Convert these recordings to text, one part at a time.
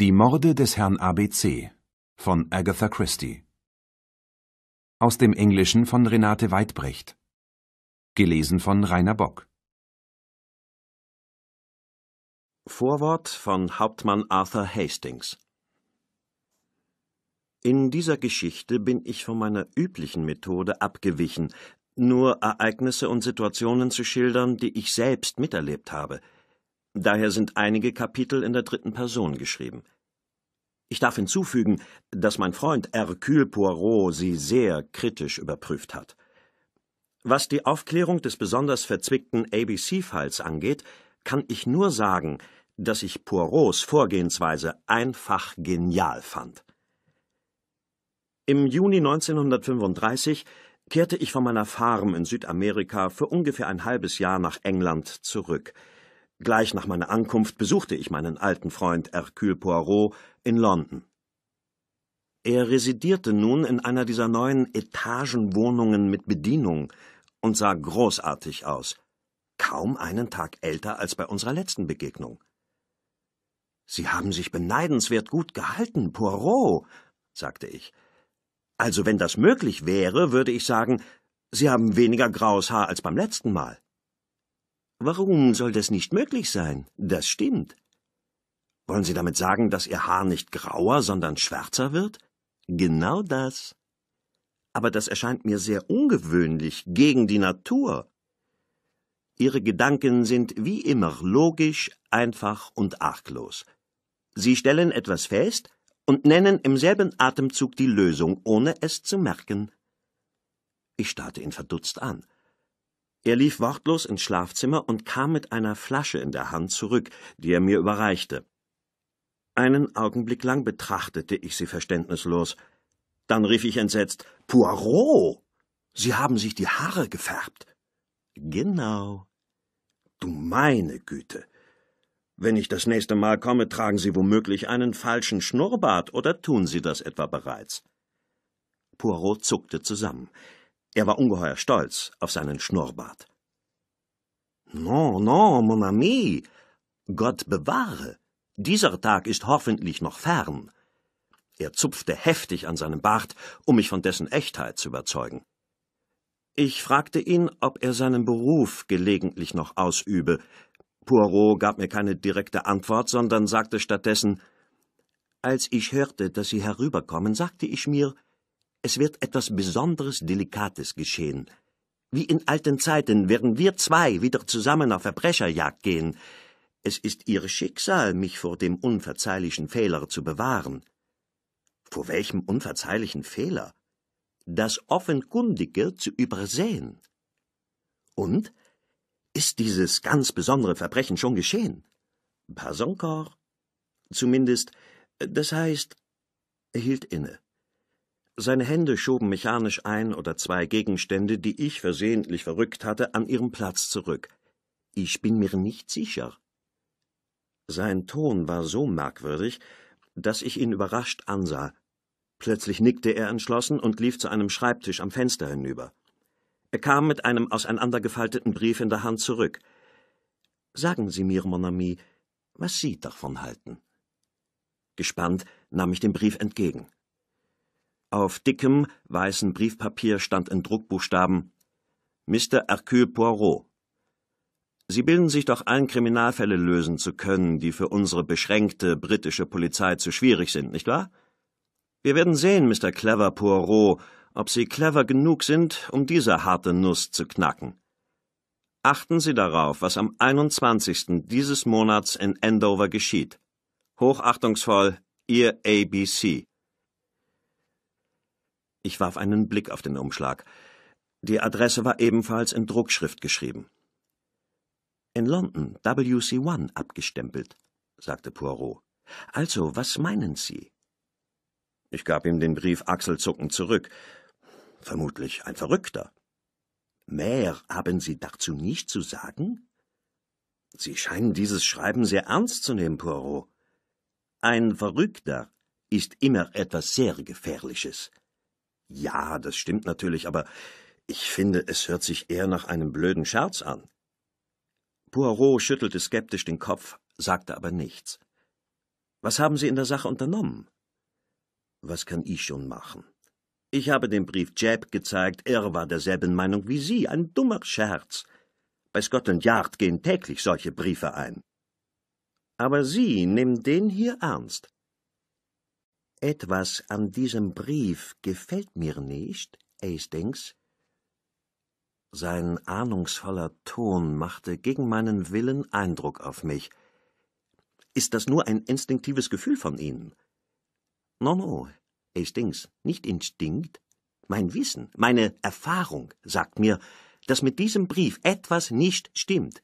Die Morde des Herrn ABC von Agatha Christie Aus dem Englischen von Renate Weidbrecht Gelesen von Rainer Bock Vorwort von Hauptmann Arthur Hastings In dieser Geschichte bin ich von meiner üblichen Methode abgewichen, nur Ereignisse und Situationen zu schildern, die ich selbst miterlebt habe – Daher sind einige Kapitel in der dritten Person geschrieben. Ich darf hinzufügen, dass mein Freund Hercule Poirot sie sehr kritisch überprüft hat. Was die Aufklärung des besonders verzwickten ABC-Falls angeht, kann ich nur sagen, dass ich Poirots Vorgehensweise einfach genial fand. Im Juni 1935 kehrte ich von meiner Farm in Südamerika für ungefähr ein halbes Jahr nach England zurück – Gleich nach meiner Ankunft besuchte ich meinen alten Freund Hercule Poirot in London. Er residierte nun in einer dieser neuen Etagenwohnungen mit Bedienung und sah großartig aus, kaum einen Tag älter als bei unserer letzten Begegnung. Sie haben sich beneidenswert gut gehalten, Poirot, sagte ich. Also wenn das möglich wäre, würde ich sagen, Sie haben weniger graues Haar als beim letzten Mal. Warum soll das nicht möglich sein? Das stimmt. Wollen Sie damit sagen, dass Ihr Haar nicht grauer, sondern schwärzer wird? Genau das. Aber das erscheint mir sehr ungewöhnlich gegen die Natur. Ihre Gedanken sind wie immer logisch, einfach und arglos. Sie stellen etwas fest und nennen im selben Atemzug die Lösung, ohne es zu merken. Ich starrte ihn verdutzt an. Er lief wortlos ins Schlafzimmer und kam mit einer Flasche in der Hand zurück, die er mir überreichte. Einen Augenblick lang betrachtete ich sie verständnislos. Dann rief ich entsetzt Poirot. Sie haben sich die Haare gefärbt. Genau. Du meine Güte. Wenn ich das nächste Mal komme, tragen Sie womöglich einen falschen Schnurrbart, oder tun Sie das etwa bereits? Poirot zuckte zusammen. Er war ungeheuer stolz auf seinen Schnurrbart. Non, non, mon ami, Gott bewahre, dieser Tag ist hoffentlich noch fern. Er zupfte heftig an seinem Bart, um mich von dessen Echtheit zu überzeugen. Ich fragte ihn, ob er seinen Beruf gelegentlich noch ausübe. Poirot gab mir keine direkte Antwort, sondern sagte stattdessen Als ich hörte, dass Sie herüberkommen, sagte ich mir, es wird etwas besonderes Delikates geschehen. Wie in alten Zeiten werden wir zwei wieder zusammen auf Verbrecherjagd gehen. Es ist ihr Schicksal, mich vor dem unverzeihlichen Fehler zu bewahren. Vor welchem unverzeihlichen Fehler? Das Offenkundige zu übersehen. Und? Ist dieses ganz besondere Verbrechen schon geschehen? Pas encore. Zumindest, das heißt, er hielt inne. Seine Hände schoben mechanisch ein oder zwei Gegenstände, die ich versehentlich verrückt hatte, an ihren Platz zurück. Ich bin mir nicht sicher. Sein Ton war so merkwürdig, dass ich ihn überrascht ansah. Plötzlich nickte er entschlossen und lief zu einem Schreibtisch am Fenster hinüber. Er kam mit einem auseinandergefalteten Brief in der Hand zurück. Sagen Sie mir, Mon ami, was Sie davon halten. Gespannt nahm ich den Brief entgegen. Auf dickem, weißem Briefpapier stand in Druckbuchstaben Mr. Hercule Poirot. Sie bilden sich doch ein, Kriminalfälle lösen zu können, die für unsere beschränkte britische Polizei zu schwierig sind, nicht wahr? Wir werden sehen, Mr. Clever Poirot, ob Sie clever genug sind, um diese harte Nuss zu knacken. Achten Sie darauf, was am 21. dieses Monats in Andover geschieht. Hochachtungsvoll, Ihr ABC. Ich warf einen Blick auf den Umschlag. Die Adresse war ebenfalls in Druckschrift geschrieben. In London, WC1 abgestempelt, sagte Poirot. Also, was meinen Sie? Ich gab ihm den Brief achselzuckend zurück. Vermutlich ein Verrückter. Mehr haben Sie dazu nicht zu sagen? Sie scheinen dieses Schreiben sehr ernst zu nehmen, Poirot. Ein Verrückter ist immer etwas sehr Gefährliches. Ja, das stimmt natürlich, aber ich finde, es hört sich eher nach einem blöden Scherz an. Poirot schüttelte skeptisch den Kopf, sagte aber nichts. Was haben Sie in der Sache unternommen? Was kann ich schon machen? Ich habe den Brief Jab gezeigt, er war derselben Meinung wie Sie, ein dummer Scherz. Bei Scotland Yard gehen täglich solche Briefe ein. Aber Sie nehmen den hier ernst. Etwas an diesem Brief gefällt mir nicht, Hastings. Sein ahnungsvoller Ton machte gegen meinen Willen Eindruck auf mich. Ist das nur ein instinktives Gefühl von Ihnen? No, no, Hastings, nicht Instinkt. Mein Wissen, meine Erfahrung sagt mir, dass mit diesem Brief etwas nicht stimmt.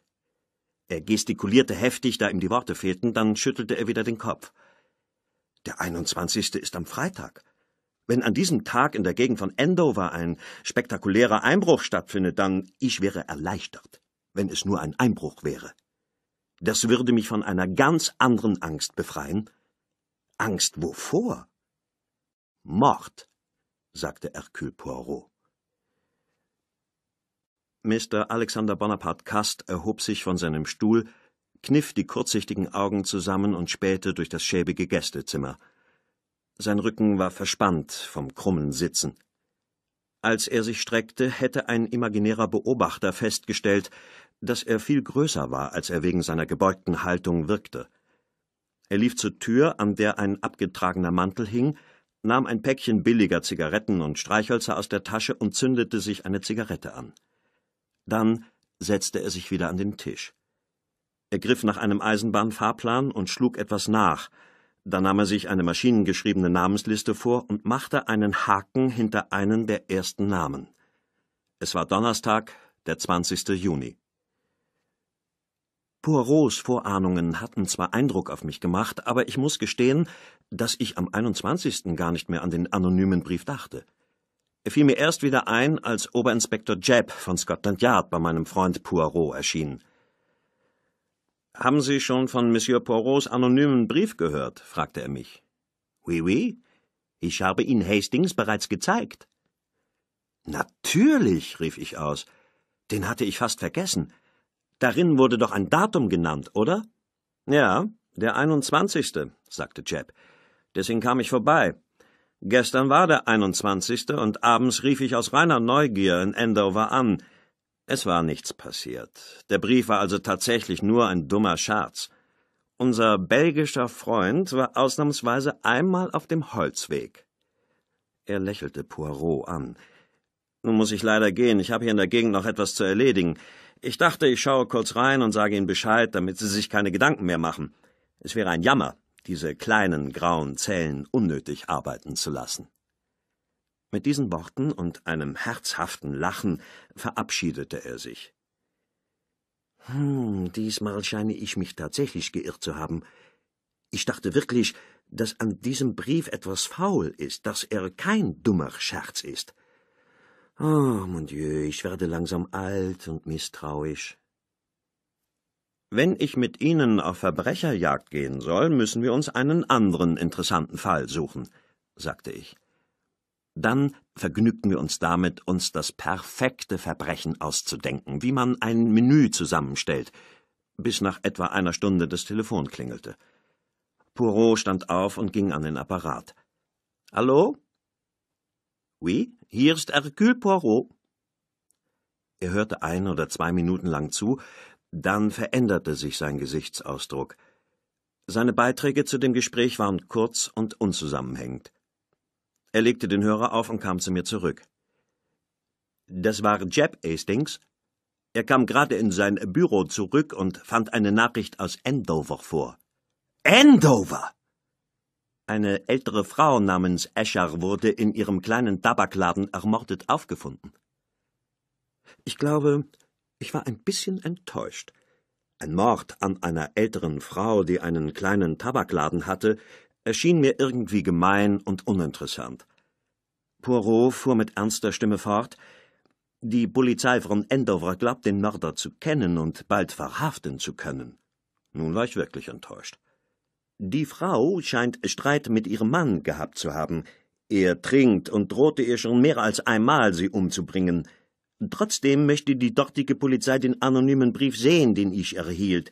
Er gestikulierte heftig, da ihm die Worte fehlten, dann schüttelte er wieder den Kopf. Der 21. ist am Freitag. Wenn an diesem Tag in der Gegend von Andover ein spektakulärer Einbruch stattfindet, dann ich wäre erleichtert, wenn es nur ein Einbruch wäre. Das würde mich von einer ganz anderen Angst befreien. Angst wovor? Mord, sagte Hercule Poirot. Mr. Alexander Bonaparte Cast erhob sich von seinem Stuhl, kniff die kurzsichtigen Augen zusammen und spähte durch das schäbige Gästezimmer. Sein Rücken war verspannt vom krummen Sitzen. Als er sich streckte, hätte ein imaginärer Beobachter festgestellt, dass er viel größer war, als er wegen seiner gebeugten Haltung wirkte. Er lief zur Tür, an der ein abgetragener Mantel hing, nahm ein Päckchen billiger Zigaretten und Streichhölzer aus der Tasche und zündete sich eine Zigarette an. Dann setzte er sich wieder an den Tisch. Er griff nach einem Eisenbahnfahrplan und schlug etwas nach. Da nahm er sich eine maschinengeschriebene Namensliste vor und machte einen Haken hinter einen der ersten Namen. Es war Donnerstag, der 20. Juni. Poirots Vorahnungen hatten zwar Eindruck auf mich gemacht, aber ich muss gestehen, dass ich am 21. gar nicht mehr an den anonymen Brief dachte. Er fiel mir erst wieder ein, als Oberinspektor Jebb von Scotland Yard bei meinem Freund Poirot erschien. Haben Sie schon von Monsieur Poirot's anonymen Brief gehört? fragte er mich. Oui, oui. Ich habe ihn Hastings bereits gezeigt. Natürlich, rief ich aus. Den hatte ich fast vergessen. Darin wurde doch ein Datum genannt, oder? Ja, der 21., sagte Jeb. Deswegen kam ich vorbei. Gestern war der 21. und abends rief ich aus reiner Neugier in Andover an. Es war nichts passiert. Der Brief war also tatsächlich nur ein dummer Scherz. Unser belgischer Freund war ausnahmsweise einmal auf dem Holzweg. Er lächelte Poirot an. Nun muss ich leider gehen, ich habe hier in der Gegend noch etwas zu erledigen. Ich dachte, ich schaue kurz rein und sage Ihnen Bescheid, damit Sie sich keine Gedanken mehr machen. Es wäre ein Jammer, diese kleinen grauen Zellen unnötig arbeiten zu lassen. Mit diesen Worten und einem herzhaften Lachen verabschiedete er sich. Hm, diesmal scheine ich mich tatsächlich geirrt zu haben. Ich dachte wirklich, dass an diesem Brief etwas faul ist, dass er kein dummer Scherz ist. Oh, mon Dieu, ich werde langsam alt und misstrauisch. Wenn ich mit Ihnen auf Verbrecherjagd gehen soll, müssen wir uns einen anderen interessanten Fall suchen, sagte ich. Dann vergnügten wir uns damit, uns das perfekte Verbrechen auszudenken, wie man ein Menü zusammenstellt, bis nach etwa einer Stunde das Telefon klingelte. Poirot stand auf und ging an den Apparat. Hallo? Oui, hier ist Hercule Poirot. Er hörte ein oder zwei Minuten lang zu, dann veränderte sich sein Gesichtsausdruck. Seine Beiträge zu dem Gespräch waren kurz und unzusammenhängend. Er legte den Hörer auf und kam zu mir zurück. Das war Jeb Hastings. Er kam gerade in sein Büro zurück und fand eine Nachricht aus Andover vor. Andover! Eine ältere Frau namens Escher wurde in ihrem kleinen Tabakladen ermordet aufgefunden. Ich glaube, ich war ein bisschen enttäuscht. Ein Mord an einer älteren Frau, die einen kleinen Tabakladen hatte, erschien mir irgendwie gemein und uninteressant. Poirot fuhr mit ernster Stimme fort, die Polizei von Endover glaubt, den Mörder zu kennen und bald verhaften zu können. Nun war ich wirklich enttäuscht. Die Frau scheint Streit mit ihrem Mann gehabt zu haben. Er trinkt und drohte ihr schon mehr als einmal, sie umzubringen. Trotzdem möchte die dortige Polizei den anonymen Brief sehen, den ich erhielt.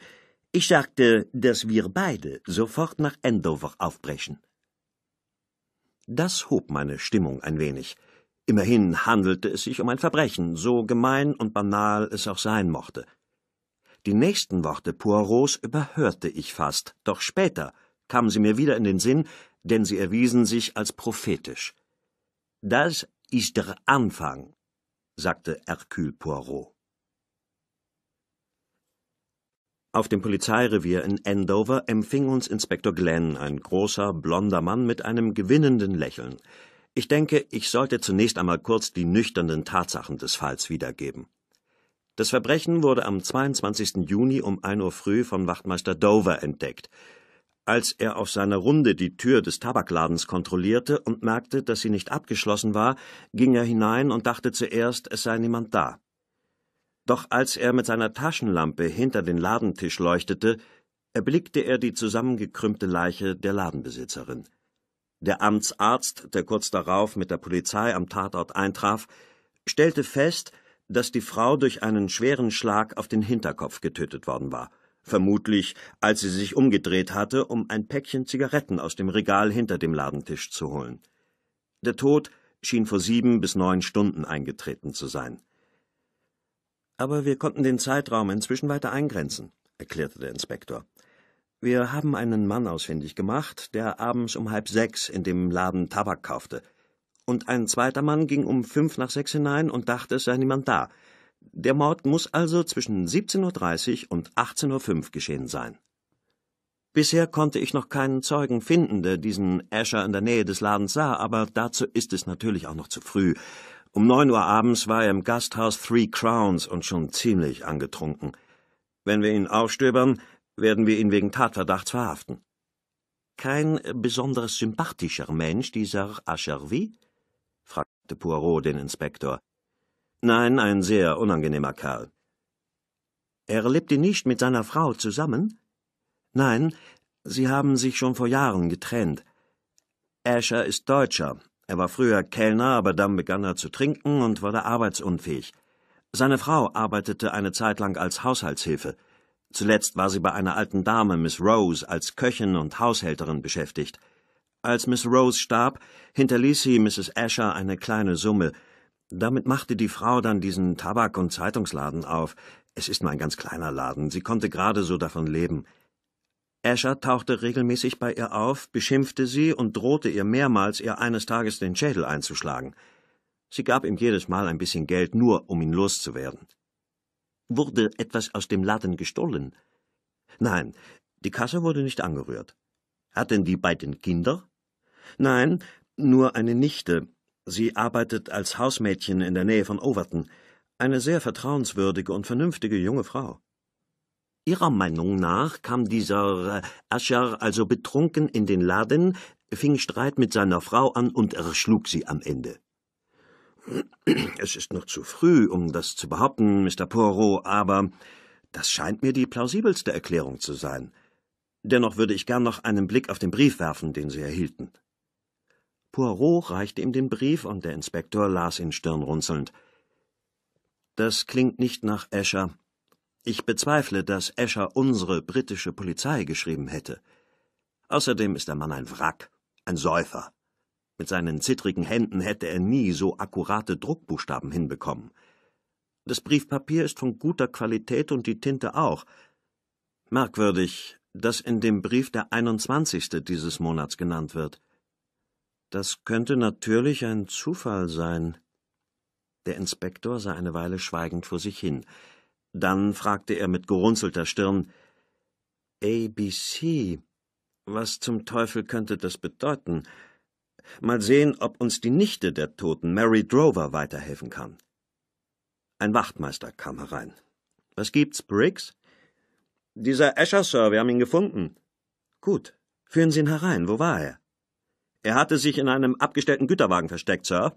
Ich sagte, dass wir beide sofort nach Andover aufbrechen. Das hob meine Stimmung ein wenig. Immerhin handelte es sich um ein Verbrechen, so gemein und banal es auch sein mochte. Die nächsten Worte Poirots überhörte ich fast, doch später kamen sie mir wieder in den Sinn, denn sie erwiesen sich als prophetisch. Das ist der Anfang, sagte Hercule Poirot. Auf dem Polizeirevier in Andover empfing uns Inspektor Glenn, ein großer, blonder Mann mit einem gewinnenden Lächeln. Ich denke, ich sollte zunächst einmal kurz die nüchternen Tatsachen des Falls wiedergeben. Das Verbrechen wurde am 22. Juni um 1 Uhr früh von Wachtmeister Dover entdeckt. Als er auf seiner Runde die Tür des Tabakladens kontrollierte und merkte, dass sie nicht abgeschlossen war, ging er hinein und dachte zuerst, es sei niemand da. Doch als er mit seiner Taschenlampe hinter den Ladentisch leuchtete, erblickte er die zusammengekrümmte Leiche der Ladenbesitzerin. Der Amtsarzt, der kurz darauf mit der Polizei am Tatort eintraf, stellte fest, dass die Frau durch einen schweren Schlag auf den Hinterkopf getötet worden war, vermutlich als sie sich umgedreht hatte, um ein Päckchen Zigaretten aus dem Regal hinter dem Ladentisch zu holen. Der Tod schien vor sieben bis neun Stunden eingetreten zu sein. Aber wir konnten den Zeitraum inzwischen weiter eingrenzen, erklärte der Inspektor. Wir haben einen Mann ausfindig gemacht, der abends um halb sechs in dem Laden Tabak kaufte. Und ein zweiter Mann ging um fünf nach sechs hinein und dachte, es sei niemand da. Der Mord muss also zwischen 17.30 Uhr und 18.05 Uhr geschehen sein. Bisher konnte ich noch keinen Zeugen finden, der diesen Escher in der Nähe des Ladens sah, aber dazu ist es natürlich auch noch zu früh. Um neun Uhr abends war er im Gasthaus Three Crowns und schon ziemlich angetrunken. Wenn wir ihn aufstöbern, werden wir ihn wegen Tatverdachts verhaften. Kein besonders sympathischer Mensch, dieser Achervi? fragte Poirot den Inspektor. Nein, ein sehr unangenehmer Kerl. Er lebte nicht mit seiner Frau zusammen? Nein, sie haben sich schon vor Jahren getrennt. Asher ist Deutscher, er war früher Kellner, aber dann begann er zu trinken und wurde arbeitsunfähig. Seine Frau arbeitete eine Zeit lang als Haushaltshilfe. Zuletzt war sie bei einer alten Dame, Miss Rose, als Köchin und Haushälterin beschäftigt. Als Miss Rose starb, hinterließ sie Mrs. Asher eine kleine Summe. Damit machte die Frau dann diesen Tabak- und Zeitungsladen auf. Es ist nur ein ganz kleiner Laden. Sie konnte gerade so davon leben. Escher tauchte regelmäßig bei ihr auf, beschimpfte sie und drohte ihr mehrmals, ihr eines Tages den Schädel einzuschlagen. Sie gab ihm jedes Mal ein bisschen Geld, nur um ihn loszuwerden. Wurde etwas aus dem Laden gestohlen? Nein, die Kasse wurde nicht angerührt. Hatten die beiden Kinder? Nein, nur eine Nichte. Sie arbeitet als Hausmädchen in der Nähe von Overton. Eine sehr vertrauenswürdige und vernünftige junge Frau. Ihrer Meinung nach kam dieser äh, Ascher also betrunken in den Laden, fing Streit mit seiner Frau an und erschlug sie am Ende. Es ist noch zu früh, um das zu behaupten, Mr. Poirot, aber das scheint mir die plausibelste Erklärung zu sein. Dennoch würde ich gern noch einen Blick auf den Brief werfen, den Sie erhielten. Poirot reichte ihm den Brief und der Inspektor las ihn stirnrunzelnd. Das klingt nicht nach Escher, ich bezweifle, dass Escher unsere britische Polizei geschrieben hätte. Außerdem ist der Mann ein Wrack, ein Säufer. Mit seinen zittrigen Händen hätte er nie so akkurate Druckbuchstaben hinbekommen. Das Briefpapier ist von guter Qualität und die Tinte auch. Merkwürdig, dass in dem Brief der 21. dieses Monats genannt wird. Das könnte natürlich ein Zufall sein. Der Inspektor sah eine Weile schweigend vor sich hin. Dann fragte er mit gerunzelter Stirn ABC. Was zum Teufel könnte das bedeuten? Mal sehen, ob uns die Nichte der Toten, Mary Drover, weiterhelfen kann. Ein Wachtmeister kam herein. Was gibt's, Briggs? Dieser Escher, Sir, wir haben ihn gefunden. Gut, führen Sie ihn herein. Wo war er? Er hatte sich in einem abgestellten Güterwagen versteckt, Sir.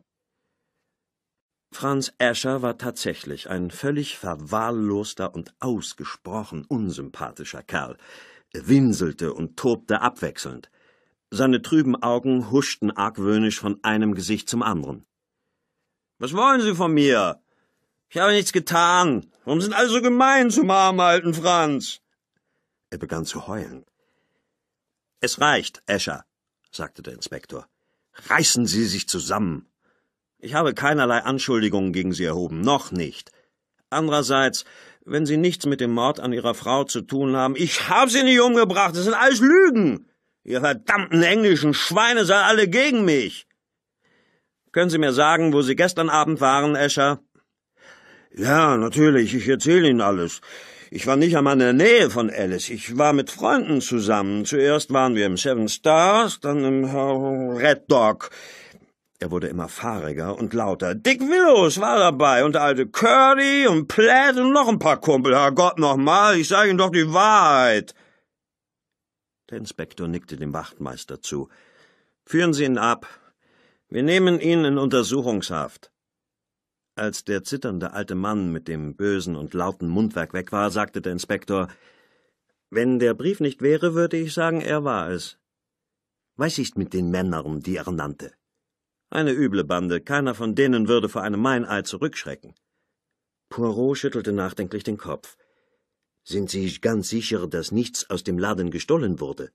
Franz Escher war tatsächlich ein völlig verwahrloster und ausgesprochen unsympathischer Kerl, winselte und tobte abwechselnd. Seine trüben Augen huschten argwöhnisch von einem Gesicht zum anderen. Was wollen Sie von mir? Ich habe nichts getan. Warum sind alle so gemein zum armen alten Franz? Er begann zu heulen. Es reicht, Escher, sagte der Inspektor. Reißen Sie sich zusammen. Ich habe keinerlei Anschuldigungen gegen Sie erhoben, noch nicht. Andererseits, wenn Sie nichts mit dem Mord an Ihrer Frau zu tun haben, ich habe Sie nicht umgebracht, das sind alles Lügen. Ihr verdammten englischen Schweine seid alle gegen mich. Können Sie mir sagen, wo Sie gestern Abend waren, Escher? Ja, natürlich, ich erzähle Ihnen alles. Ich war nicht einmal in der Nähe von Alice. Ich war mit Freunden zusammen. Zuerst waren wir im Seven Stars, dann im Red Dog. Er wurde immer fahriger und lauter. Dick Willows war dabei und der alte Curdy und Platt und noch ein paar Kumpel. Herrgott nochmal, ich sage Ihnen doch die Wahrheit. Der Inspektor nickte dem Wachtmeister zu. Führen Sie ihn ab. Wir nehmen ihn in Untersuchungshaft. Als der zitternde alte Mann mit dem bösen und lauten Mundwerk weg war, sagte der Inspektor Wenn der Brief nicht wäre, würde ich sagen, er war es. Was ist mit den Männern, die er nannte? Eine üble Bande, keiner von denen würde vor einem Meineid zurückschrecken. Poirot schüttelte nachdenklich den Kopf. Sind Sie ganz sicher, dass nichts aus dem Laden gestohlen wurde?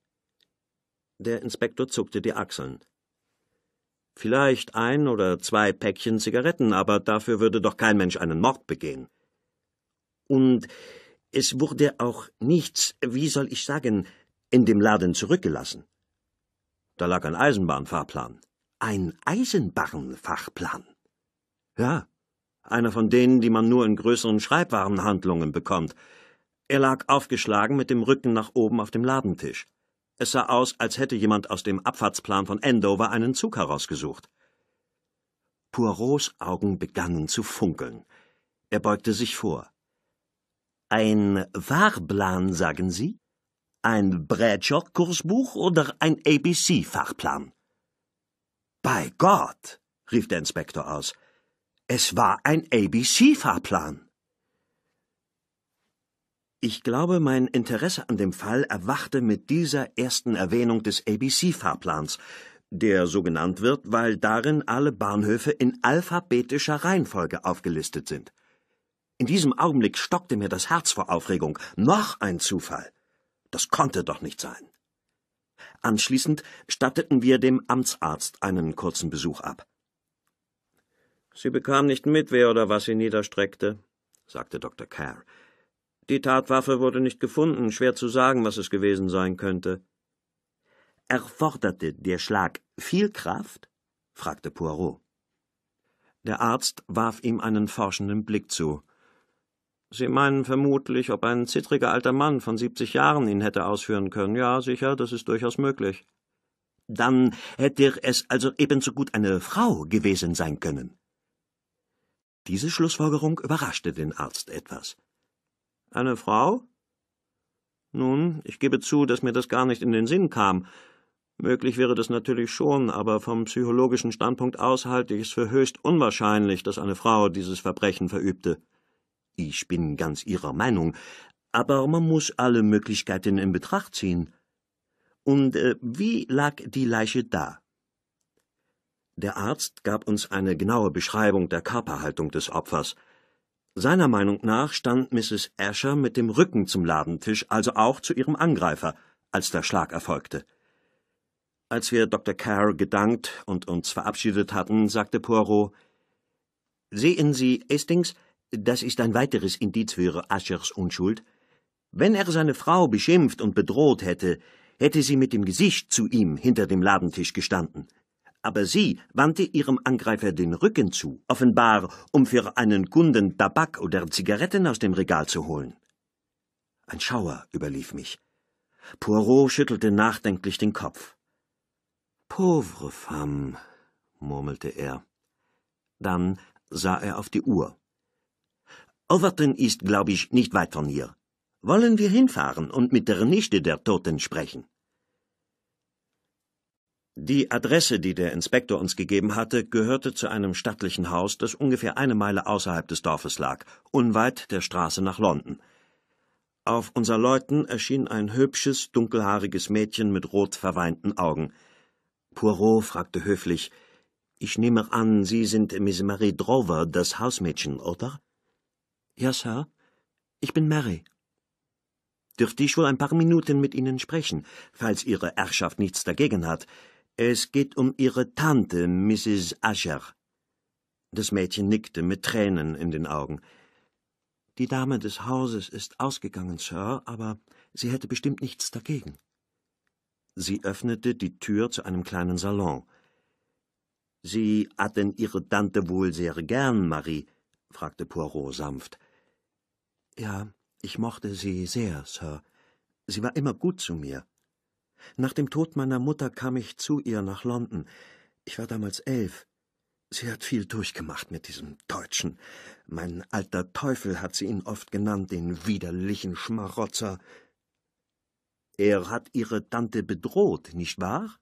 Der Inspektor zuckte die Achseln. Vielleicht ein oder zwei Päckchen Zigaretten, aber dafür würde doch kein Mensch einen Mord begehen. Und es wurde auch nichts, wie soll ich sagen, in dem Laden zurückgelassen. Da lag ein Eisenbahnfahrplan. Ein Eisenbahnfachplan. Ja, einer von denen, die man nur in größeren Schreibwarenhandlungen bekommt. Er lag aufgeschlagen mit dem Rücken nach oben auf dem Ladentisch. Es sah aus, als hätte jemand aus dem Abfahrtsplan von Andover einen Zug herausgesucht. Poirots Augen begannen zu funkeln. Er beugte sich vor. Ein Warplan, sagen Sie? Ein Bradshaw-Kursbuch oder ein ABC-Fachplan? Bei Gott, rief der Inspektor aus, es war ein ABC-Fahrplan. Ich glaube, mein Interesse an dem Fall erwachte mit dieser ersten Erwähnung des ABC-Fahrplans, der so genannt wird, weil darin alle Bahnhöfe in alphabetischer Reihenfolge aufgelistet sind. In diesem Augenblick stockte mir das Herz vor Aufregung. Noch ein Zufall. Das konnte doch nicht sein. Anschließend statteten wir dem Amtsarzt einen kurzen Besuch ab. Sie bekam nicht mit, wer oder was sie niederstreckte, sagte Dr. Kerr. Die Tatwaffe wurde nicht gefunden, schwer zu sagen, was es gewesen sein könnte. Erforderte der Schlag viel Kraft? fragte Poirot. Der Arzt warf ihm einen forschenden Blick zu. Sie meinen vermutlich, ob ein zittriger alter Mann von siebzig Jahren ihn hätte ausführen können. Ja, sicher, das ist durchaus möglich. Dann hätte es also ebenso gut eine Frau gewesen sein können. Diese Schlussfolgerung überraschte den Arzt etwas. Eine Frau? Nun, ich gebe zu, dass mir das gar nicht in den Sinn kam. Möglich wäre das natürlich schon, aber vom psychologischen Standpunkt aus halte ich es für höchst unwahrscheinlich, dass eine Frau dieses Verbrechen verübte. Ich bin ganz Ihrer Meinung, aber man muss alle Möglichkeiten in Betracht ziehen. Und äh, wie lag die Leiche da? Der Arzt gab uns eine genaue Beschreibung der Körperhaltung des Opfers. Seiner Meinung nach stand Mrs. Asher mit dem Rücken zum Ladentisch, also auch zu ihrem Angreifer, als der Schlag erfolgte. Als wir Dr. Carr gedankt und uns verabschiedet hatten, sagte Poirot Sehen Sie, Hastings, das ist ein weiteres Indiz für Aschers Unschuld, wenn er seine Frau beschimpft und bedroht hätte, hätte sie mit dem Gesicht zu ihm hinter dem Ladentisch gestanden. Aber sie wandte ihrem Angreifer den Rücken zu, offenbar, um für einen Kunden Tabak oder Zigaretten aus dem Regal zu holen. Ein Schauer überlief mich. Poirot schüttelte nachdenklich den Kopf. Pauvre femme, murmelte er. Dann sah er auf die Uhr. Overton ist, glaube ich, nicht weit von hier. Wollen wir hinfahren und mit der Nichte der Toten sprechen? Die Adresse, die der Inspektor uns gegeben hatte, gehörte zu einem stattlichen Haus, das ungefähr eine Meile außerhalb des Dorfes lag, unweit der Straße nach London. Auf unser Leuten erschien ein hübsches, dunkelhaariges Mädchen mit rot verweinten Augen. Poirot fragte höflich, »Ich nehme an, Sie sind Miss Marie Drover, das Hausmädchen, oder?« ja, Sir. Ich bin Mary. Dürfte ich wohl ein paar Minuten mit Ihnen sprechen, falls Ihre Herrschaft nichts dagegen hat. Es geht um Ihre Tante, Mrs. Asher. Das Mädchen nickte mit Tränen in den Augen. Die Dame des Hauses ist ausgegangen, Sir, aber sie hätte bestimmt nichts dagegen. Sie öffnete die Tür zu einem kleinen Salon. Sie hatten Ihre Tante wohl sehr gern, Marie, fragte Poirot sanft. Ja, ich mochte sie sehr, Sir. Sie war immer gut zu mir. Nach dem Tod meiner Mutter kam ich zu ihr nach London. Ich war damals elf. Sie hat viel durchgemacht mit diesem Deutschen. Mein alter Teufel hat sie ihn oft genannt, den widerlichen Schmarotzer. Er hat Ihre Tante bedroht, nicht wahr?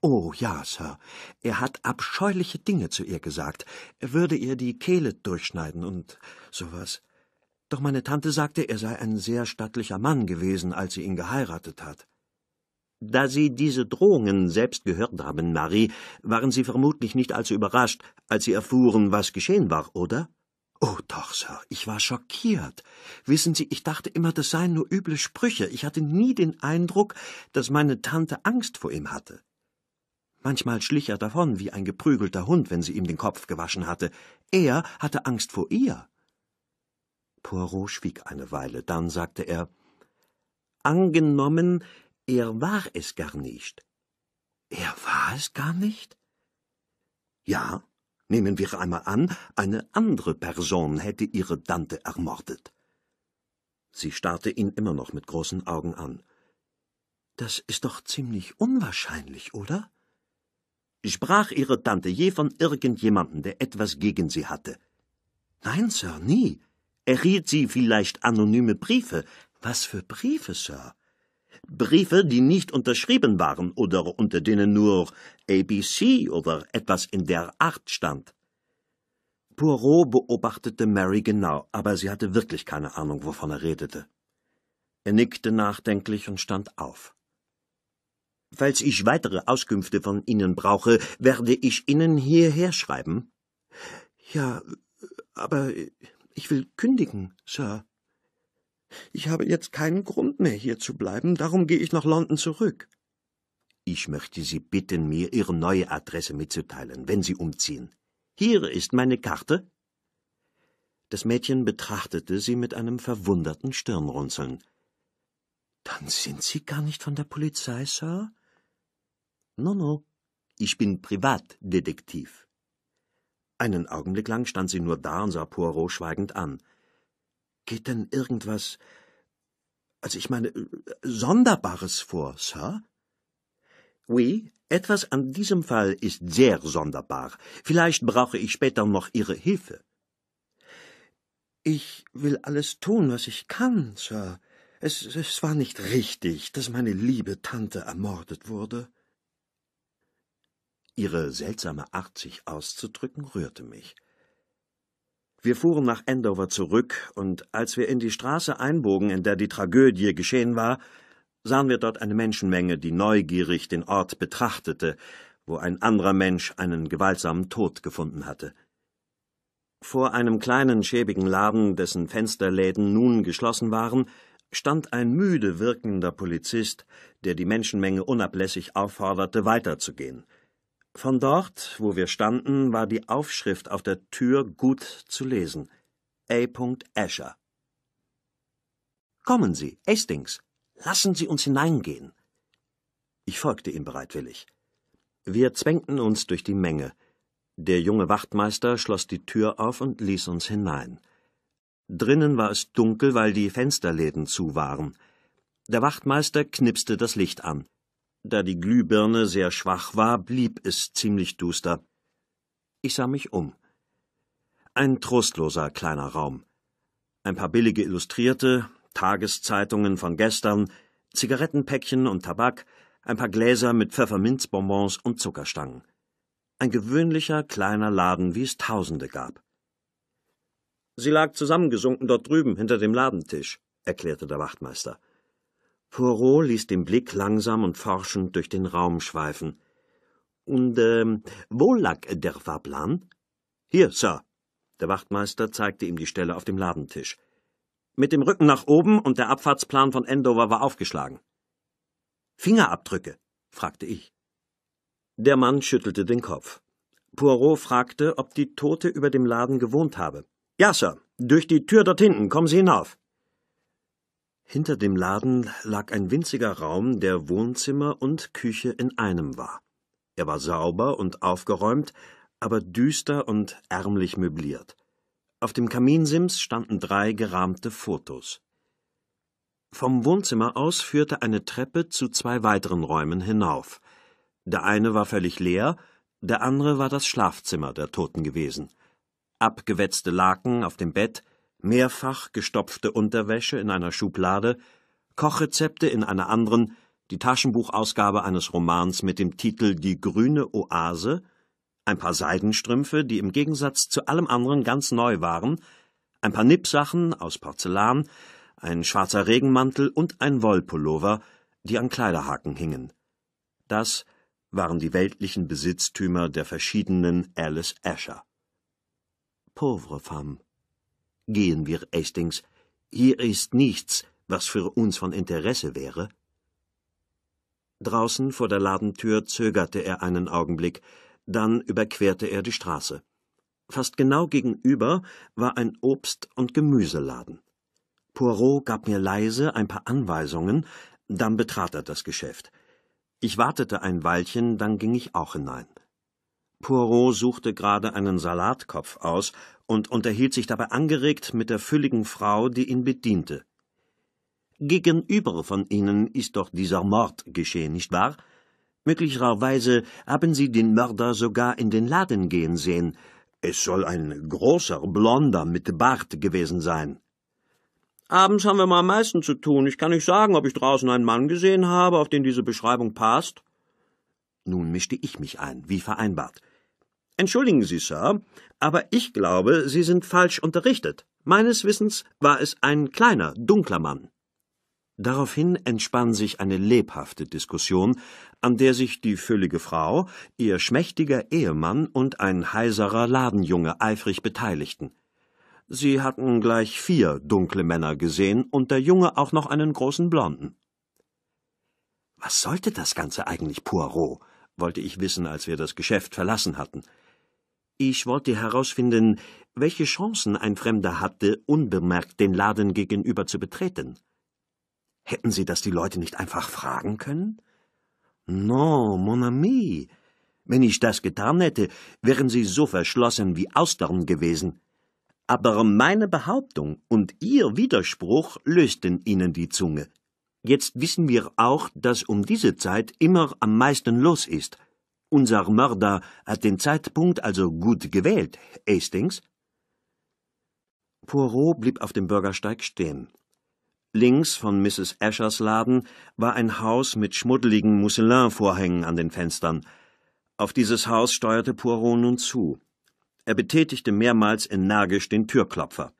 Oh ja, Sir. Er hat abscheuliche Dinge zu ihr gesagt. Er würde ihr die Kehle durchschneiden und sowas doch meine Tante sagte, er sei ein sehr stattlicher Mann gewesen, als sie ihn geheiratet hat. Da Sie diese Drohungen selbst gehört haben, Marie, waren Sie vermutlich nicht allzu überrascht, als Sie erfuhren, was geschehen war, oder? Oh doch, Sir, ich war schockiert. Wissen Sie, ich dachte immer, das seien nur üble Sprüche. Ich hatte nie den Eindruck, dass meine Tante Angst vor ihm hatte. Manchmal schlich er davon wie ein geprügelter Hund, wenn sie ihm den Kopf gewaschen hatte. Er hatte Angst vor ihr. Poirot schwieg eine Weile, dann sagte er Angenommen, er war es gar nicht. Er war es gar nicht? Ja, nehmen wir einmal an, eine andere Person hätte ihre Dante ermordet. Sie starrte ihn immer noch mit großen Augen an. Das ist doch ziemlich unwahrscheinlich, oder? Sprach Ihre Tante je von irgendjemandem, der etwas gegen Sie hatte? Nein, Sir, nie. Erhielt sie vielleicht anonyme Briefe? Was für Briefe, Sir? Briefe, die nicht unterschrieben waren oder unter denen nur ABC oder etwas in der Art stand. Poirot beobachtete Mary genau, aber sie hatte wirklich keine Ahnung, wovon er redete. Er nickte nachdenklich und stand auf. Falls ich weitere Auskünfte von Ihnen brauche, werde ich Ihnen hierher schreiben. Ja, aber ich will kündigen, Sir. Ich habe jetzt keinen Grund mehr, hier zu bleiben, darum gehe ich nach London zurück. Ich möchte Sie bitten, mir Ihre neue Adresse mitzuteilen, wenn Sie umziehen. Hier ist meine Karte. Das Mädchen betrachtete sie mit einem verwunderten Stirnrunzeln. Dann sind Sie gar nicht von der Polizei, Sir? No, no, ich bin Privatdetektiv. Einen Augenblick lang stand sie nur da und sah Poirot schweigend an. Geht denn irgendwas, also ich meine, Sonderbares vor, Sir? Oui, etwas an diesem Fall ist sehr sonderbar. Vielleicht brauche ich später noch Ihre Hilfe. Ich will alles tun, was ich kann, Sir. Es, es war nicht richtig, dass meine liebe Tante ermordet wurde. Ihre seltsame Art, sich auszudrücken, rührte mich. Wir fuhren nach Andover zurück, und als wir in die Straße einbogen, in der die Tragödie geschehen war, sahen wir dort eine Menschenmenge, die neugierig den Ort betrachtete, wo ein anderer Mensch einen gewaltsamen Tod gefunden hatte. Vor einem kleinen, schäbigen Laden, dessen Fensterläden nun geschlossen waren, stand ein müde wirkender Polizist, der die Menschenmenge unablässig aufforderte, weiterzugehen – von dort, wo wir standen, war die Aufschrift auf der Tür gut zu lesen. A. Escher. Kommen Sie, Hastings, lassen Sie uns hineingehen. Ich folgte ihm bereitwillig. Wir zwängten uns durch die Menge. Der junge Wachtmeister schloss die Tür auf und ließ uns hinein. Drinnen war es dunkel, weil die Fensterläden zu waren. Der Wachtmeister knipste das Licht an. Da die Glühbirne sehr schwach war, blieb es ziemlich duster. Ich sah mich um. Ein trostloser kleiner Raum. Ein paar billige Illustrierte, Tageszeitungen von gestern, Zigarettenpäckchen und Tabak, ein paar Gläser mit Pfefferminzbonbons und Zuckerstangen. Ein gewöhnlicher kleiner Laden, wie es Tausende gab. Sie lag zusammengesunken dort drüben hinter dem Ladentisch, erklärte der Wachtmeister. Poirot ließ den Blick langsam und forschend durch den Raum schweifen. Und ähm, wo lag der Fahrplan? Hier, Sir. Der Wachtmeister zeigte ihm die Stelle auf dem Ladentisch. Mit dem Rücken nach oben und der Abfahrtsplan von Endover war aufgeschlagen. Fingerabdrücke? fragte ich. Der Mann schüttelte den Kopf. Poirot fragte, ob die Tote über dem Laden gewohnt habe. Ja, Sir, durch die Tür dort hinten, kommen Sie hinauf. Hinter dem Laden lag ein winziger Raum, der Wohnzimmer und Küche in einem war. Er war sauber und aufgeräumt, aber düster und ärmlich möbliert. Auf dem Kaminsims standen drei gerahmte Fotos. Vom Wohnzimmer aus führte eine Treppe zu zwei weiteren Räumen hinauf. Der eine war völlig leer, der andere war das Schlafzimmer der Toten gewesen. Abgewetzte Laken auf dem Bett, mehrfach gestopfte Unterwäsche in einer Schublade, Kochrezepte in einer anderen, die Taschenbuchausgabe eines Romans mit dem Titel Die grüne Oase, ein paar Seidenstrümpfe, die im Gegensatz zu allem anderen ganz neu waren, ein paar Nippsachen aus Porzellan, ein schwarzer Regenmantel und ein Wollpullover, die an Kleiderhaken hingen. Das waren die weltlichen Besitztümer der verschiedenen Alice Asher. Pauvre femme. Gehen wir, Hastings. Hier ist nichts, was für uns von Interesse wäre. Draußen vor der Ladentür zögerte er einen Augenblick, dann überquerte er die Straße. Fast genau gegenüber war ein Obst- und Gemüseladen. Poirot gab mir leise ein paar Anweisungen, dann betrat er das Geschäft. Ich wartete ein Weilchen, dann ging ich auch hinein. Poirot suchte gerade einen Salatkopf aus und unterhielt sich dabei angeregt mit der fülligen Frau, die ihn bediente. Gegenüber von Ihnen ist doch dieser Mord geschehen, nicht wahr? Möglicherweise haben Sie den Mörder sogar in den Laden gehen sehen. Es soll ein großer Blonder mit Bart gewesen sein. Abends haben wir mal am meisten zu tun. Ich kann nicht sagen, ob ich draußen einen Mann gesehen habe, auf den diese Beschreibung passt. Nun mischte ich mich ein, wie vereinbart. Entschuldigen Sie, Sir, aber ich glaube, Sie sind falsch unterrichtet. Meines Wissens war es ein kleiner, dunkler Mann. Daraufhin entspann sich eine lebhafte Diskussion, an der sich die füllige Frau, ihr schmächtiger Ehemann und ein heiserer Ladenjunge eifrig beteiligten. Sie hatten gleich vier dunkle Männer gesehen und der Junge auch noch einen großen Blonden. Was sollte das Ganze eigentlich, Poirot? wollte ich wissen, als wir das Geschäft verlassen hatten. Ich wollte herausfinden, welche Chancen ein Fremder hatte, unbemerkt den Laden gegenüber zu betreten. Hätten Sie das die Leute nicht einfach fragen können? Non, mon ami. Wenn ich das getan hätte, wären Sie so verschlossen wie Austern gewesen. Aber meine Behauptung und Ihr Widerspruch lösten Ihnen die Zunge. Jetzt wissen wir auch, dass um diese Zeit immer am meisten los ist – unser Mörder hat den Zeitpunkt also gut gewählt, Hastings. Poirot blieb auf dem Bürgersteig stehen. Links von Mrs. Ashers Laden war ein Haus mit schmuddeligen Mousselin-Vorhängen an den Fenstern. Auf dieses Haus steuerte Poirot nun zu. Er betätigte mehrmals energisch den Türklopfer.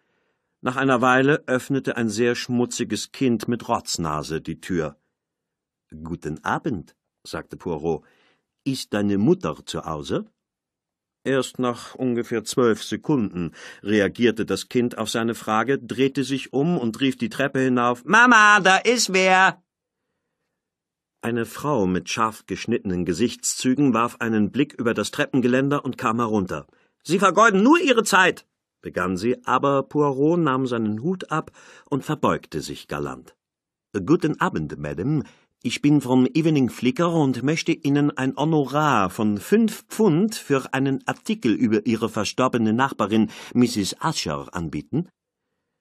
Nach einer Weile öffnete ein sehr schmutziges Kind mit Rotznase die Tür. Guten Abend, sagte Poirot. Ist deine Mutter zu Hause? Erst nach ungefähr zwölf Sekunden reagierte das Kind auf seine Frage, drehte sich um und rief die Treppe hinauf Mama, da ist wer. Eine Frau mit scharf geschnittenen Gesichtszügen warf einen Blick über das Treppengeländer und kam herunter. Sie vergeuden nur ihre Zeit, begann sie, aber Poirot nahm seinen Hut ab und verbeugte sich galant. Guten Abend, Madame, ich bin von Evening Flicker und möchte Ihnen ein Honorar von fünf Pfund für einen Artikel über Ihre verstorbene Nachbarin Mrs. Ascher anbieten.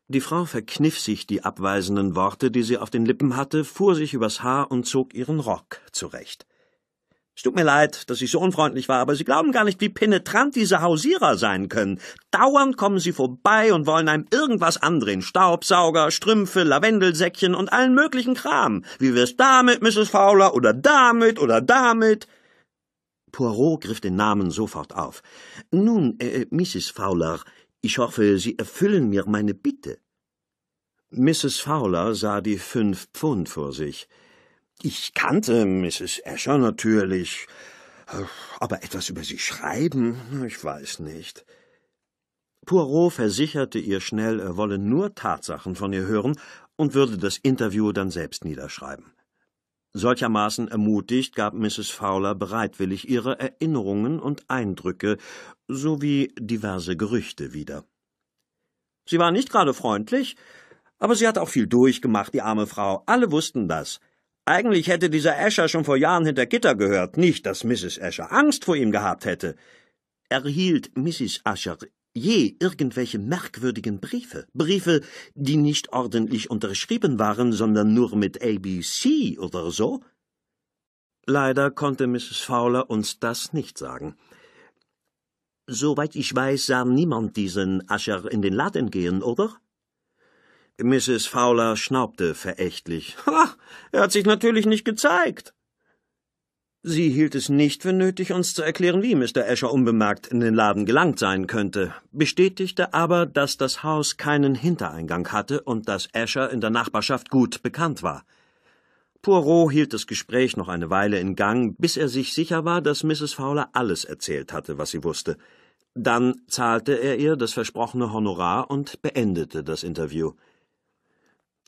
Die Frau verkniff sich die abweisenden Worte, die sie auf den Lippen hatte, fuhr sich übers Haar und zog ihren Rock zurecht. Es tut mir leid, dass ich so unfreundlich war, aber Sie glauben gar nicht, wie penetrant diese Hausierer sein können. Dauernd kommen sie vorbei und wollen einem irgendwas andrehen. Staubsauger, Strümpfe, Lavendelsäckchen und allen möglichen Kram. Wie wär's damit, Mrs. Fowler, oder damit, oder damit? Poirot griff den Namen sofort auf. Nun, äh, äh Mrs. Fowler, ich hoffe, Sie erfüllen mir meine Bitte. Mrs. Fowler sah die fünf Pfund vor sich. Ich kannte Mrs. Escher natürlich, aber etwas über sie schreiben, ich weiß nicht. Poirot versicherte ihr schnell, er wolle nur Tatsachen von ihr hören und würde das Interview dann selbst niederschreiben. Solchermaßen ermutigt gab Mrs. Fowler bereitwillig ihre Erinnerungen und Eindrücke sowie diverse Gerüchte wieder. Sie war nicht gerade freundlich, aber sie hat auch viel durchgemacht, die arme Frau. Alle wussten das. Eigentlich hätte dieser Escher schon vor Jahren hinter Gitter gehört, nicht, dass Mrs. Escher Angst vor ihm gehabt hätte. Erhielt Mrs. Escher je irgendwelche merkwürdigen Briefe, Briefe, die nicht ordentlich unterschrieben waren, sondern nur mit ABC oder so? Leider konnte Mrs. Fowler uns das nicht sagen. Soweit ich weiß, sah niemand diesen Ascher in den Laden gehen, oder? Mrs. Fowler schnaubte verächtlich. Ha, er hat sich natürlich nicht gezeigt. Sie hielt es nicht für nötig, uns zu erklären, wie Mr. Escher unbemerkt in den Laden gelangt sein könnte, bestätigte aber, dass das Haus keinen Hintereingang hatte und dass Escher in der Nachbarschaft gut bekannt war. Poirot hielt das Gespräch noch eine Weile in Gang, bis er sich sicher war, dass Mrs. Fowler alles erzählt hatte, was sie wusste. Dann zahlte er ihr das versprochene Honorar und beendete das Interview.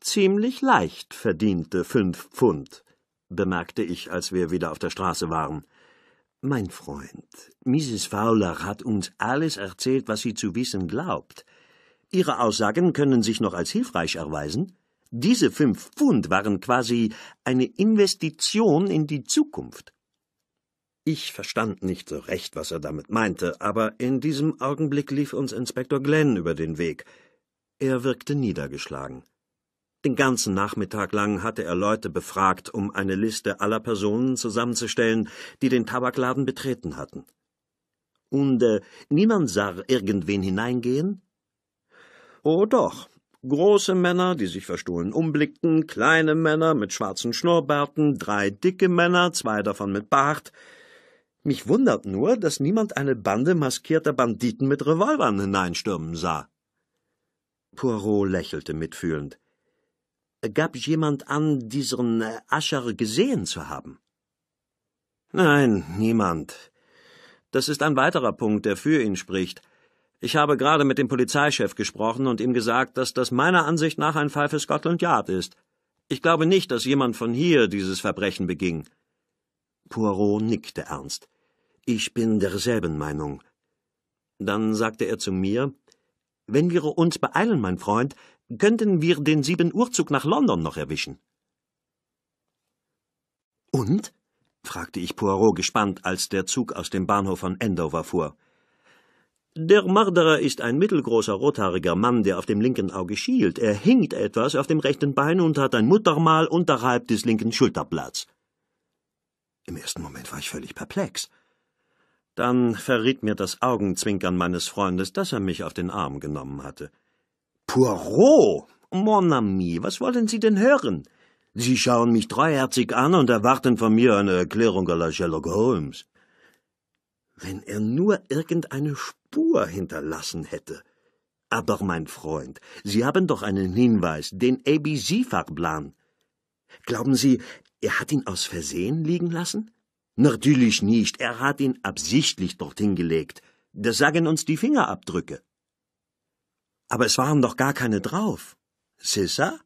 Ziemlich leicht verdiente fünf Pfund, bemerkte ich, als wir wieder auf der Straße waren. Mein Freund, Mrs. Fowler hat uns alles erzählt, was sie zu wissen glaubt. Ihre Aussagen können sich noch als hilfreich erweisen. Diese fünf Pfund waren quasi eine Investition in die Zukunft. Ich verstand nicht so recht, was er damit meinte, aber in diesem Augenblick lief uns Inspektor Glenn über den Weg. Er wirkte niedergeschlagen. Den ganzen Nachmittag lang hatte er Leute befragt, um eine Liste aller Personen zusammenzustellen, die den Tabakladen betreten hatten. Und äh, niemand sah irgendwen hineingehen? Oh doch. Große Männer, die sich verstohlen umblickten, kleine Männer mit schwarzen Schnurrbärten, drei dicke Männer, zwei davon mit Bart. Mich wundert nur, dass niemand eine Bande maskierter Banditen mit Revolvern hineinstürmen sah. Poirot lächelte mitfühlend. Gab jemand an, diesen äh, Ascher gesehen zu haben? Nein, niemand. Das ist ein weiterer Punkt, der für ihn spricht. Ich habe gerade mit dem Polizeichef gesprochen und ihm gesagt, dass das meiner Ansicht nach ein Fall für Scotland Yard ist. Ich glaube nicht, dass jemand von hier dieses Verbrechen beging. Poirot nickte ernst. Ich bin derselben Meinung. Dann sagte er zu mir Wenn wir uns beeilen, mein Freund, könnten wir den sieben Uhr Zug nach London noch erwischen. Und? fragte ich Poirot gespannt, als der Zug aus dem Bahnhof von Andover fuhr. Der Mörderer ist ein mittelgroßer rothaariger Mann, der auf dem linken Auge schielt. Er hinkt etwas auf dem rechten Bein und hat ein Muttermal unterhalb des linken Schulterblatts. Im ersten Moment war ich völlig perplex. Dann verriet mir das Augenzwinkern meines Freundes, dass er mich auf den Arm genommen hatte. Poirot, mon ami, was wollen Sie denn hören? Sie schauen mich treuherzig an und erwarten von mir eine Erklärung aller Sherlock Holmes. Wenn er nur irgendeine Spur hinterlassen hätte. Aber, mein Freund, Sie haben doch einen Hinweis, den ABC-Fahrplan. Glauben Sie, er hat ihn aus Versehen liegen lassen? Natürlich nicht, er hat ihn absichtlich dorthin gelegt. Das sagen uns die Fingerabdrücke. Aber es waren doch gar keine drauf. Sissa?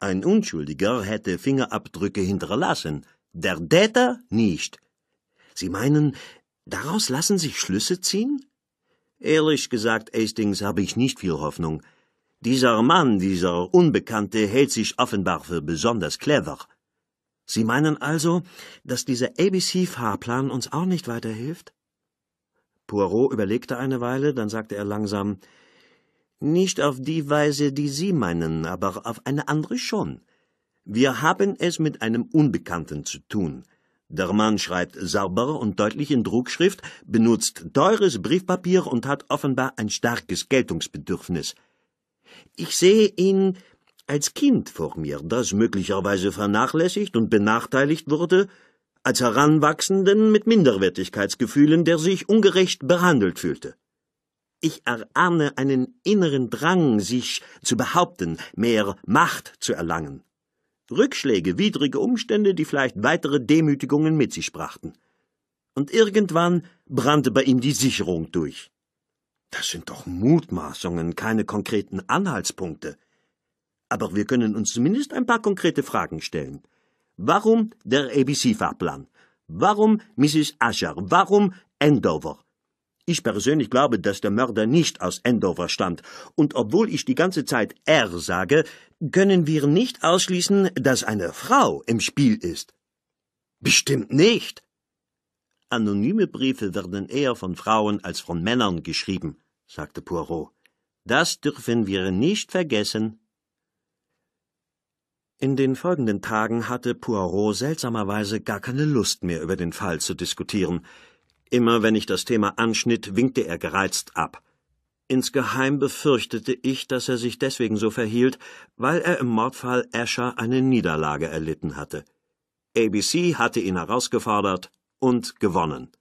Ein Unschuldiger hätte Fingerabdrücke hinterlassen, der Täter nicht. Sie meinen, daraus lassen sich Schlüsse ziehen? Ehrlich gesagt, Hastings, habe ich nicht viel Hoffnung. Dieser Mann, dieser Unbekannte, hält sich offenbar für besonders clever. Sie meinen also, dass dieser ABC-Fahrplan uns auch nicht weiterhilft? Poirot überlegte eine Weile, dann sagte er langsam, nicht auf die Weise, die Sie meinen, aber auf eine andere schon. Wir haben es mit einem Unbekannten zu tun. Der Mann schreibt sauber und deutlich in Druckschrift, benutzt teures Briefpapier und hat offenbar ein starkes Geltungsbedürfnis. Ich sehe ihn als Kind vor mir, das möglicherweise vernachlässigt und benachteiligt wurde, als Heranwachsenden mit Minderwertigkeitsgefühlen, der sich ungerecht behandelt fühlte. Ich erahne einen inneren Drang, sich zu behaupten, mehr Macht zu erlangen. Rückschläge, widrige Umstände, die vielleicht weitere Demütigungen mit sich brachten. Und irgendwann brannte bei ihm die Sicherung durch. Das sind doch Mutmaßungen, keine konkreten Anhaltspunkte. Aber wir können uns zumindest ein paar konkrete Fragen stellen. Warum der ABC-Fahrplan? Warum Mrs. Ascher? Warum Andover? Ich persönlich glaube, dass der Mörder nicht aus Endover stammt, und obwohl ich die ganze Zeit er sage, können wir nicht ausschließen, dass eine Frau im Spiel ist. Bestimmt nicht. Anonyme Briefe werden eher von Frauen als von Männern geschrieben, sagte Poirot. Das dürfen wir nicht vergessen. In den folgenden Tagen hatte Poirot seltsamerweise gar keine Lust mehr über den Fall zu diskutieren. Immer wenn ich das Thema anschnitt, winkte er gereizt ab. Insgeheim befürchtete ich, dass er sich deswegen so verhielt, weil er im Mordfall Asher eine Niederlage erlitten hatte. ABC hatte ihn herausgefordert und gewonnen.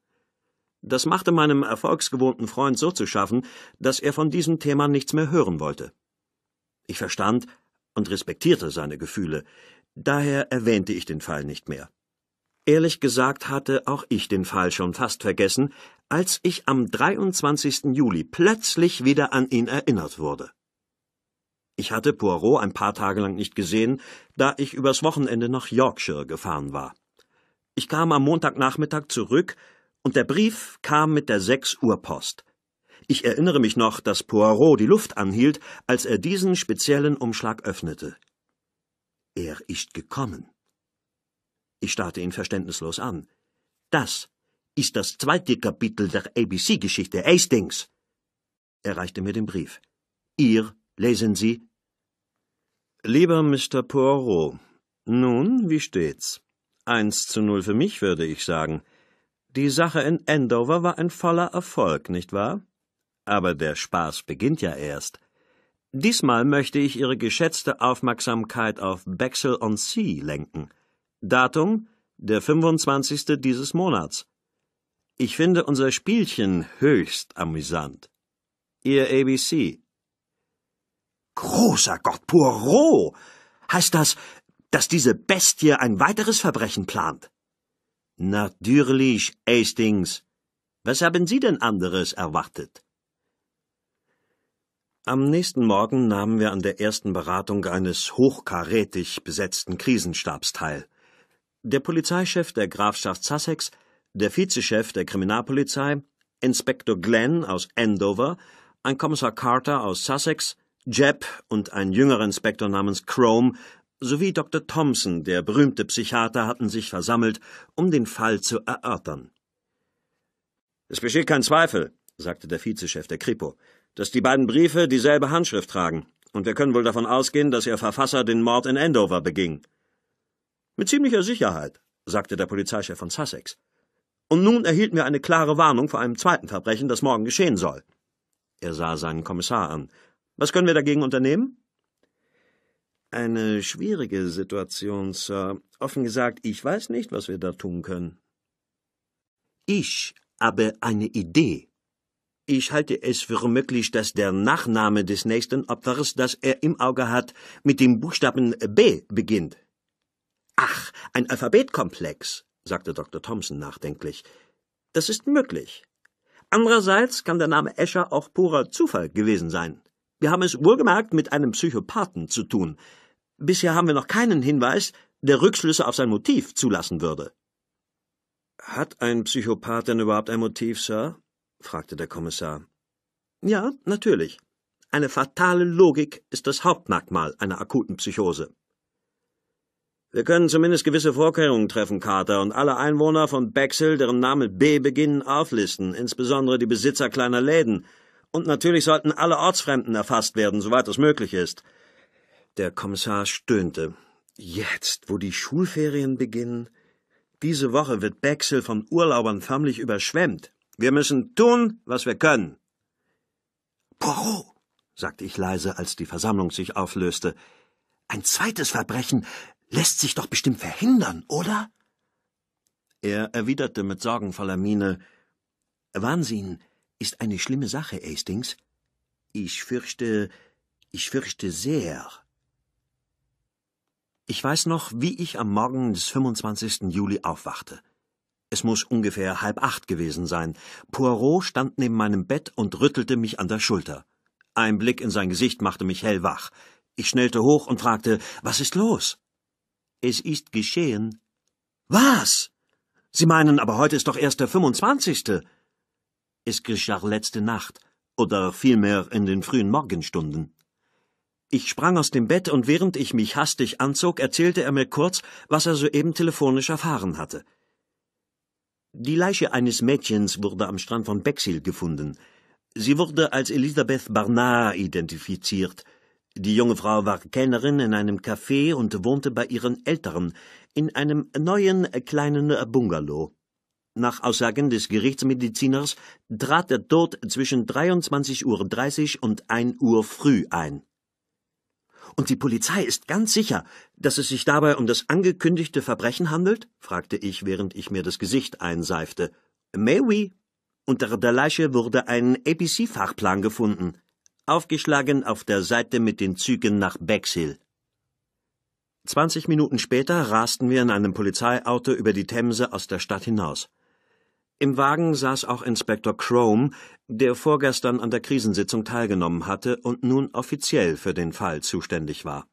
Das machte meinem erfolgsgewohnten Freund so zu schaffen, dass er von diesem Thema nichts mehr hören wollte. Ich verstand und respektierte seine Gefühle, daher erwähnte ich den Fall nicht mehr. Ehrlich gesagt hatte auch ich den Fall schon fast vergessen, als ich am 23. Juli plötzlich wieder an ihn erinnert wurde. Ich hatte Poirot ein paar Tage lang nicht gesehen, da ich übers Wochenende nach Yorkshire gefahren war. Ich kam am Montagnachmittag zurück und der Brief kam mit der 6 Uhr Post. Ich erinnere mich noch, dass Poirot die Luft anhielt, als er diesen speziellen Umschlag öffnete. Er ist gekommen. Ich starrte ihn verständnislos an. Das ist das zweite Kapitel der ABC-Geschichte, Hastings. Er reichte mir den Brief. Ihr, lesen Sie. Lieber Mr. Poirot, nun, wie steht's? Eins zu null für mich, würde ich sagen. Die Sache in Andover war ein voller Erfolg, nicht wahr? Aber der Spaß beginnt ja erst. Diesmal möchte ich Ihre geschätzte Aufmerksamkeit auf Bexhill on Sea lenken. Datum der 25. dieses Monats. Ich finde unser Spielchen höchst amüsant. Ihr ABC. Großer Gott, Poirot! Heißt das, dass diese Bestie ein weiteres Verbrechen plant? Natürlich, Hastings. Was haben Sie denn anderes erwartet? Am nächsten Morgen nahmen wir an der ersten Beratung eines hochkarätig besetzten Krisenstabs teil. Der Polizeichef der Grafschaft Sussex, der Vizechef der Kriminalpolizei, Inspektor Glenn aus Andover, ein Kommissar Carter aus Sussex, Jebb und ein jüngerer Inspektor namens Chrome sowie Dr. Thompson, der berühmte Psychiater, hatten sich versammelt, um den Fall zu erörtern. Es besteht kein Zweifel, sagte der Vizechef der Kripo, dass die beiden Briefe dieselbe Handschrift tragen, und wir können wohl davon ausgehen, dass ihr Verfasser den Mord in Andover beging. Mit ziemlicher Sicherheit, sagte der Polizeichef von Sussex. Und nun erhielten wir eine klare Warnung vor einem zweiten Verbrechen, das morgen geschehen soll. Er sah seinen Kommissar an. Was können wir dagegen unternehmen? Eine schwierige Situation, Sir. Offen gesagt, ich weiß nicht, was wir da tun können. Ich habe eine Idee. Ich halte es für möglich, dass der Nachname des nächsten Opfers, das er im Auge hat, mit dem Buchstaben B beginnt. Ach, ein Alphabetkomplex, sagte Dr. Thompson nachdenklich. Das ist möglich. Andererseits kann der Name Escher auch purer Zufall gewesen sein. Wir haben es wohlgemerkt mit einem Psychopathen zu tun. Bisher haben wir noch keinen Hinweis, der Rückschlüsse auf sein Motiv zulassen würde. Hat ein Psychopath denn überhaupt ein Motiv, Sir? fragte der Kommissar. Ja, natürlich. Eine fatale Logik ist das Hauptmerkmal einer akuten Psychose. Wir können zumindest gewisse Vorkehrungen treffen, Carter, und alle Einwohner von Bexhill, deren Name B beginnen, auflisten, insbesondere die Besitzer kleiner Läden. Und natürlich sollten alle Ortsfremden erfasst werden, soweit es möglich ist. Der Kommissar stöhnte. Jetzt, wo die Schulferien beginnen? Diese Woche wird Bexhill von Urlaubern förmlich überschwemmt. Wir müssen tun, was wir können. Poirot, sagte ich leise, als die Versammlung sich auflöste. Ein zweites Verbrechen, lässt sich doch bestimmt verhindern, oder? Er erwiderte mit sorgenvoller Miene Wahnsinn ist eine schlimme Sache, Hastings. Ich fürchte, ich fürchte sehr. Ich weiß noch, wie ich am Morgen des 25. Juli aufwachte. Es muss ungefähr halb acht gewesen sein. Poirot stand neben meinem Bett und rüttelte mich an der Schulter. Ein Blick in sein Gesicht machte mich hellwach. Ich schnellte hoch und fragte, was ist los? Es ist geschehen. Was? Sie meinen, aber heute ist doch erst der 25. Es geschah letzte Nacht, oder vielmehr in den frühen Morgenstunden. Ich sprang aus dem Bett und während ich mich hastig anzog, erzählte er mir kurz, was er soeben telefonisch erfahren hatte. Die Leiche eines Mädchens wurde am Strand von Bexhill gefunden. Sie wurde als Elisabeth Barnard identifiziert. Die junge Frau war Kellnerin in einem Café und wohnte bei ihren Eltern in einem neuen äh, kleinen äh, Bungalow. Nach Aussagen des Gerichtsmediziners trat der Tod zwischen 23.30 Uhr und 1 Uhr früh ein. Und die Polizei ist ganz sicher, dass es sich dabei um das angekündigte Verbrechen handelt? fragte ich, während ich mir das Gesicht einseifte. May we? Unter der Leiche wurde ein APC-Fachplan gefunden aufgeschlagen auf der Seite mit den Zügen nach Bexhill. 20 Minuten später rasten wir in einem Polizeiauto über die Themse aus der Stadt hinaus. Im Wagen saß auch Inspektor Chrome, der vorgestern an der Krisensitzung teilgenommen hatte und nun offiziell für den Fall zuständig war.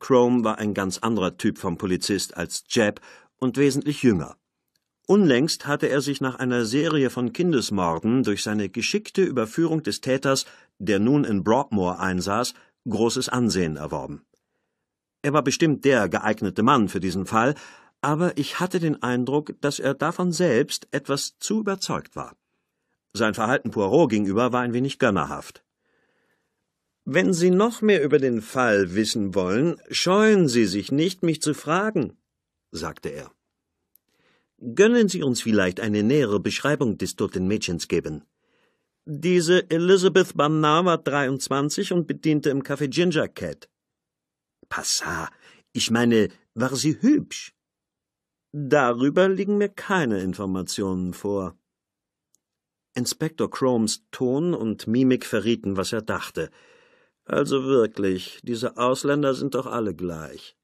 Chrome war ein ganz anderer Typ vom Polizist als Jeb und wesentlich jünger. Unlängst hatte er sich nach einer Serie von Kindesmorden durch seine geschickte Überführung des Täters, der nun in Broadmoor einsaß, großes Ansehen erworben. Er war bestimmt der geeignete Mann für diesen Fall, aber ich hatte den Eindruck, dass er davon selbst etwas zu überzeugt war. Sein Verhalten Poirot gegenüber war ein wenig gönnerhaft. Wenn Sie noch mehr über den Fall wissen wollen, scheuen Sie sich nicht, mich zu fragen, sagte er. Können Sie uns vielleicht eine nähere Beschreibung des toten Mädchens geben? Diese Elizabeth Barnard war 23 und bediente im Café Ginger Cat. Passa, ich meine, war sie hübsch? Darüber liegen mir keine Informationen vor. Inspektor Cromes Ton und Mimik verrieten, was er dachte. Also wirklich, diese Ausländer sind doch alle gleich.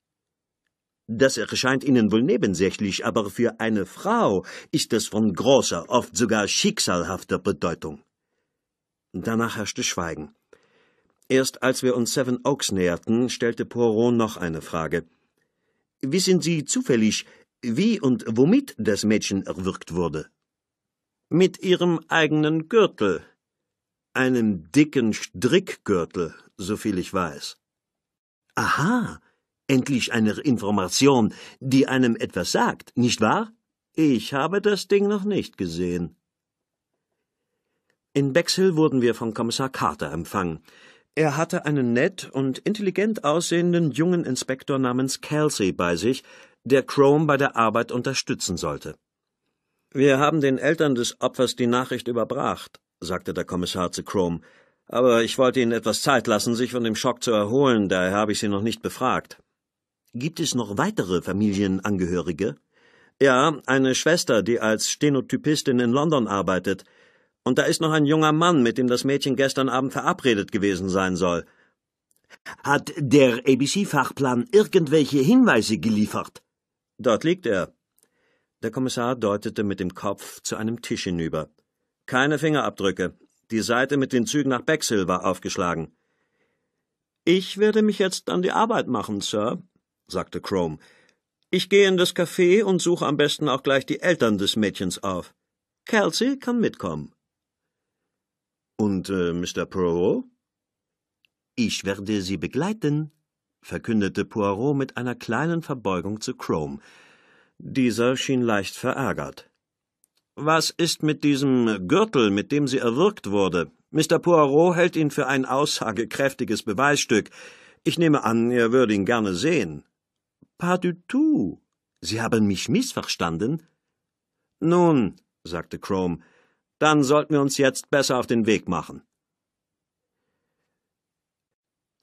Das erscheint Ihnen wohl nebensächlich, aber für eine Frau ist es von großer, oft sogar schicksalhafter Bedeutung. Danach herrschte Schweigen. Erst als wir uns Seven Oaks näherten, stellte Poirot noch eine Frage. Wissen Sie zufällig, wie und womit das Mädchen erwürgt wurde? Mit ihrem eigenen Gürtel. Einem dicken Strickgürtel, soviel ich weiß. Aha, Endlich eine Information, die einem etwas sagt, nicht wahr? Ich habe das Ding noch nicht gesehen. In Bexhill wurden wir von Kommissar Carter empfangen. Er hatte einen nett und intelligent aussehenden jungen Inspektor namens Kelsey bei sich, der Chrome bei der Arbeit unterstützen sollte. Wir haben den Eltern des Opfers die Nachricht überbracht, sagte der Kommissar zu Chrome, aber ich wollte Ihnen etwas Zeit lassen, sich von dem Schock zu erholen, daher habe ich Sie noch nicht befragt. Gibt es noch weitere Familienangehörige? Ja, eine Schwester, die als Stenotypistin in London arbeitet. Und da ist noch ein junger Mann, mit dem das Mädchen gestern Abend verabredet gewesen sein soll. Hat der ABC-Fachplan irgendwelche Hinweise geliefert? Dort liegt er. Der Kommissar deutete mit dem Kopf zu einem Tisch hinüber. Keine Fingerabdrücke. Die Seite mit den Zügen nach Bexhill war aufgeschlagen. Ich werde mich jetzt an die Arbeit machen, Sir, sagte Chrome. Ich gehe in das Café und suche am besten auch gleich die Eltern des Mädchens auf. Kelsey kann mitkommen. Und äh, Mr. Poirot? Ich werde Sie begleiten, verkündete Poirot mit einer kleinen Verbeugung zu Chrome. Dieser schien leicht verärgert. Was ist mit diesem Gürtel, mit dem sie erwürgt wurde? Mr. Poirot hält ihn für ein aussagekräftiges Beweisstück. Ich nehme an, er würde ihn gerne sehen. Pas du tout. Sie haben mich missverstanden? Nun, sagte Chrome, dann sollten wir uns jetzt besser auf den Weg machen.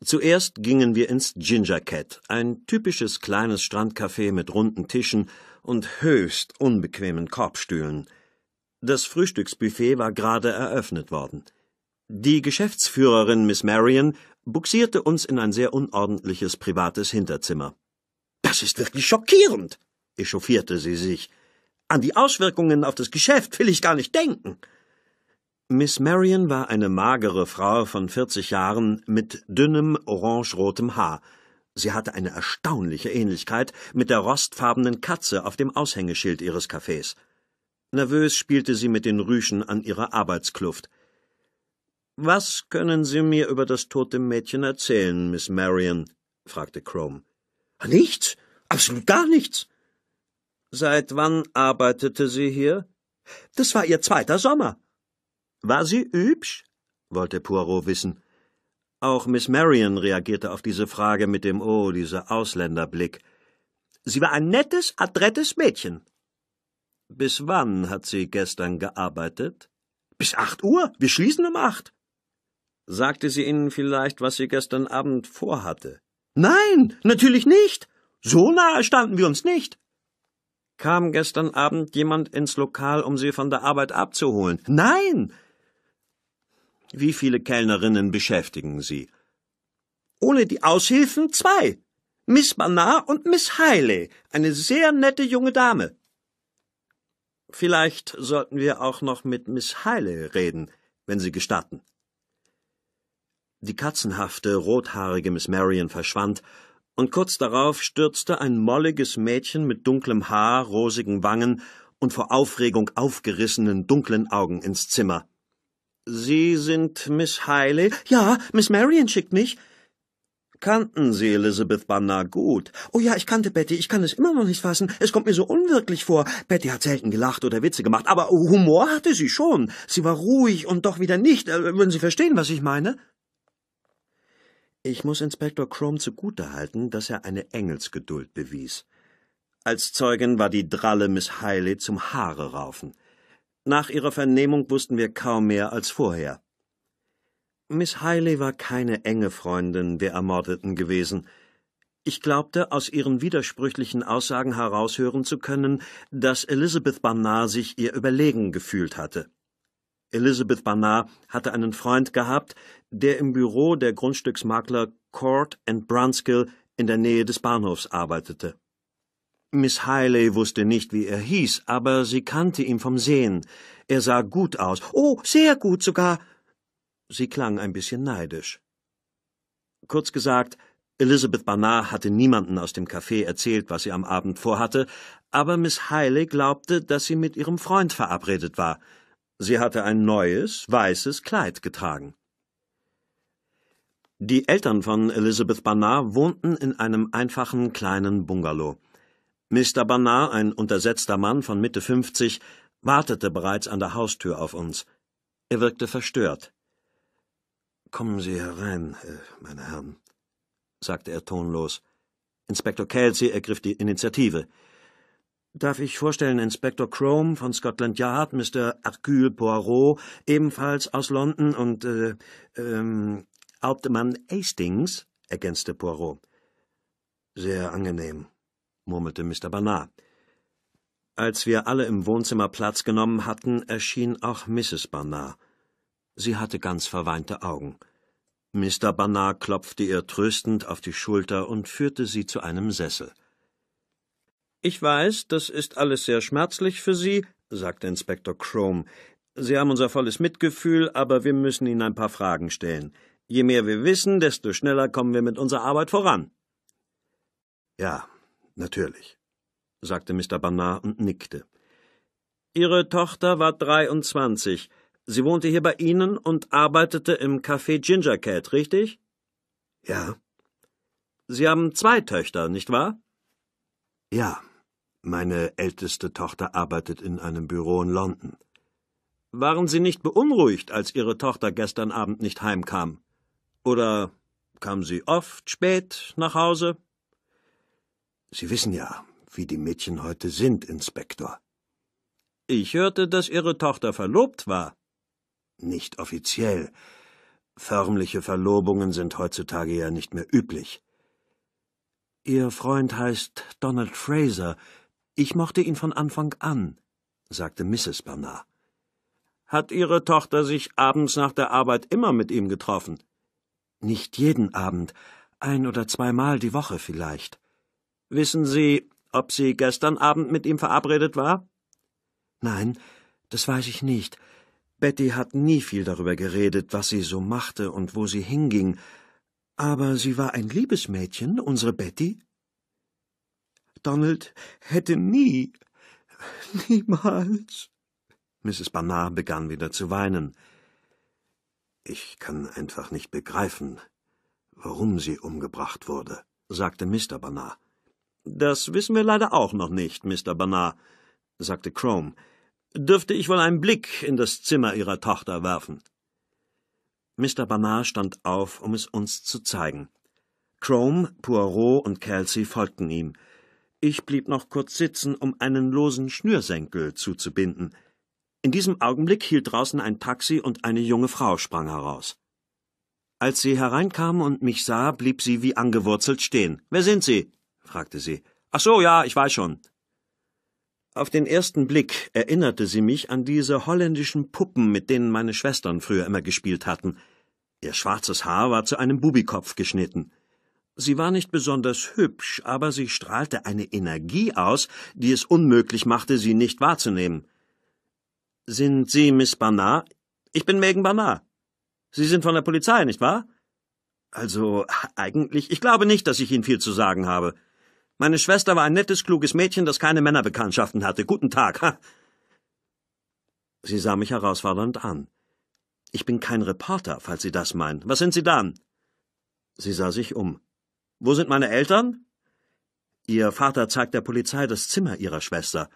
Zuerst gingen wir ins Ginger Cat, ein typisches kleines Strandcafé mit runden Tischen und höchst unbequemen Korbstühlen. Das Frühstücksbuffet war gerade eröffnet worden. Die Geschäftsführerin Miss Marion buxierte uns in ein sehr unordentliches privates Hinterzimmer. Das ist wirklich schockierend, echauffierte sie sich. An die Auswirkungen auf das Geschäft will ich gar nicht denken. Miss Marion war eine magere Frau von 40 Jahren mit dünnem orangerotem Haar. Sie hatte eine erstaunliche Ähnlichkeit mit der rostfarbenen Katze auf dem Aushängeschild ihres Cafés. Nervös spielte sie mit den Rüschen an ihrer Arbeitskluft. Was können Sie mir über das tote Mädchen erzählen, Miss Marion? fragte Chrome. Nichts, absolut gar nichts. Seit wann arbeitete sie hier? Das war ihr zweiter Sommer. War sie hübsch? wollte Poirot wissen. Auch Miss Marion reagierte auf diese Frage mit dem Oh, dieser Ausländerblick. Sie war ein nettes, adrettes Mädchen. Bis wann hat sie gestern gearbeitet? Bis acht Uhr. Wir schließen um acht. Sagte sie Ihnen vielleicht, was sie gestern Abend vorhatte? Nein, natürlich nicht. So nahe standen wir uns nicht. Kam gestern Abend jemand ins Lokal, um Sie von der Arbeit abzuholen? Nein. Wie viele Kellnerinnen beschäftigen Sie? Ohne die Aushilfen zwei. Miss Banar und Miss Hailey, eine sehr nette junge Dame. Vielleicht sollten wir auch noch mit Miss Hailey reden, wenn Sie gestatten. Die katzenhafte, rothaarige Miss Marion verschwand, und kurz darauf stürzte ein molliges Mädchen mit dunklem Haar, rosigen Wangen und vor Aufregung aufgerissenen dunklen Augen ins Zimmer. Sie sind Miss Heile? Ja, Miss Marion schickt mich. Kannten Sie Elizabeth Banner gut? Oh ja, ich kannte Betty, ich kann es immer noch nicht fassen. Es kommt mir so unwirklich vor. Betty hat selten gelacht oder Witze gemacht, aber Humor hatte sie schon. Sie war ruhig und doch wieder nicht, äh, Würden Sie verstehen, was ich meine. Ich muss Inspektor Chrome zugutehalten, dass er eine Engelsgeduld bewies. Als Zeugin war die Dralle Miss Hailey zum Haare raufen. Nach ihrer Vernehmung wussten wir kaum mehr als vorher. Miss Hailey war keine enge Freundin der Ermordeten gewesen. Ich glaubte, aus ihren widersprüchlichen Aussagen heraushören zu können, dass Elizabeth Barnard sich ihr überlegen gefühlt hatte. Elizabeth Barnard hatte einen Freund gehabt, der im Büro der Grundstücksmakler Court and Brunskill in der Nähe des Bahnhofs arbeitete. Miss Haley wusste nicht, wie er hieß, aber sie kannte ihn vom Sehen. Er sah gut aus. Oh, sehr gut sogar. Sie klang ein bisschen neidisch. Kurz gesagt, Elizabeth Barnard hatte niemanden aus dem Café erzählt, was sie am Abend vorhatte, aber Miss Haley glaubte, dass sie mit ihrem Freund verabredet war. Sie hatte ein neues, weißes Kleid getragen. Die Eltern von Elizabeth Barnard wohnten in einem einfachen kleinen Bungalow. Mr. Barnard, ein untersetzter Mann von Mitte 50, wartete bereits an der Haustür auf uns. Er wirkte verstört. Kommen Sie herein, äh, meine Herren, sagte er tonlos. Inspektor Kelsey ergriff die Initiative. Darf ich vorstellen, Inspektor Chrome von Scotland Yard, Mr. Hercule Poirot, ebenfalls aus London und, äh, ähm, Hauptmann Hastings, ergänzte Poirot. Sehr angenehm, murmelte Mr. Barnard. Als wir alle im Wohnzimmer Platz genommen hatten, erschien auch Mrs. Barnard. Sie hatte ganz verweinte Augen. Mr. Barnard klopfte ihr tröstend auf die Schulter und führte sie zu einem Sessel. Ich weiß, das ist alles sehr schmerzlich für Sie, sagte Inspektor Chrome. Sie haben unser volles Mitgefühl, aber wir müssen Ihnen ein paar Fragen stellen. Je mehr wir wissen, desto schneller kommen wir mit unserer Arbeit voran. Ja, natürlich, sagte Mr. Barnard und nickte. Ihre Tochter war 23. Sie wohnte hier bei Ihnen und arbeitete im Café Ginger Cat, richtig? Ja. Sie haben zwei Töchter, nicht wahr? Ja. Meine älteste Tochter arbeitet in einem Büro in London. Waren Sie nicht beunruhigt, als Ihre Tochter gestern Abend nicht heimkam? Oder kam sie oft spät nach Hause? Sie wissen ja, wie die Mädchen heute sind, Inspektor. Ich hörte, dass Ihre Tochter verlobt war. Nicht offiziell. Förmliche Verlobungen sind heutzutage ja nicht mehr üblich. Ihr Freund heißt Donald Fraser, ich mochte ihn von Anfang an, sagte Mrs. Bernard. Hat Ihre Tochter sich abends nach der Arbeit immer mit ihm getroffen? Nicht jeden Abend, ein oder zweimal die Woche vielleicht. Wissen Sie, ob sie gestern Abend mit ihm verabredet war? Nein, das weiß ich nicht. Betty hat nie viel darüber geredet, was sie so machte und wo sie hinging. Aber sie war ein liebes Mädchen, unsere Betty. Donald hätte nie, niemals. Mrs. Barnard begann wieder zu weinen. Ich kann einfach nicht begreifen, warum sie umgebracht wurde, sagte Mr. Barnard. Das wissen wir leider auch noch nicht, Mr. Barnard, sagte Chrome. Dürfte ich wohl einen Blick in das Zimmer Ihrer Tochter werfen? Mr. Barnard stand auf, um es uns zu zeigen. Chrome, Poirot und Kelsey folgten ihm. Ich blieb noch kurz sitzen, um einen losen Schnürsenkel zuzubinden. In diesem Augenblick hielt draußen ein Taxi und eine junge Frau sprang heraus. Als sie hereinkam und mich sah, blieb sie wie angewurzelt stehen. Wer sind Sie? fragte sie. Ach so, ja, ich weiß schon. Auf den ersten Blick erinnerte sie mich an diese holländischen Puppen, mit denen meine Schwestern früher immer gespielt hatten. Ihr schwarzes Haar war zu einem Bubikopf geschnitten. Sie war nicht besonders hübsch, aber sie strahlte eine Energie aus, die es unmöglich machte, sie nicht wahrzunehmen. Sind Sie Miss Barnard? Ich bin Megan Barnard. Sie sind von der Polizei, nicht wahr? Also, eigentlich, ich glaube nicht, dass ich Ihnen viel zu sagen habe. Meine Schwester war ein nettes, kluges Mädchen, das keine Männerbekanntschaften hatte. Guten Tag. Ha. Sie sah mich herausfordernd an. Ich bin kein Reporter, falls Sie das meinen. Was sind Sie dann? Sie sah sich um. Wo sind meine Eltern? Ihr Vater zeigt der Polizei das Zimmer ihrer Schwester.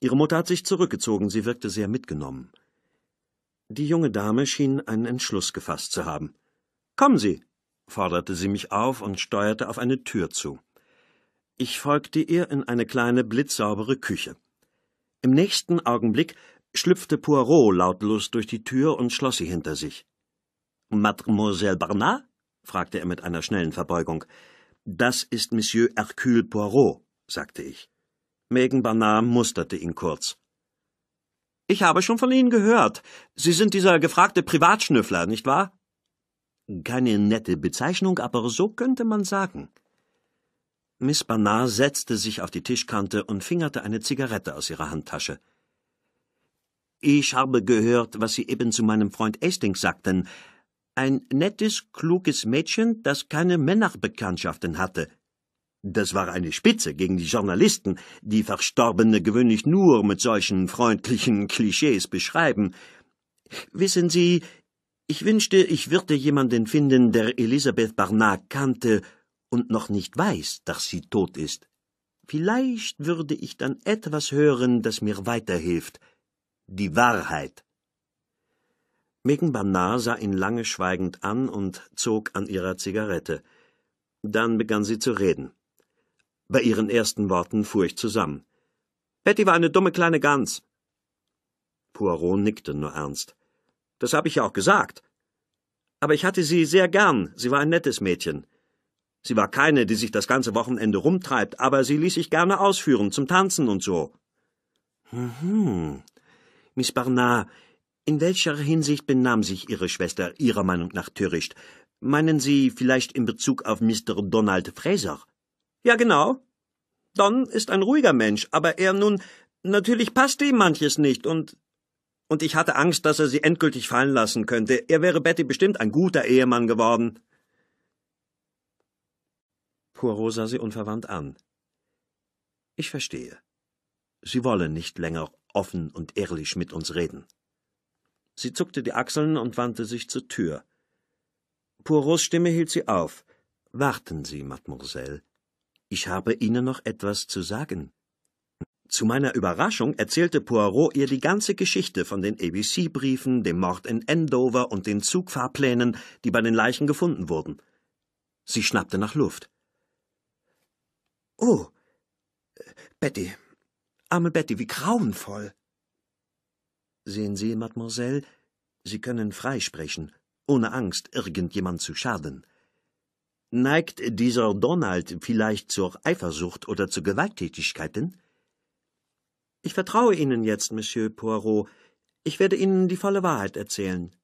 Ihre Mutter hat sich zurückgezogen, sie wirkte sehr mitgenommen. Die junge Dame schien einen Entschluss gefasst zu haben. Kommen Sie, forderte sie mich auf und steuerte auf eine Tür zu. Ich folgte ihr in eine kleine, blitzsaubere Küche. Im nächsten Augenblick schlüpfte Poirot lautlos durch die Tür und schloss sie hinter sich. Mademoiselle Barnard? fragte er mit einer schnellen Verbeugung. Das ist Monsieur Hercule Poirot, sagte ich. Megan Barnard musterte ihn kurz. Ich habe schon von Ihnen gehört. Sie sind dieser gefragte Privatschnüffler, nicht wahr? Keine nette Bezeichnung, aber so könnte man sagen. Miss Barnard setzte sich auf die Tischkante und fingerte eine Zigarette aus ihrer Handtasche. Ich habe gehört, was Sie eben zu meinem Freund Hastings sagten. Ein nettes, kluges Mädchen, das keine Männerbekanntschaften hatte. Das war eine Spitze gegen die Journalisten, die Verstorbene gewöhnlich nur mit solchen freundlichen Klischees beschreiben. Wissen Sie, ich wünschte, ich würde jemanden finden, der Elisabeth Barnard kannte und noch nicht weiß, dass sie tot ist. Vielleicht würde ich dann etwas hören, das mir weiterhilft. Die Wahrheit. Megan Barnard sah ihn lange schweigend an und zog an ihrer Zigarette. Dann begann sie zu reden. Bei ihren ersten Worten fuhr ich zusammen. Betty war eine dumme kleine Gans. Poirot nickte nur ernst. Das habe ich ja auch gesagt. Aber ich hatte sie sehr gern. Sie war ein nettes Mädchen. Sie war keine, die sich das ganze Wochenende rumtreibt, aber sie ließ sich gerne ausführen, zum Tanzen und so. Mhm. Miss Barnard, in welcher Hinsicht benahm sich Ihre Schwester Ihrer Meinung nach töricht? Meinen Sie vielleicht in Bezug auf Mr. Donald Fraser? Ja, genau. Don ist ein ruhiger Mensch, aber er nun, natürlich passte ihm manches nicht und und ich hatte Angst, dass er sie endgültig fallen lassen könnte. Er wäre Betty bestimmt ein guter Ehemann geworden. Poirot sah sie unverwandt an. Ich verstehe. Sie wollen nicht länger offen und ehrlich mit uns reden. Sie zuckte die Achseln und wandte sich zur Tür. Poirots Stimme hielt sie auf. Warten Sie, Mademoiselle. Ich habe Ihnen noch etwas zu sagen. Zu meiner Überraschung erzählte Poirot ihr die ganze Geschichte von den ABC-Briefen, dem Mord in Andover und den Zugfahrplänen, die bei den Leichen gefunden wurden. Sie schnappte nach Luft. Oh, Betty, arme Betty, wie grauenvoll. Sehen Sie, Mademoiselle, Sie können freisprechen, ohne Angst, irgendjemand zu schaden. Neigt dieser Donald vielleicht zur Eifersucht oder zu Gewalttätigkeiten? Ich vertraue Ihnen jetzt, Monsieur Poirot. Ich werde Ihnen die volle Wahrheit erzählen.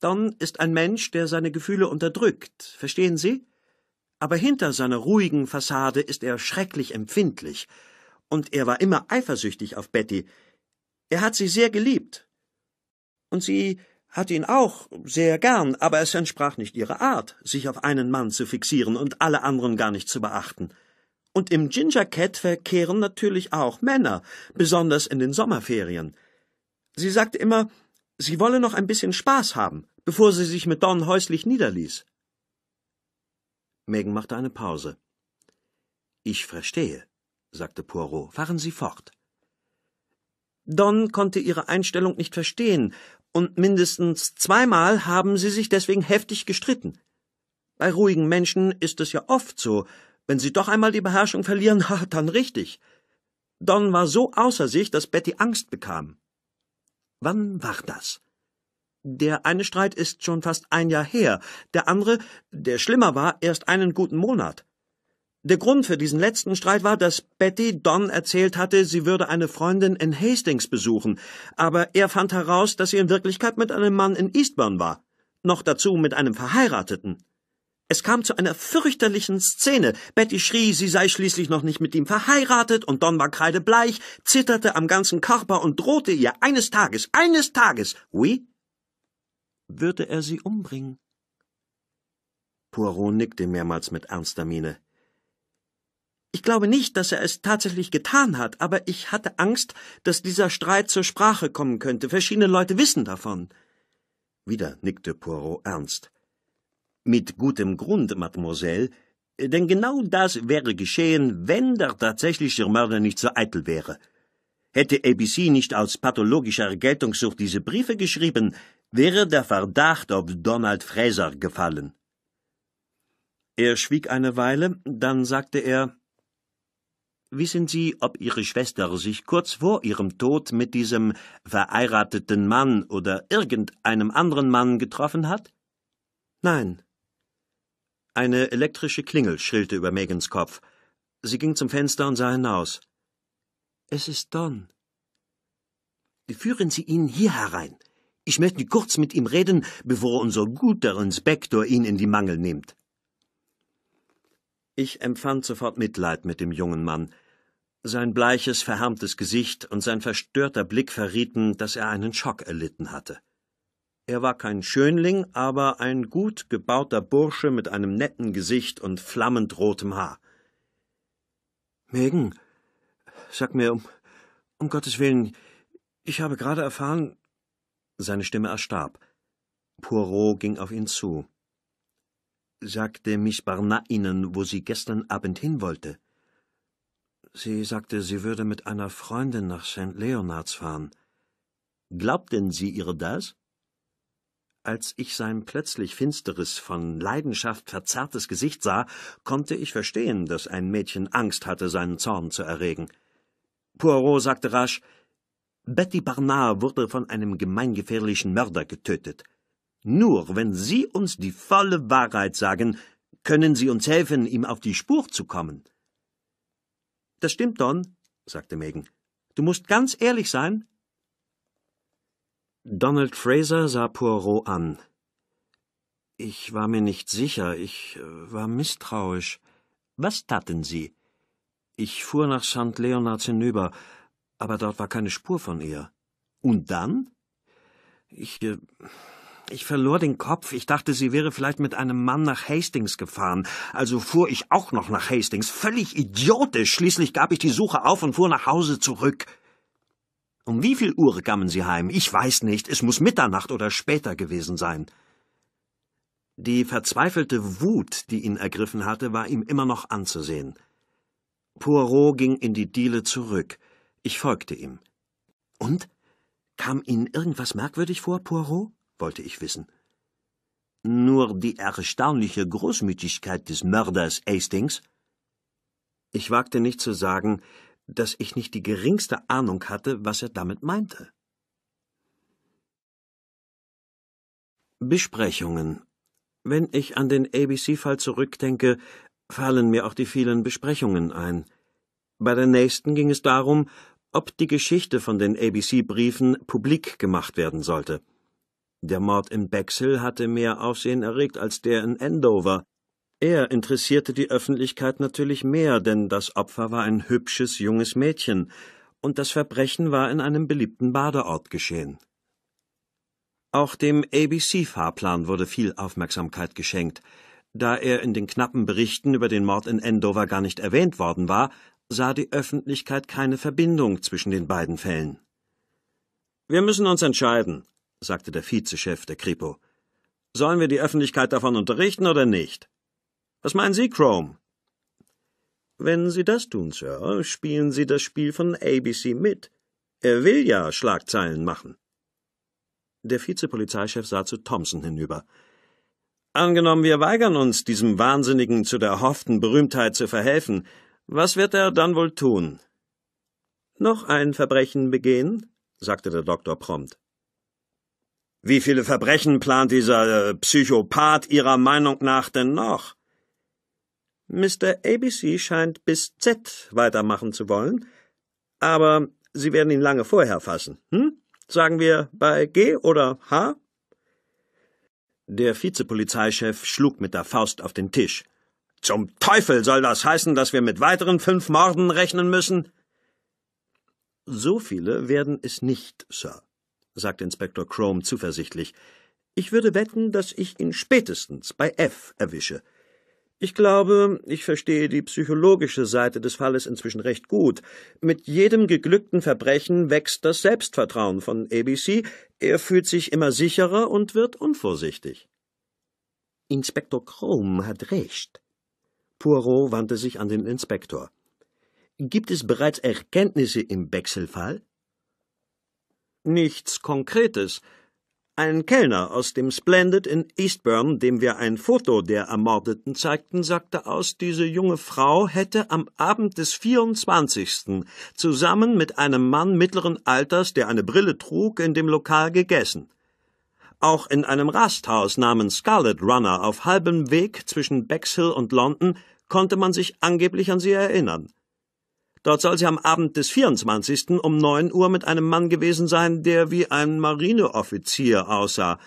Don ist ein Mensch, der seine Gefühle unterdrückt, verstehen Sie? Aber hinter seiner ruhigen Fassade ist er schrecklich empfindlich. Und er war immer eifersüchtig auf Betty, er hat sie sehr geliebt. Und sie hat ihn auch sehr gern, aber es entsprach nicht ihrer Art, sich auf einen Mann zu fixieren und alle anderen gar nicht zu beachten. Und im Ginger Cat verkehren natürlich auch Männer, besonders in den Sommerferien. Sie sagte immer, sie wolle noch ein bisschen Spaß haben, bevor sie sich mit Don häuslich niederließ. Megan machte eine Pause. Ich verstehe, sagte Poirot. Fahren Sie fort. Don konnte ihre Einstellung nicht verstehen, und mindestens zweimal haben sie sich deswegen heftig gestritten. Bei ruhigen Menschen ist es ja oft so, wenn sie doch einmal die Beherrschung verlieren, dann richtig. Don war so außer sich, dass Betty Angst bekam. Wann war das? Der eine Streit ist schon fast ein Jahr her, der andere, der schlimmer war, erst einen guten Monat. Der Grund für diesen letzten Streit war, dass Betty Don erzählt hatte, sie würde eine Freundin in Hastings besuchen, aber er fand heraus, dass sie in Wirklichkeit mit einem Mann in Eastbourne war, noch dazu mit einem Verheirateten. Es kam zu einer fürchterlichen Szene. Betty schrie, sie sei schließlich noch nicht mit ihm verheiratet, und Don war kreidebleich, zitterte am ganzen Körper und drohte ihr eines Tages, eines Tages, oui, würde er sie umbringen. Poirot nickte mehrmals mit ernster Miene. Ich glaube nicht, dass er es tatsächlich getan hat, aber ich hatte Angst, dass dieser Streit zur Sprache kommen könnte. Verschiedene Leute wissen davon. Wieder nickte Poirot ernst. Mit gutem Grund, Mademoiselle, denn genau das wäre geschehen, wenn der tatsächliche Mörder nicht so eitel wäre. Hätte ABC nicht aus pathologischer Geltungssucht diese Briefe geschrieben, wäre der Verdacht auf Donald Fraser gefallen. Er schwieg eine Weile, dann sagte er Wissen Sie, ob Ihre Schwester sich kurz vor ihrem Tod mit diesem verheirateten Mann oder irgendeinem anderen Mann getroffen hat? Nein. Eine elektrische Klingel schrillte über Megans Kopf. Sie ging zum Fenster und sah hinaus. Es ist Don. Führen Sie ihn hier herein. Ich möchte kurz mit ihm reden, bevor unser guter Inspektor ihn in die Mangel nimmt. Ich empfand sofort Mitleid mit dem jungen Mann. Sein bleiches, verhärmtes Gesicht und sein verstörter Blick verrieten, dass er einen Schock erlitten hatte. Er war kein Schönling, aber ein gut gebauter Bursche mit einem netten Gesicht und flammend rotem Haar. Megan, sag mir, um, um Gottes Willen, ich habe gerade erfahren. Seine Stimme erstarb. Poirot ging auf ihn zu sagte Miss Barnard Ihnen, wo sie gestern Abend hin wollte? Sie sagte, sie würde mit einer Freundin nach St. Leonards fahren. Glaubten Sie ihr das? Als ich sein plötzlich finsteres, von Leidenschaft verzerrtes Gesicht sah, konnte ich verstehen, dass ein Mädchen Angst hatte, seinen Zorn zu erregen. Poirot sagte rasch, Betty Barnard wurde von einem gemeingefährlichen Mörder getötet. Nur wenn Sie uns die volle Wahrheit sagen, können Sie uns helfen, ihm auf die Spur zu kommen. Das stimmt, Don, sagte Megan. Du musst ganz ehrlich sein. Donald Fraser sah Poirot an. Ich war mir nicht sicher, ich äh, war misstrauisch. Was taten Sie? Ich fuhr nach St. Leonards hinüber, aber dort war keine Spur von ihr. Und dann? Ich. Äh, ich verlor den Kopf. Ich dachte, sie wäre vielleicht mit einem Mann nach Hastings gefahren. Also fuhr ich auch noch nach Hastings. Völlig idiotisch. Schließlich gab ich die Suche auf und fuhr nach Hause zurück. Um wie viel Uhr kamen Sie heim? Ich weiß nicht. Es muss Mitternacht oder später gewesen sein. Die verzweifelte Wut, die ihn ergriffen hatte, war ihm immer noch anzusehen. Poirot ging in die Diele zurück. Ich folgte ihm. Und? Kam Ihnen irgendwas merkwürdig vor, Poirot? wollte ich wissen. Nur die erstaunliche Großmütigkeit des Mörders Hastings? Ich wagte nicht zu sagen, dass ich nicht die geringste Ahnung hatte, was er damit meinte. Besprechungen. Wenn ich an den ABC-Fall zurückdenke, fallen mir auch die vielen Besprechungen ein. Bei der nächsten ging es darum, ob die Geschichte von den ABC-Briefen publik gemacht werden sollte. Der Mord in Bexhill hatte mehr Aufsehen erregt als der in Andover. Er interessierte die Öffentlichkeit natürlich mehr, denn das Opfer war ein hübsches junges Mädchen, und das Verbrechen war in einem beliebten Badeort geschehen. Auch dem ABC-Fahrplan wurde viel Aufmerksamkeit geschenkt. Da er in den knappen Berichten über den Mord in Andover gar nicht erwähnt worden war, sah die Öffentlichkeit keine Verbindung zwischen den beiden Fällen. Wir müssen uns entscheiden, sagte der Vizechef der Kripo. Sollen wir die Öffentlichkeit davon unterrichten oder nicht? Was meinen Sie, Chrome? Wenn Sie das tun, Sir, spielen Sie das Spiel von ABC mit. Er will ja Schlagzeilen machen. Der Vizepolizeichef sah zu Thompson hinüber. Angenommen, wir weigern uns, diesem Wahnsinnigen zu der erhofften Berühmtheit zu verhelfen, was wird er dann wohl tun? Noch ein Verbrechen begehen? sagte der Doktor prompt. Wie viele Verbrechen plant dieser äh, Psychopath Ihrer Meinung nach denn noch? Mr. ABC scheint bis Z weitermachen zu wollen, aber Sie werden ihn lange vorher fassen. Hm? Sagen wir bei G oder H? Der Vizepolizeichef schlug mit der Faust auf den Tisch. Zum Teufel soll das heißen, dass wir mit weiteren fünf Morden rechnen müssen? So viele werden es nicht, Sir sagte Inspektor Chrome zuversichtlich. Ich würde wetten, dass ich ihn spätestens bei F erwische. Ich glaube, ich verstehe die psychologische Seite des Falles inzwischen recht gut. Mit jedem geglückten Verbrechen wächst das Selbstvertrauen von ABC, er fühlt sich immer sicherer und wird unvorsichtig. Inspektor Chrome hat recht. Poirot wandte sich an den Inspektor. Gibt es bereits Erkenntnisse im Wechselfall? Nichts Konkretes. Ein Kellner aus dem Splendid in Eastbourne, dem wir ein Foto der Ermordeten zeigten, sagte aus, diese junge Frau hätte am Abend des 24. zusammen mit einem Mann mittleren Alters, der eine Brille trug, in dem Lokal gegessen. Auch in einem Rasthaus namens Scarlet Runner auf halbem Weg zwischen Bexhill und London konnte man sich angeblich an sie erinnern. Dort soll sie am Abend des 24. um 9 Uhr mit einem Mann gewesen sein, der wie ein Marineoffizier aussah.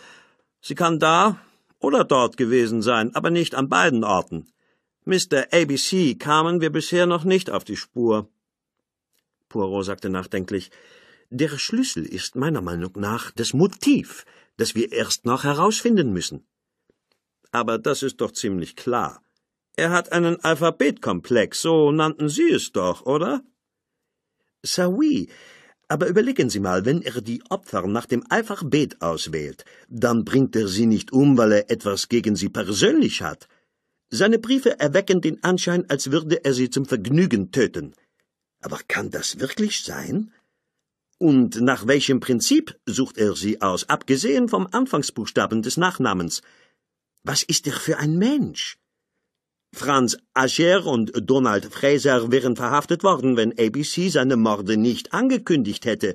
Sie kann da oder dort gewesen sein, aber nicht an beiden Orten. Mr. ABC kamen wir bisher noch nicht auf die Spur. Poirot sagte nachdenklich, der Schlüssel ist meiner Meinung nach das Motiv, das wir erst noch herausfinden müssen. Aber das ist doch ziemlich klar. Er hat einen Alphabetkomplex, so nannten Sie es doch, oder? Sawi, aber überlegen Sie mal, wenn er die Opfer nach dem Alphabet auswählt, dann bringt er sie nicht um, weil er etwas gegen sie persönlich hat. Seine Briefe erwecken den Anschein, als würde er sie zum Vergnügen töten. Aber kann das wirklich sein? Und nach welchem Prinzip sucht er sie aus, abgesehen vom Anfangsbuchstaben des Nachnamens? Was ist er für ein Mensch? Franz Ascher und Donald Fraser wären verhaftet worden, wenn ABC seine Morde nicht angekündigt hätte.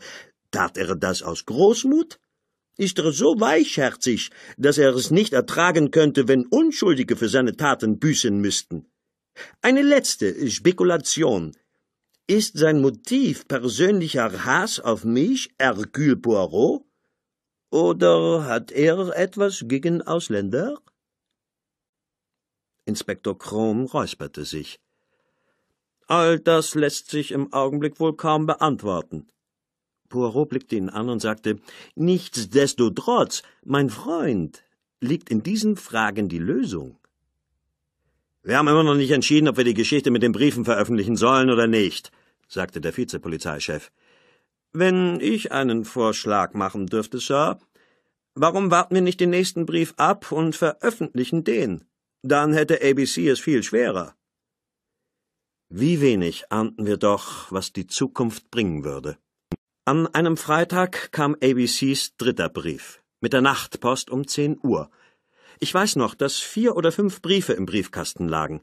Tat er das aus Großmut? Ist er so weichherzig, dass er es nicht ertragen könnte, wenn Unschuldige für seine Taten büßen müssten? Eine letzte Spekulation. Ist sein Motiv persönlicher Hass auf mich, Hercule Poirot? Oder hat er etwas gegen Ausländer? Inspektor Krom räusperte sich. All das lässt sich im Augenblick wohl kaum beantworten. Poirot blickte ihn an und sagte Nichtsdestotrotz, mein Freund, liegt in diesen Fragen die Lösung. Wir haben immer noch nicht entschieden, ob wir die Geschichte mit den Briefen veröffentlichen sollen oder nicht, sagte der Vizepolizeichef. Wenn ich einen Vorschlag machen dürfte, Sir, warum warten wir nicht den nächsten Brief ab und veröffentlichen den? dann hätte ABC es viel schwerer. Wie wenig ahnten wir doch, was die Zukunft bringen würde. An einem Freitag kam ABCs dritter Brief, mit der Nachtpost um 10 Uhr. Ich weiß noch, dass vier oder fünf Briefe im Briefkasten lagen.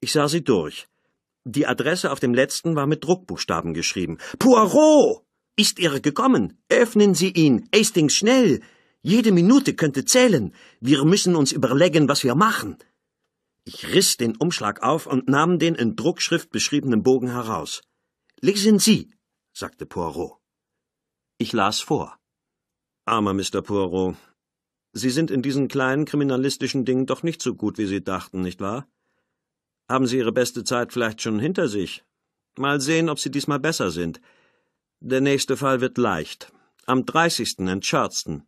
Ich sah sie durch. Die Adresse auf dem letzten war mit Druckbuchstaben geschrieben. Poirot! Ist Ihre gekommen? Öffnen Sie ihn! Hastings, schnell! Jede Minute könnte zählen. Wir müssen uns überlegen, was wir machen. Ich riss den Umschlag auf und nahm den in Druckschrift beschriebenen Bogen heraus. Lesen Sie, sagte Poirot. Ich las vor. Armer Mr. Poirot, Sie sind in diesen kleinen kriminalistischen Dingen doch nicht so gut, wie Sie dachten, nicht wahr? Haben Sie Ihre beste Zeit vielleicht schon hinter sich? Mal sehen, ob Sie diesmal besser sind. Der nächste Fall wird leicht. Am 30. in Charleston.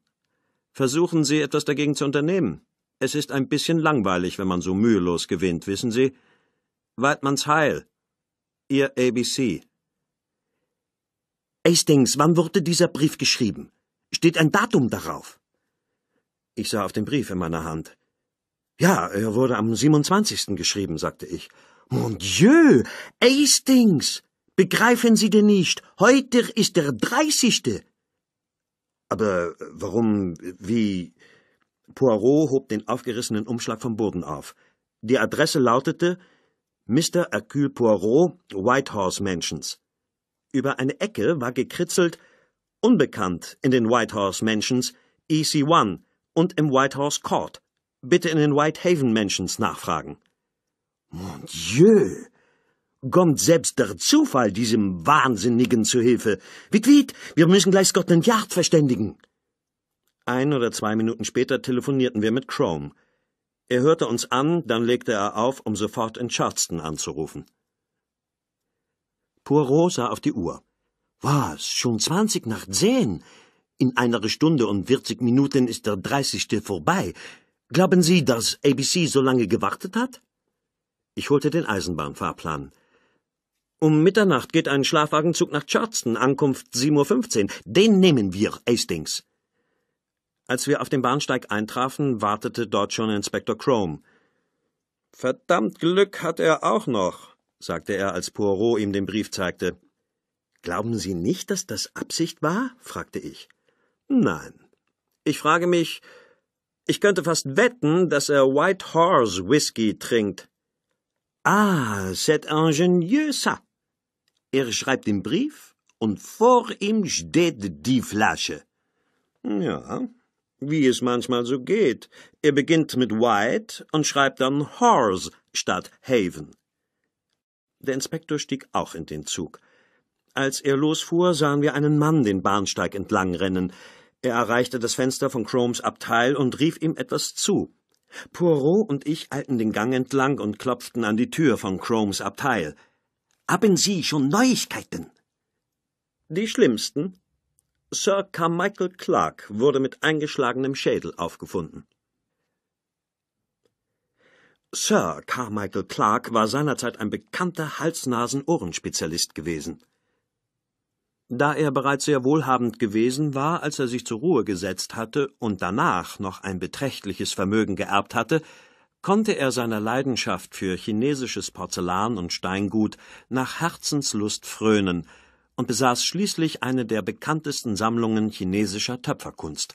Versuchen Sie, etwas dagegen zu unternehmen. Es ist ein bisschen langweilig, wenn man so mühelos gewinnt, wissen Sie? Weidmanns Heil. Ihr ABC. Hastings, wann wurde dieser Brief geschrieben? Steht ein Datum darauf? Ich sah auf den Brief in meiner Hand. Ja, er wurde am 27. geschrieben, sagte ich. Mon Dieu, Hastings! Begreifen Sie denn nicht, heute ist der 30. Aber äh, warum, wie? Poirot hob den aufgerissenen Umschlag vom Boden auf. Die Adresse lautete Mr. Hercule Poirot, Whitehorse Mansions. Über eine Ecke war gekritzelt Unbekannt in den Whitehorse Mansions, EC1 und im Whitehorse Court. Bitte in den Whitehaven Mansions nachfragen. Mon Dieu! kommt selbst der Zufall diesem Wahnsinnigen zu Hilfe. Witwit, wir müssen gleich Scotland Yard verständigen. Ein oder zwei Minuten später telefonierten wir mit Chrome. Er hörte uns an, dann legte er auf, um sofort in Charleston anzurufen. Poirot sah auf die Uhr. Was, schon zwanzig nach zehn? In einer Stunde und vierzig Minuten ist der dreißigste vorbei. Glauben Sie, dass ABC so lange gewartet hat? Ich holte den Eisenbahnfahrplan. Um Mitternacht geht ein Schlafwagenzug nach Charleston, Ankunft 7.15 Uhr. Den nehmen wir, Hastings. Als wir auf dem Bahnsteig eintrafen, wartete dort schon Inspektor Chrome. Verdammt Glück hat er auch noch, sagte er, als Poirot ihm den Brief zeigte. Glauben Sie nicht, dass das Absicht war? fragte ich. Nein. Ich frage mich, ich könnte fast wetten, dass er White Horse Whisky trinkt. Ah, cet ingénieux ça, er schreibt den Brief und vor ihm steht die Flasche. Ja, wie es manchmal so geht. Er beginnt mit White und schreibt dann Horse statt Haven. Der Inspektor stieg auch in den Zug. Als er losfuhr, sahen wir einen Mann den Bahnsteig entlang rennen. Er erreichte das Fenster von Chromes Abteil und rief ihm etwas zu. Poirot und ich eilten den Gang entlang und klopften an die Tür von Chromes Abteil. Haben Sie schon Neuigkeiten? Die schlimmsten. Sir Carmichael Clark wurde mit eingeschlagenem Schädel aufgefunden. Sir Carmichael Clark war seinerzeit ein bekannter Hals-Nasen-Ohrenspezialist gewesen. Da er bereits sehr wohlhabend gewesen war, als er sich zur Ruhe gesetzt hatte und danach noch ein beträchtliches Vermögen geerbt hatte, konnte er seiner Leidenschaft für chinesisches Porzellan und Steingut nach Herzenslust frönen und besaß schließlich eine der bekanntesten Sammlungen chinesischer Töpferkunst.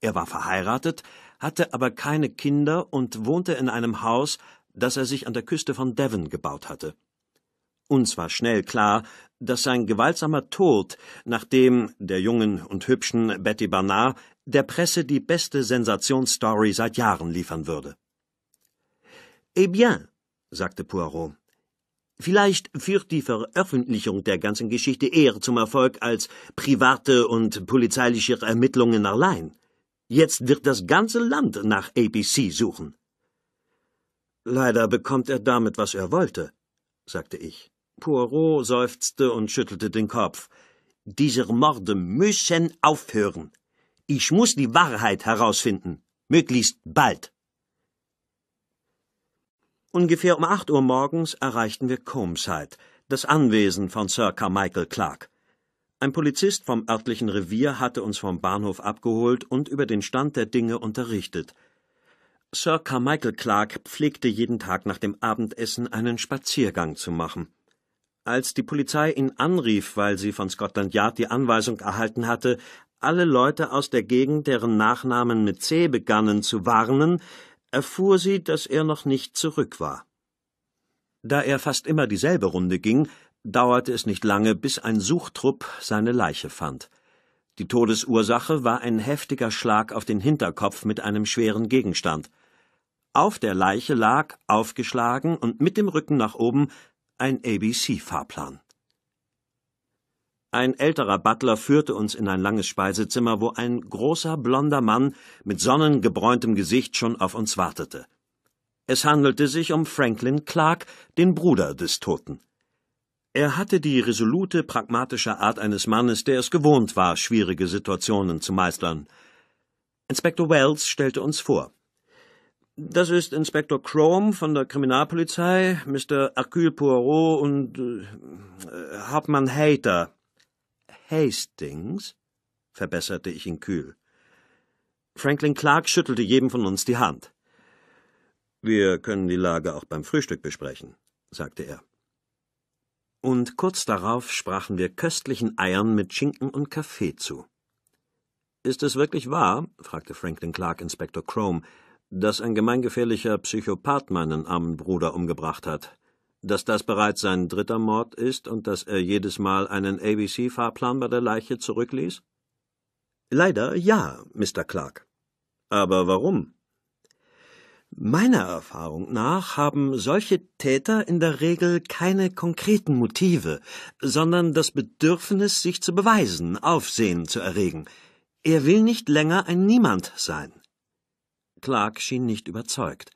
Er war verheiratet, hatte aber keine Kinder und wohnte in einem Haus, das er sich an der Küste von Devon gebaut hatte. Uns war schnell klar, dass sein gewaltsamer Tod, nachdem der jungen und hübschen Betty Barnard der Presse die beste Sensationsstory seit Jahren liefern würde. Eh bien, sagte Poirot, Vielleicht führt die Veröffentlichung der ganzen Geschichte eher zum Erfolg als private und polizeiliche Ermittlungen allein. Jetzt wird das ganze Land nach ABC suchen. Leider bekommt er damit, was er wollte, sagte ich. Poirot seufzte und schüttelte den Kopf. Diese Morde müssen aufhören. Ich muss die Wahrheit herausfinden, möglichst bald. Ungefähr um acht Uhr morgens erreichten wir Combside, das Anwesen von Sir Carmichael Clark. Ein Polizist vom örtlichen Revier hatte uns vom Bahnhof abgeholt und über den Stand der Dinge unterrichtet. Sir Carmichael Clark pflegte jeden Tag nach dem Abendessen einen Spaziergang zu machen. Als die Polizei ihn anrief, weil sie von Scotland Yard die Anweisung erhalten hatte, alle Leute aus der Gegend, deren Nachnamen mit C begannen, zu warnen, erfuhr sie, dass er noch nicht zurück war. Da er fast immer dieselbe Runde ging, dauerte es nicht lange, bis ein Suchtrupp seine Leiche fand. Die Todesursache war ein heftiger Schlag auf den Hinterkopf mit einem schweren Gegenstand. Auf der Leiche lag, aufgeschlagen und mit dem Rücken nach oben, ein ABC-Fahrplan. Ein älterer Butler führte uns in ein langes Speisezimmer, wo ein großer blonder Mann mit sonnengebräuntem Gesicht schon auf uns wartete. Es handelte sich um Franklin Clark, den Bruder des Toten. Er hatte die resolute, pragmatische Art eines Mannes, der es gewohnt war, schwierige Situationen zu meistern. Inspektor Wells stellte uns vor. Das ist Inspektor Chrome von der Kriminalpolizei, Mr. Hercule Poirot und äh, Hauptmann Hater. Hastings? verbesserte ich ihn kühl. Franklin Clark schüttelte jedem von uns die Hand. Wir können die Lage auch beim Frühstück besprechen, sagte er. Und kurz darauf sprachen wir köstlichen Eiern mit Schinken und Kaffee zu. Ist es wirklich wahr, fragte Franklin Clark Inspektor Chrome, dass ein gemeingefährlicher Psychopath meinen armen Bruder umgebracht hat? dass das bereits sein dritter Mord ist und dass er jedes Mal einen ABC-Fahrplan bei der Leiche zurückließ? Leider ja, Mr. Clark. Aber warum? Meiner Erfahrung nach haben solche Täter in der Regel keine konkreten Motive, sondern das Bedürfnis, sich zu beweisen, Aufsehen zu erregen. Er will nicht länger ein Niemand sein. Clark schien nicht überzeugt.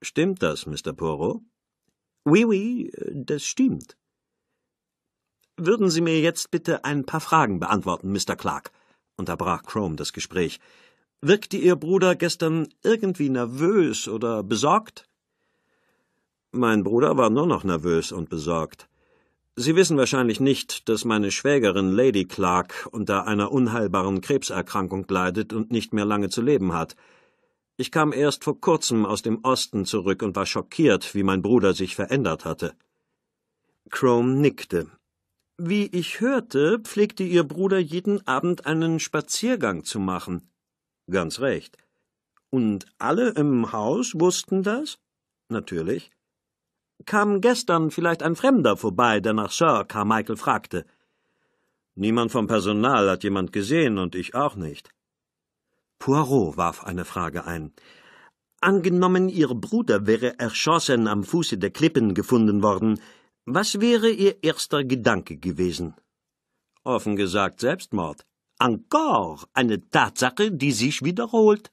Stimmt das, Mr. Poirot? Oui, oui, das stimmt. Würden Sie mir jetzt bitte ein paar Fragen beantworten, Mr. Clark, unterbrach Chrome das Gespräch. Wirkte Ihr Bruder gestern irgendwie nervös oder besorgt? Mein Bruder war nur noch nervös und besorgt. Sie wissen wahrscheinlich nicht, dass meine Schwägerin Lady Clark unter einer unheilbaren Krebserkrankung leidet und nicht mehr lange zu leben hat. Ich kam erst vor kurzem aus dem Osten zurück und war schockiert, wie mein Bruder sich verändert hatte. Chrome nickte. Wie ich hörte, pflegte Ihr Bruder jeden Abend einen Spaziergang zu machen. Ganz recht. Und alle im Haus wussten das? Natürlich. Kam gestern vielleicht ein Fremder vorbei, der nach Sir Carmichael fragte. Niemand vom Personal hat jemand gesehen und ich auch nicht. Poirot warf eine Frage ein. Angenommen, Ihr Bruder wäre erschossen am Fuße der Klippen gefunden worden, was wäre Ihr erster Gedanke gewesen? Offen gesagt Selbstmord. Encore eine Tatsache, die sich wiederholt.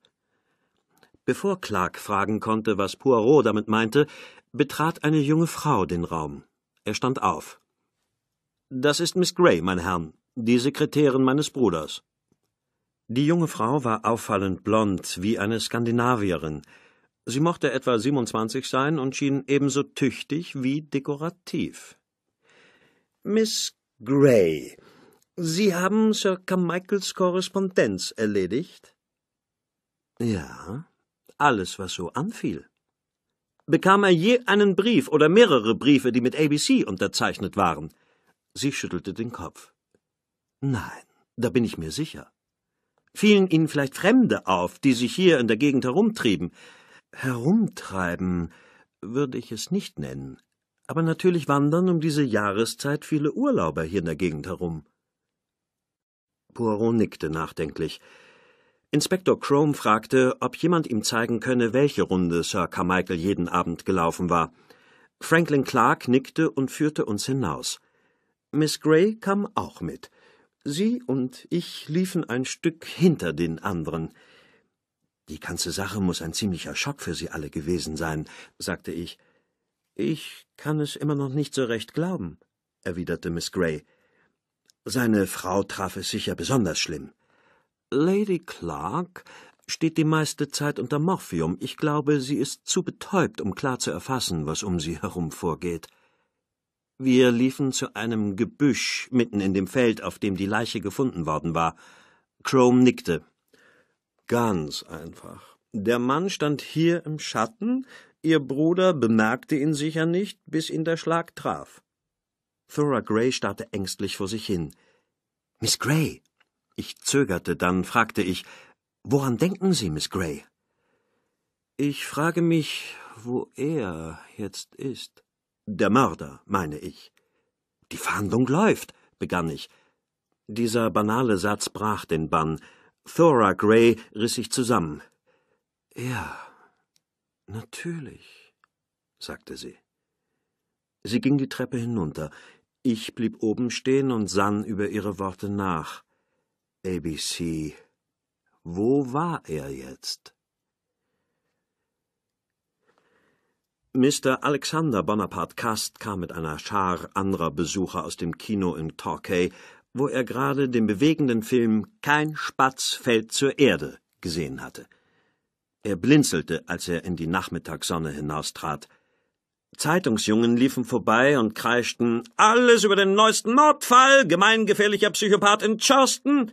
Bevor Clark fragen konnte, was Poirot damit meinte, betrat eine junge Frau den Raum. Er stand auf. Das ist Miss Gray, mein Herrn, die Sekretärin meines Bruders. Die junge Frau war auffallend blond, wie eine Skandinavierin. Sie mochte etwa 27 sein und schien ebenso tüchtig wie dekorativ. Miss Gray, Sie haben Sir Carmichaels Korrespondenz erledigt? Ja, alles, was so anfiel. Bekam er je einen Brief oder mehrere Briefe, die mit ABC unterzeichnet waren? Sie schüttelte den Kopf. Nein, da bin ich mir sicher. Fielen Ihnen vielleicht Fremde auf, die sich hier in der Gegend herumtrieben? Herumtreiben würde ich es nicht nennen, aber natürlich wandern um diese Jahreszeit viele Urlauber hier in der Gegend herum. Poirot nickte nachdenklich. Inspektor Crome fragte, ob jemand ihm zeigen könne, welche Runde Sir Carmichael jeden Abend gelaufen war. Franklin Clark nickte und führte uns hinaus. Miss Gray kam auch mit. Sie und ich liefen ein Stück hinter den anderen. Die ganze Sache muss ein ziemlicher Schock für Sie alle gewesen sein, sagte ich. Ich kann es immer noch nicht so recht glauben, erwiderte Miss Gray. Seine Frau traf es sicher besonders schlimm. Lady Clark steht die meiste Zeit unter Morphium. Ich glaube, sie ist zu betäubt, um klar zu erfassen, was um sie herum vorgeht. Wir liefen zu einem Gebüsch mitten in dem Feld, auf dem die Leiche gefunden worden war. Chrome nickte. Ganz einfach. Der Mann stand hier im Schatten, ihr Bruder bemerkte ihn sicher nicht, bis ihn der Schlag traf. Thora Gray starrte ängstlich vor sich hin. Miss Gray. Ich zögerte, dann fragte ich Woran denken Sie, Miss Gray? Ich frage mich, wo er jetzt ist. Der Mörder, meine ich. Die Fahndung läuft, begann ich. Dieser banale Satz brach den Bann. Thora Gray riss sich zusammen. Ja, natürlich, sagte sie. Sie ging die Treppe hinunter. Ich blieb oben stehen und sann über ihre Worte nach. ABC. Wo war er jetzt? Mr. Alexander Bonaparte Cast kam mit einer Schar anderer Besucher aus dem Kino in Torquay, wo er gerade den bewegenden Film Kein Spatz fällt zur Erde gesehen hatte. Er blinzelte, als er in die Nachmittagssonne hinaustrat. Zeitungsjungen liefen vorbei und kreischten Alles über den neuesten Mordfall, gemeingefährlicher Psychopath in Charleston.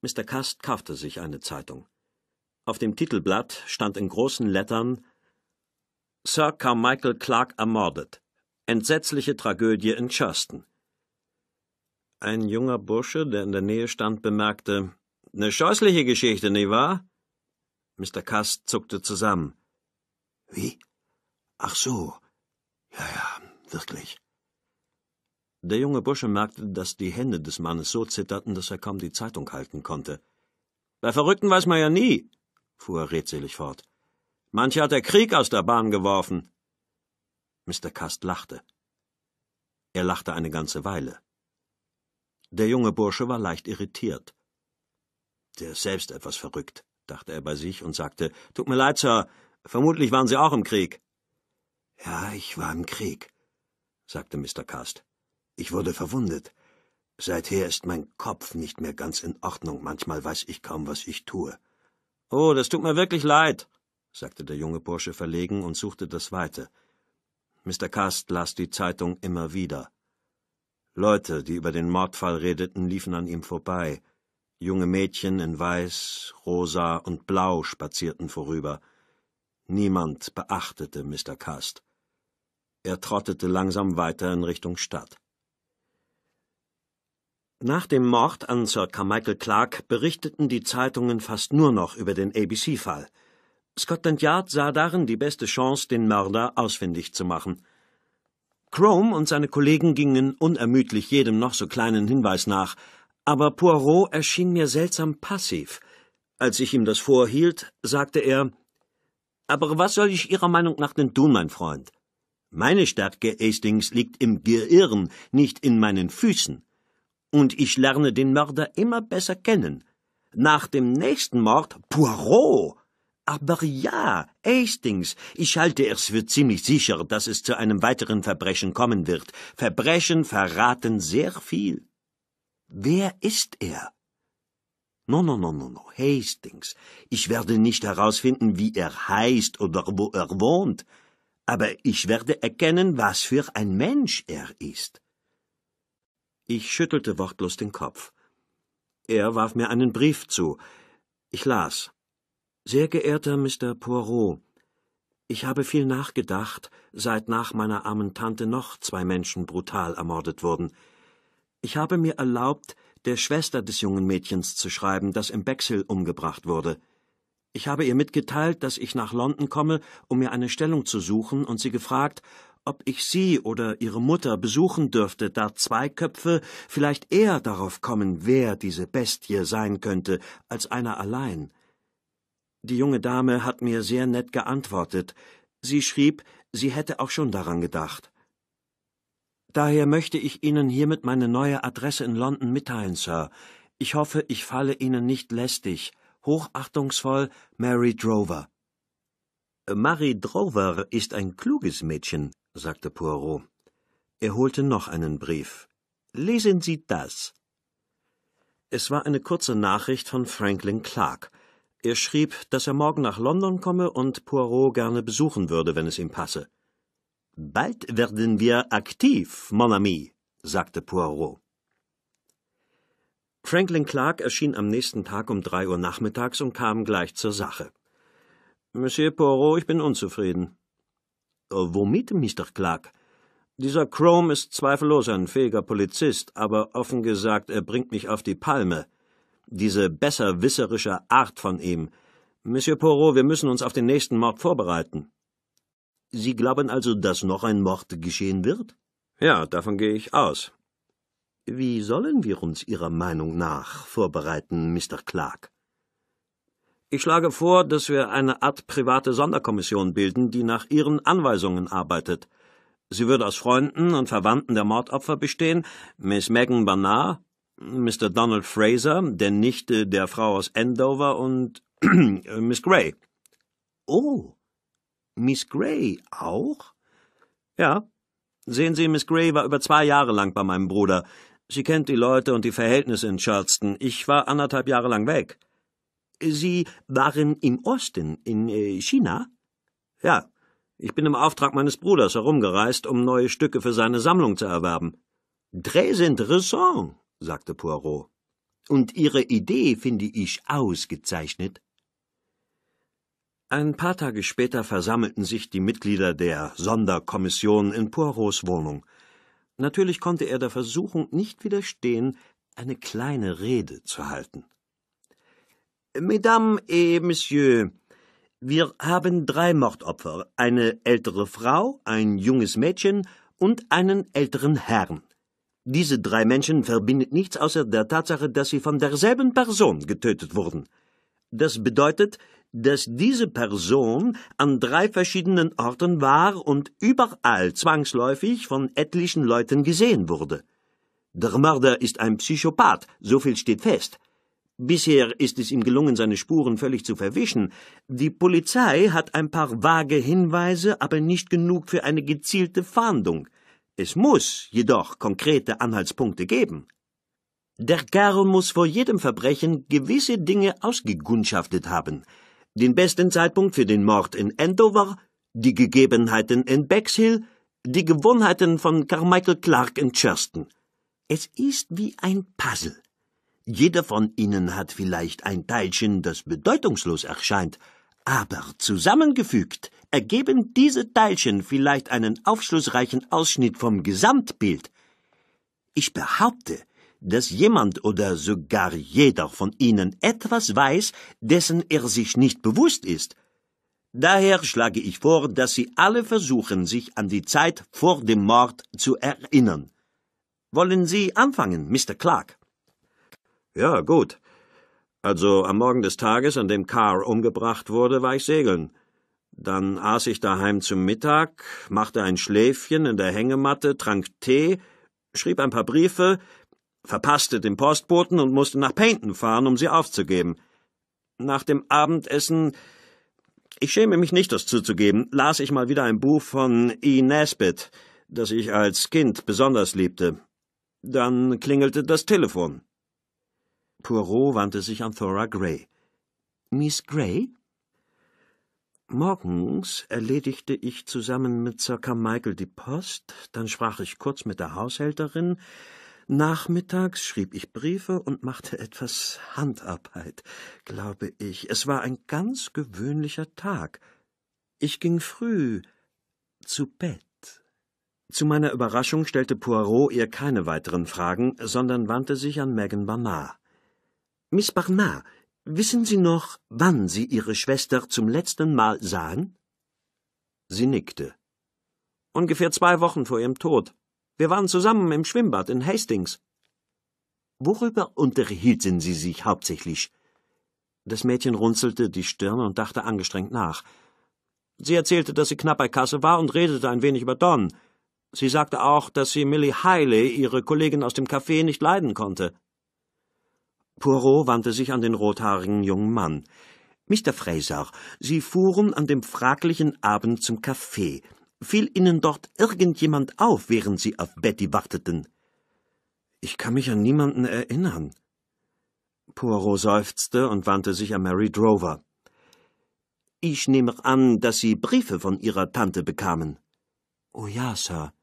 Mr. Cast kaufte sich eine Zeitung. Auf dem Titelblatt stand in großen Lettern Sir Carmichael Clark ermordet. Entsetzliche Tragödie in Churston. Ein junger Bursche, der in der Nähe stand, bemerkte: Eine scheußliche Geschichte, nicht wahr? Mr. Cass zuckte zusammen. Wie? Ach so. Ja, ja, wirklich. Der junge Bursche merkte, dass die Hände des Mannes so zitterten, dass er kaum die Zeitung halten konnte. Bei Verrückten weiß man ja nie, fuhr er redselig fort. Manche hat der Krieg aus der Bahn geworfen. Mr. Cast lachte. Er lachte eine ganze Weile. Der junge Bursche war leicht irritiert. Der ist selbst etwas verrückt, dachte er bei sich und sagte, Tut mir leid, Sir, vermutlich waren Sie auch im Krieg. Ja, ich war im Krieg, sagte Mr. Cast. Ich wurde verwundet. Seither ist mein Kopf nicht mehr ganz in Ordnung. Manchmal weiß ich kaum, was ich tue. Oh, das tut mir wirklich leid, sagte der junge Bursche verlegen und suchte das Weite. Mr. Cast las die Zeitung immer wieder. Leute, die über den Mordfall redeten, liefen an ihm vorbei. Junge Mädchen in Weiß, Rosa und Blau spazierten vorüber. Niemand beachtete Mr. Cast. Er trottete langsam weiter in Richtung Stadt. Nach dem Mord an Sir Carmichael Clark berichteten die Zeitungen fast nur noch über den ABC-Fall – Scotland Yard sah darin die beste Chance, den Mörder ausfindig zu machen. Chrome und seine Kollegen gingen unermüdlich jedem noch so kleinen Hinweis nach, aber Poirot erschien mir seltsam passiv. Als ich ihm das vorhielt, sagte er Aber was soll ich Ihrer Meinung nach denn tun, mein Freund? Meine Stärke, Hastings, liegt im Geirren, nicht in meinen Füßen. Und ich lerne den Mörder immer besser kennen. Nach dem nächsten Mord, Poirot, aber ja, Hastings, ich halte es für ziemlich sicher, dass es zu einem weiteren Verbrechen kommen wird. Verbrechen verraten sehr viel. Wer ist er? No, no, no, no, no, Hastings. Ich werde nicht herausfinden, wie er heißt oder wo er wohnt, aber ich werde erkennen, was für ein Mensch er ist. Ich schüttelte wortlos den Kopf. Er warf mir einen Brief zu. Ich las. Sehr geehrter Mr. Poirot, ich habe viel nachgedacht, seit nach meiner armen Tante noch zwei Menschen brutal ermordet wurden. Ich habe mir erlaubt, der Schwester des jungen Mädchens zu schreiben, das im Bexhill umgebracht wurde. Ich habe ihr mitgeteilt, dass ich nach London komme, um mir eine Stellung zu suchen, und sie gefragt, ob ich sie oder ihre Mutter besuchen dürfte, da zwei Köpfe vielleicht eher darauf kommen, wer diese Bestie sein könnte, als einer allein. Die junge Dame hat mir sehr nett geantwortet. Sie schrieb, sie hätte auch schon daran gedacht. Daher möchte ich Ihnen hiermit meine neue Adresse in London mitteilen, Sir. Ich hoffe, ich falle Ihnen nicht lästig. Hochachtungsvoll Mary Drover. Äh, Mary Drover ist ein kluges Mädchen, sagte Poirot. Er holte noch einen Brief. Lesen Sie das. Es war eine kurze Nachricht von Franklin Clark. Er schrieb, dass er morgen nach London komme und Poirot gerne besuchen würde, wenn es ihm passe. Bald werden wir aktiv, mon ami, sagte Poirot. Franklin Clark erschien am nächsten Tag um drei Uhr nachmittags und kam gleich zur Sache. Monsieur Poirot, ich bin unzufrieden. Äh, womit, Mr. Clark? Dieser Chrome ist zweifellos ein fähiger Polizist, aber offen gesagt, er bringt mich auf die Palme diese besserwisserische Art von ihm. Monsieur Poirot, wir müssen uns auf den nächsten Mord vorbereiten. Sie glauben also, dass noch ein Mord geschehen wird? Ja, davon gehe ich aus. Wie sollen wir uns Ihrer Meinung nach vorbereiten, Mr. Clark? Ich schlage vor, dass wir eine Art private Sonderkommission bilden, die nach Ihren Anweisungen arbeitet. Sie würde aus Freunden und Verwandten der Mordopfer bestehen, Miss Megan Barnard, Mr. Donald Fraser, der Nichte der Frau aus Andover und äh, Miss Gray. Oh, Miss Gray auch? Ja. Sehen Sie, Miss Gray war über zwei Jahre lang bei meinem Bruder. Sie kennt die Leute und die Verhältnisse in Charleston. Ich war anderthalb Jahre lang weg. Sie waren im Osten, in äh, China? Ja. Ich bin im Auftrag meines Bruders herumgereist, um neue Stücke für seine Sammlung zu erwerben. Très intéressant, sagte Poirot. Und Ihre Idee finde ich ausgezeichnet. Ein paar Tage später versammelten sich die Mitglieder der Sonderkommission in Poirots Wohnung. Natürlich konnte er der Versuchung nicht widerstehen, eine kleine Rede zu halten. Mesdames et Messieurs, wir haben drei Mordopfer, eine ältere Frau, ein junges Mädchen und einen älteren Herrn. Diese drei Menschen verbindet nichts außer der Tatsache, dass sie von derselben Person getötet wurden. Das bedeutet, dass diese Person an drei verschiedenen Orten war und überall zwangsläufig von etlichen Leuten gesehen wurde. Der Mörder ist ein Psychopath, so viel steht fest. Bisher ist es ihm gelungen, seine Spuren völlig zu verwischen. Die Polizei hat ein paar vage Hinweise, aber nicht genug für eine gezielte Fahndung. Es muss jedoch konkrete Anhaltspunkte geben. Der Kerl muss vor jedem Verbrechen gewisse Dinge ausgegundschaftet haben. Den besten Zeitpunkt für den Mord in Andover, die Gegebenheiten in Bexhill, die Gewohnheiten von Carmichael Clark in Churston. Es ist wie ein Puzzle. Jeder von ihnen hat vielleicht ein Teilchen, das bedeutungslos erscheint, aber zusammengefügt ergeben diese Teilchen vielleicht einen aufschlussreichen Ausschnitt vom Gesamtbild. Ich behaupte, dass jemand oder sogar jeder von ihnen etwas weiß, dessen er sich nicht bewusst ist. Daher schlage ich vor, dass sie alle versuchen, sich an die Zeit vor dem Mord zu erinnern. Wollen Sie anfangen, Mr. Clark? Ja, gut. Also am Morgen des Tages, an dem Carr umgebracht wurde, war ich segeln. Dann aß ich daheim zum Mittag, machte ein Schläfchen in der Hängematte, trank Tee, schrieb ein paar Briefe, verpasste den Postboten und musste nach Paynton fahren, um sie aufzugeben. Nach dem Abendessen, ich schäme mich nicht, das zuzugeben, las ich mal wieder ein Buch von E. Nesbitt, das ich als Kind besonders liebte. Dann klingelte das Telefon. Poirot wandte sich an Thora Gray. Miss Gray? Morgens erledigte ich zusammen mit Sir Carmichael die Post, dann sprach ich kurz mit der Haushälterin, nachmittags schrieb ich Briefe und machte etwas Handarbeit, glaube ich. Es war ein ganz gewöhnlicher Tag. Ich ging früh zu Bett. Zu meiner Überraschung stellte Poirot ihr keine weiteren Fragen, sondern wandte sich an Megan Barnard. Miss Barnard, Wissen Sie noch, wann Sie Ihre Schwester zum letzten Mal sahen? Sie nickte. Ungefähr zwei Wochen vor ihrem Tod. Wir waren zusammen im Schwimmbad in Hastings. Worüber unterhielten Sie sich hauptsächlich? Das Mädchen runzelte die Stirn und dachte angestrengt nach. Sie erzählte, dass sie knapp bei Kasse war und redete ein wenig über Don. Sie sagte auch, dass sie Millie Hiley, ihre Kollegin aus dem Café, nicht leiden konnte. Poirot wandte sich an den rothaarigen jungen Mann. Mr. Fraser, Sie fuhren an dem fraglichen Abend zum Café. Fiel Ihnen dort irgendjemand auf, während Sie auf Betty warteten? Ich kann mich an niemanden erinnern. Poirot seufzte und wandte sich an Mary Drover. Ich nehme an, dass Sie Briefe von Ihrer Tante bekamen. Oh ja, Sir.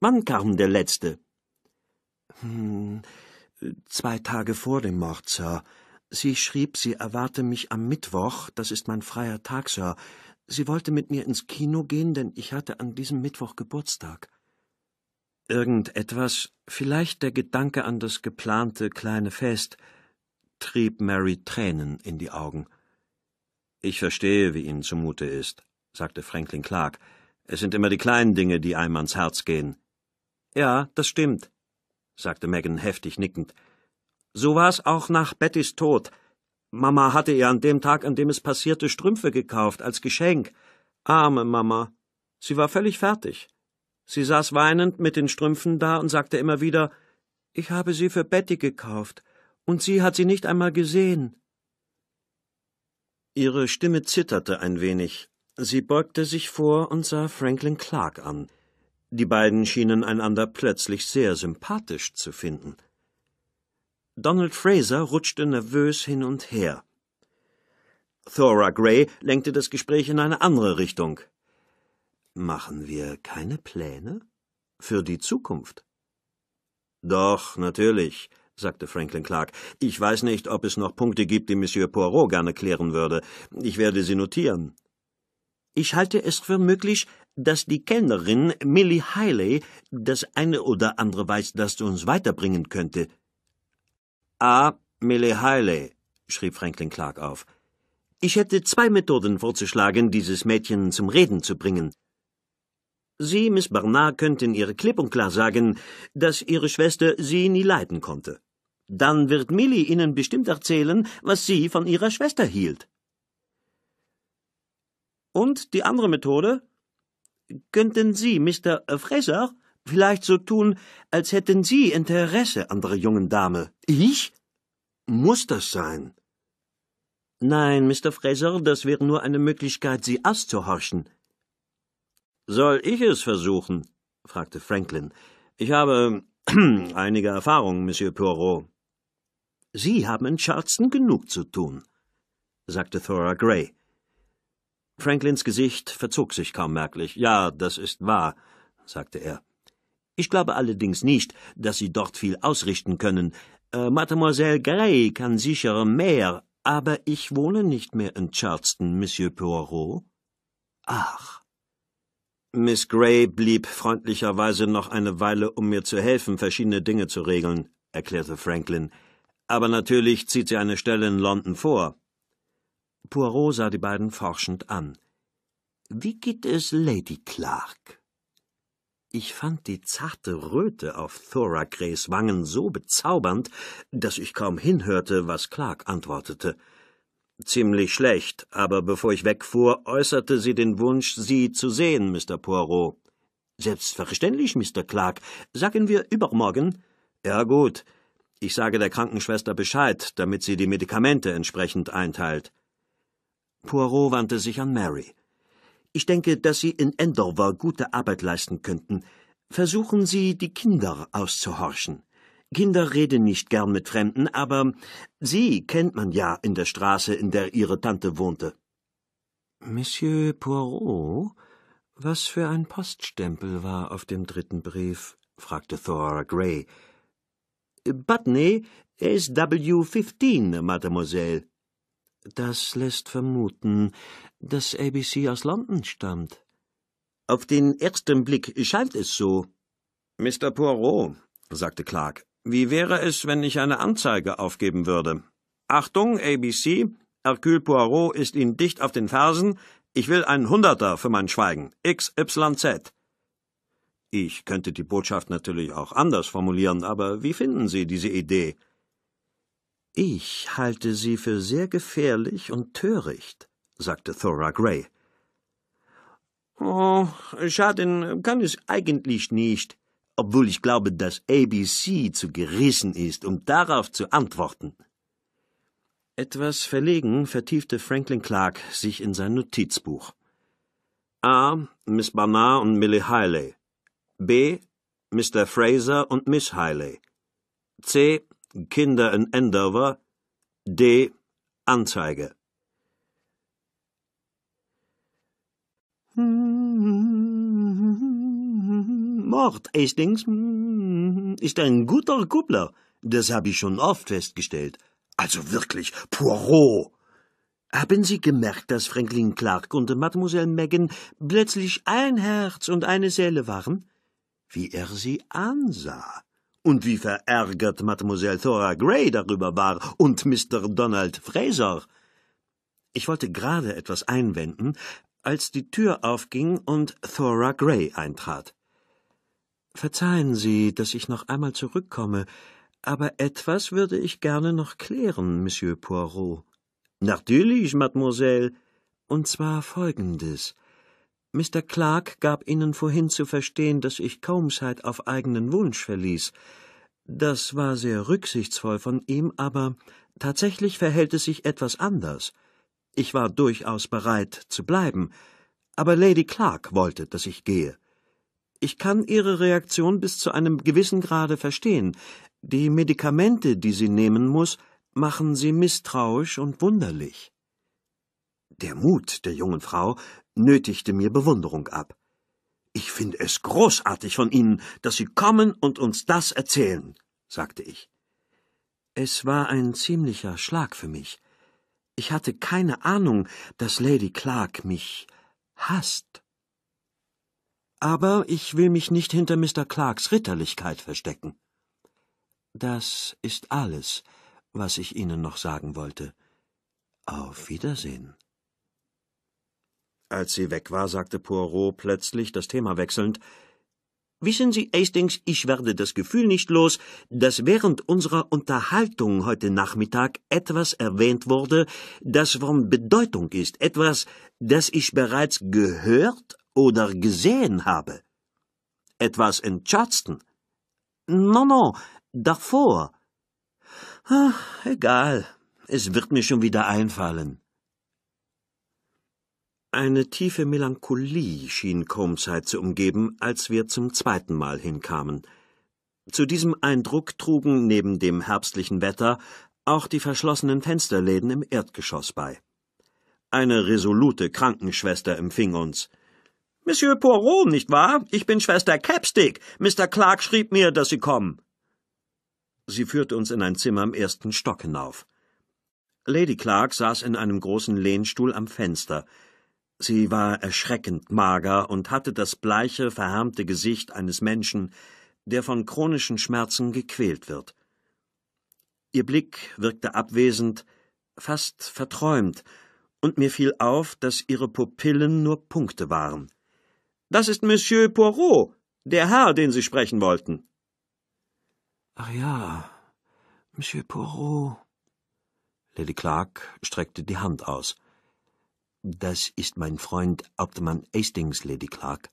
Wann kam der letzte? Hm, Zwei Tage vor dem Mord, Sir. Sie schrieb, sie erwarte mich am Mittwoch, das ist mein freier Tag, Sir. Sie wollte mit mir ins Kino gehen, denn ich hatte an diesem Mittwoch Geburtstag. Irgendetwas, vielleicht der Gedanke an das geplante kleine Fest, trieb Mary Tränen in die Augen. Ich verstehe, wie Ihnen zumute ist, sagte Franklin Clark. Es sind immer die kleinen Dinge, die einem ans Herz gehen. Ja, das stimmt, sagte Megan heftig nickend. So war's auch nach Bettys Tod. Mama hatte ihr an dem Tag, an dem es passierte, Strümpfe gekauft, als Geschenk. Arme Mama. Sie war völlig fertig. Sie saß weinend mit den Strümpfen da und sagte immer wieder, ich habe sie für Betty gekauft, und sie hat sie nicht einmal gesehen. Ihre Stimme zitterte ein wenig. Sie beugte sich vor und sah Franklin Clark an. Die beiden schienen einander plötzlich sehr sympathisch zu finden. Donald Fraser rutschte nervös hin und her. Thora Gray lenkte das Gespräch in eine andere Richtung. Machen wir keine Pläne? Für die Zukunft? Doch, natürlich, sagte Franklin Clark. Ich weiß nicht, ob es noch Punkte gibt, die Monsieur Poirot gerne klären würde. Ich werde sie notieren. Ich halte es für möglich, dass die Kellnerin Millie Hiley das eine oder andere weiß, das uns weiterbringen könnte. Ah, Millie Hiley, schrieb Franklin Clark auf. Ich hätte zwei Methoden vorzuschlagen, dieses Mädchen zum Reden zu bringen. Sie, Miss Barnard, könnten ihr klipp und klar sagen, dass Ihre Schwester Sie nie leiden konnte. Dann wird Millie Ihnen bestimmt erzählen, was sie von Ihrer Schwester hielt. Und die andere Methode? Könnten Sie, Mr. Äh, Fraser, vielleicht so tun, als hätten Sie Interesse an der jungen Dame? Ich? Muss das sein? Nein, Mr. Fraser, das wäre nur eine Möglichkeit, Sie auszuhorchen. Soll ich es versuchen? fragte Franklin. Ich habe ähm, einige Erfahrung, Monsieur Poirot. Sie haben in Charleston genug zu tun, sagte Thora Gray. Franklins Gesicht verzog sich kaum merklich. Ja, das ist wahr, sagte er. Ich glaube allerdings nicht, dass Sie dort viel ausrichten können. Äh, Mademoiselle Gray kann sicher mehr, aber ich wohne nicht mehr in Charleston, Monsieur Poirot. Ach. Miss Gray blieb freundlicherweise noch eine Weile, um mir zu helfen, verschiedene Dinge zu regeln, erklärte Franklin. Aber natürlich zieht sie eine Stelle in London vor. Poirot sah die beiden forschend an. Wie geht es Lady Clark? Ich fand die zarte Röte auf Thora Thoracrays Wangen so bezaubernd, dass ich kaum hinhörte, was Clark antwortete. Ziemlich schlecht, aber bevor ich wegfuhr, äußerte sie den Wunsch, Sie zu sehen, Mr. Poirot. Selbstverständlich, Mr. Clark. Sagen wir übermorgen? Ja, gut. Ich sage der Krankenschwester Bescheid, damit sie die Medikamente entsprechend einteilt. Poirot wandte sich an Mary. Ich denke, dass Sie in Andover gute Arbeit leisten könnten. Versuchen Sie, die Kinder auszuhorchen. Kinder reden nicht gern mit Fremden, aber Sie kennt man ja in der Straße, in der Ihre Tante wohnte. Monsieur Poirot, was für ein Poststempel war auf dem dritten Brief? fragte Thora Gray. Butney SW15, Mademoiselle. Das lässt vermuten, dass ABC aus London stammt. Auf den ersten Blick scheint es so. Mr. Poirot, sagte Clark, wie wäre es, wenn ich eine Anzeige aufgeben würde? Achtung, ABC, Hercule Poirot ist Ihnen dicht auf den Fersen. Ich will einen Hunderter für mein Schweigen. XYZ. Ich könnte die Botschaft natürlich auch anders formulieren, aber wie finden Sie diese Idee? Ich halte sie für sehr gefährlich und töricht, sagte Thora Gray. Oh, schaden kann es eigentlich nicht, obwohl ich glaube, dass ABC zu gerissen ist, um darauf zu antworten. Etwas verlegen vertiefte Franklin Clark sich in sein Notizbuch. A. Miss Barnard und Millie Hiley. B. Mr. Fraser und Miss Hiley. C. Kinder in Andover. D. Anzeige. Mord, Estings, ist ein guter Kuppler. Das habe ich schon oft festgestellt. Also wirklich, Poirot! Haben Sie gemerkt, dass Franklin Clark und Mademoiselle Megan plötzlich ein Herz und eine Seele waren? Wie er sie ansah und wie verärgert Mademoiselle Thora Gray darüber war und Mr. Donald Fraser. Ich wollte gerade etwas einwenden, als die Tür aufging und Thora Gray eintrat. Verzeihen Sie, dass ich noch einmal zurückkomme, aber etwas würde ich gerne noch klären, Monsieur Poirot. Natürlich, Mademoiselle. Und zwar folgendes. Mr. Clark gab Ihnen vorhin zu verstehen, dass ich Combside auf eigenen Wunsch verließ. Das war sehr rücksichtsvoll von ihm, aber tatsächlich verhält es sich etwas anders. Ich war durchaus bereit zu bleiben, aber Lady Clark wollte, dass ich gehe. Ich kann Ihre Reaktion bis zu einem gewissen Grade verstehen. Die Medikamente, die sie nehmen muss, machen sie misstrauisch und wunderlich. Der Mut der jungen Frau nötigte mir Bewunderung ab. Ich finde es großartig von Ihnen, dass Sie kommen und uns das erzählen, sagte ich. Es war ein ziemlicher Schlag für mich. Ich hatte keine Ahnung, dass Lady Clark mich hasst. Aber ich will mich nicht hinter Mr. Clarks Ritterlichkeit verstecken. Das ist alles, was ich Ihnen noch sagen wollte. Auf Wiedersehen. Als sie weg war, sagte Poirot plötzlich, das Thema wechselnd, Wissen Sie, Hastings, ich werde das Gefühl nicht los, dass während unserer Unterhaltung heute Nachmittag etwas erwähnt wurde, das von Bedeutung ist, etwas, das ich bereits gehört oder gesehen habe. Etwas in Charleston. No, no, davor. Ach, egal, es wird mir schon wieder einfallen. Eine tiefe Melancholie schien Combside zu umgeben, als wir zum zweiten Mal hinkamen. Zu diesem Eindruck trugen neben dem herbstlichen Wetter auch die verschlossenen Fensterläden im Erdgeschoss bei. Eine resolute Krankenschwester empfing uns. Monsieur Poirot, nicht wahr? Ich bin Schwester Capstick. Mr. Clark schrieb mir, dass Sie kommen. Sie führte uns in ein Zimmer im ersten Stock hinauf. Lady Clark saß in einem großen Lehnstuhl am Fenster. Sie war erschreckend mager und hatte das bleiche, verhärmte Gesicht eines Menschen, der von chronischen Schmerzen gequält wird. Ihr Blick wirkte abwesend, fast verträumt, und mir fiel auf, dass ihre Pupillen nur Punkte waren. Das ist Monsieur Poirot, der Herr, den Sie sprechen wollten. Ach ja, Monsieur Poirot. Lady Clark streckte die Hand aus. Das ist mein Freund Hauptmann Hastings, Lady Clark.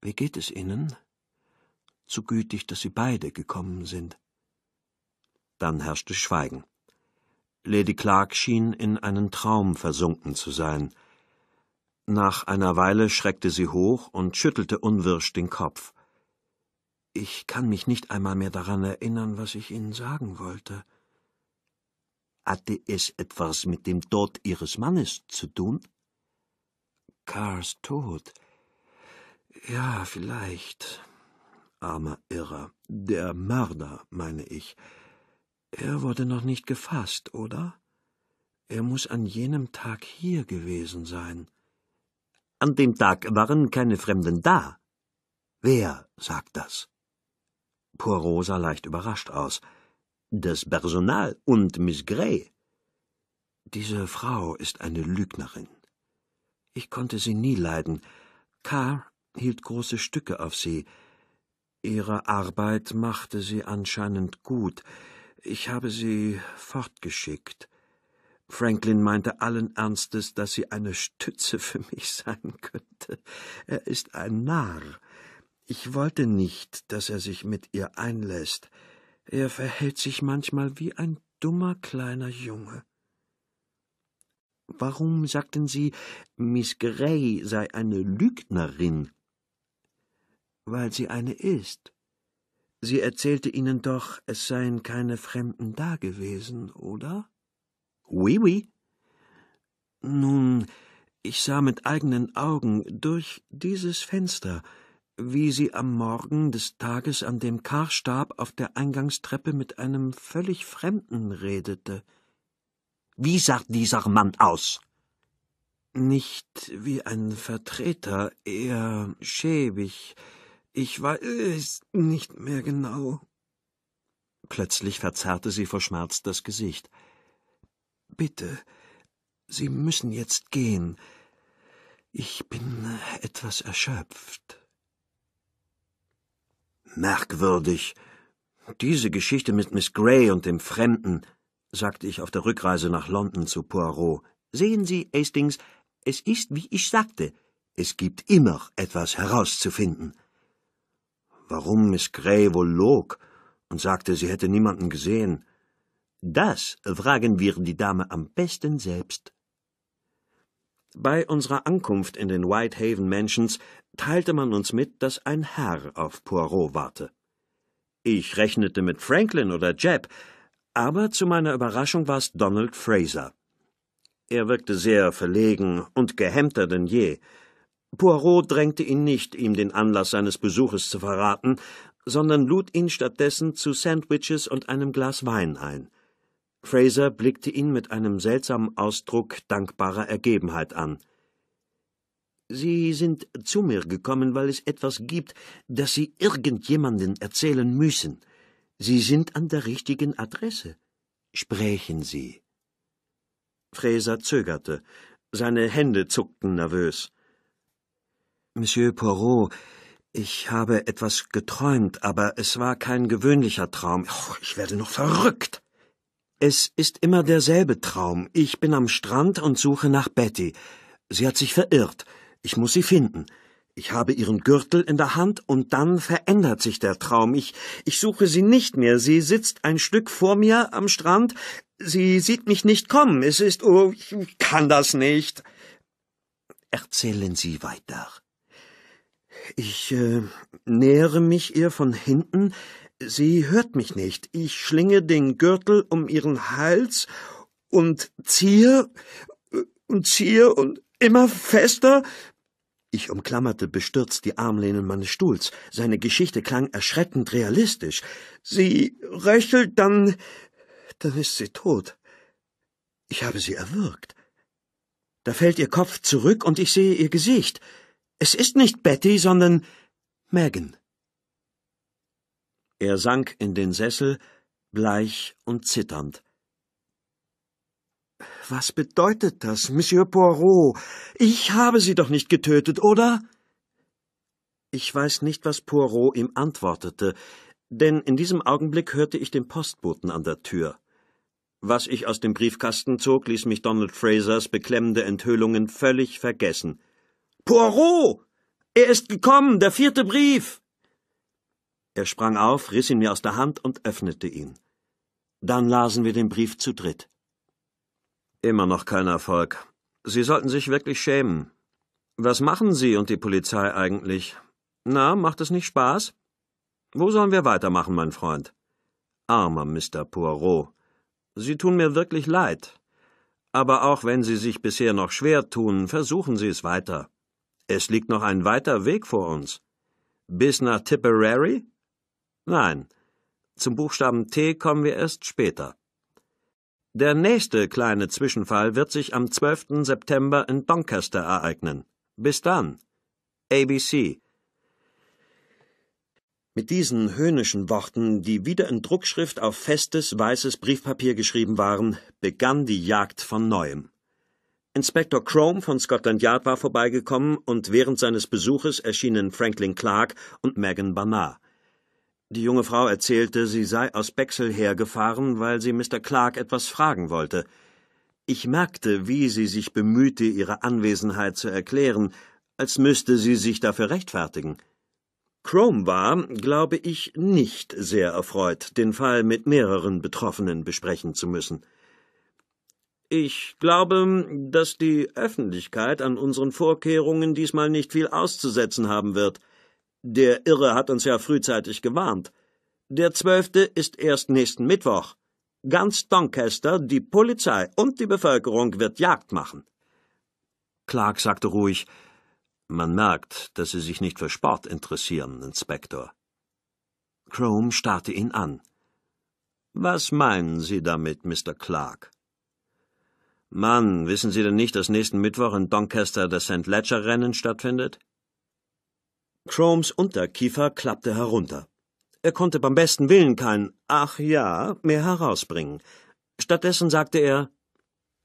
Wie geht es Ihnen? Zu gütig, dass Sie beide gekommen sind. Dann herrschte Schweigen. Lady Clark schien in einen Traum versunken zu sein. Nach einer Weile schreckte sie hoch und schüttelte unwirsch den Kopf. Ich kann mich nicht einmal mehr daran erinnern, was ich Ihnen sagen wollte. Hatte es etwas mit dem Tod ihres Mannes zu tun? Cars Tod. Ja, vielleicht. Armer Irrer. Der Mörder, meine ich. Er wurde noch nicht gefasst, oder? Er muß an jenem Tag hier gewesen sein. An dem Tag waren keine Fremden da. Wer sagt das? Poirot sah leicht überrascht aus das Personal und Miss Gray. Diese Frau ist eine Lügnerin. Ich konnte sie nie leiden. Carr hielt große Stücke auf sie. Ihre Arbeit machte sie anscheinend gut. Ich habe sie fortgeschickt. Franklin meinte allen Ernstes, dass sie eine Stütze für mich sein könnte. Er ist ein Narr. Ich wollte nicht, dass er sich mit ihr einlässt. Er verhält sich manchmal wie ein dummer kleiner Junge. Warum sagten Sie, Miss Grey sei eine Lügnerin? Weil sie eine ist. Sie erzählte Ihnen doch, es seien keine Fremden da gewesen, oder? Oui, oui. Nun, ich sah mit eigenen Augen durch dieses Fenster, wie sie am Morgen des Tages, an dem Karstab auf der Eingangstreppe mit einem völlig Fremden redete. Wie sah dieser Mann aus? Nicht wie ein Vertreter, eher schäbig. Ich weiß äh, nicht mehr genau. Plötzlich verzerrte sie vor Schmerz das Gesicht. Bitte, Sie müssen jetzt gehen. Ich bin etwas erschöpft. Merkwürdig. Diese Geschichte mit Miss Gray und dem Fremden, sagte ich auf der Rückreise nach London zu Poirot. Sehen Sie, Hastings, es ist, wie ich sagte, es gibt immer etwas herauszufinden. Warum Miss Gray wohl log und sagte, sie hätte niemanden gesehen? Das fragen wir die Dame am besten selbst. Bei unserer Ankunft in den Whitehaven Mansions teilte man uns mit, dass ein Herr auf Poirot warte. Ich rechnete mit Franklin oder Jeb, aber zu meiner Überraschung war es Donald Fraser. Er wirkte sehr verlegen und gehemmter denn je. Poirot drängte ihn nicht, ihm den Anlass seines Besuches zu verraten, sondern lud ihn stattdessen zu Sandwiches und einem Glas Wein ein. Fraser blickte ihn mit einem seltsamen Ausdruck dankbarer Ergebenheit an. Sie sind zu mir gekommen, weil es etwas gibt, das Sie irgendjemanden erzählen müssen. Sie sind an der richtigen Adresse. Sprechen Sie. Fraser zögerte. Seine Hände zuckten nervös. Monsieur Poirot, ich habe etwas geträumt, aber es war kein gewöhnlicher Traum. ich werde noch verrückt. Es ist immer derselbe Traum. Ich bin am Strand und suche nach Betty. Sie hat sich verirrt. Ich muss sie finden. Ich habe ihren Gürtel in der Hand und dann verändert sich der Traum. Ich, ich suche sie nicht mehr. Sie sitzt ein Stück vor mir am Strand. Sie sieht mich nicht kommen. Es ist, oh, ich kann das nicht. Erzählen Sie weiter. Ich äh, nähere mich ihr von hinten. Sie hört mich nicht. Ich schlinge den Gürtel um ihren Hals und ziehe und ziehe und immer fester. Ich umklammerte bestürzt die Armlehnen meines Stuhls. Seine Geschichte klang erschreckend realistisch. Sie röchelt, dann, dann ist sie tot. Ich habe sie erwürgt. Da fällt ihr Kopf zurück und ich sehe ihr Gesicht. Es ist nicht Betty, sondern Megan. Er sank in den Sessel, bleich und zitternd. Was bedeutet das, Monsieur Poirot? Ich habe Sie doch nicht getötet, oder? Ich weiß nicht, was Poirot ihm antwortete, denn in diesem Augenblick hörte ich den Postboten an der Tür. Was ich aus dem Briefkasten zog, ließ mich Donald Frasers beklemmende Enthüllungen völlig vergessen. Poirot! Er ist gekommen, der vierte Brief! Er sprang auf, riss ihn mir aus der Hand und öffnete ihn. Dann lasen wir den Brief zu dritt. Immer noch kein Erfolg. Sie sollten sich wirklich schämen. Was machen Sie und die Polizei eigentlich? Na, macht es nicht Spaß? Wo sollen wir weitermachen, mein Freund? Armer Mr. Poirot. Sie tun mir wirklich leid. Aber auch wenn Sie sich bisher noch schwer tun, versuchen Sie es weiter. Es liegt noch ein weiter Weg vor uns. Bis nach Tipperary? Nein, zum Buchstaben T kommen wir erst später. Der nächste kleine Zwischenfall wird sich am 12. September in Doncaster ereignen. Bis dann. ABC. Mit diesen höhnischen Worten, die wieder in Druckschrift auf festes weißes Briefpapier geschrieben waren, begann die Jagd von neuem. Inspektor Chrome von Scotland Yard war vorbeigekommen und während seines Besuches erschienen Franklin Clark und Megan Barnard. Die junge Frau erzählte, sie sei aus Bexel hergefahren, weil sie Mr. Clark etwas fragen wollte. Ich merkte, wie sie sich bemühte, ihre Anwesenheit zu erklären, als müsste sie sich dafür rechtfertigen. Chrome war, glaube ich, nicht sehr erfreut, den Fall mit mehreren Betroffenen besprechen zu müssen. Ich glaube, dass die Öffentlichkeit an unseren Vorkehrungen diesmal nicht viel auszusetzen haben wird, der Irre hat uns ja frühzeitig gewarnt. Der zwölfte ist erst nächsten Mittwoch. Ganz Doncaster, die Polizei und die Bevölkerung wird Jagd machen. Clark sagte ruhig Man merkt, dass Sie sich nicht für Sport interessieren, Inspektor. Chrome starrte ihn an. Was meinen Sie damit, Mr. Clark? Mann, wissen Sie denn nicht, dass nächsten Mittwoch in Doncaster das St. Ledger Rennen stattfindet? Chromes Unterkiefer klappte herunter. Er konnte beim besten Willen kein Ach ja mehr herausbringen. Stattdessen sagte er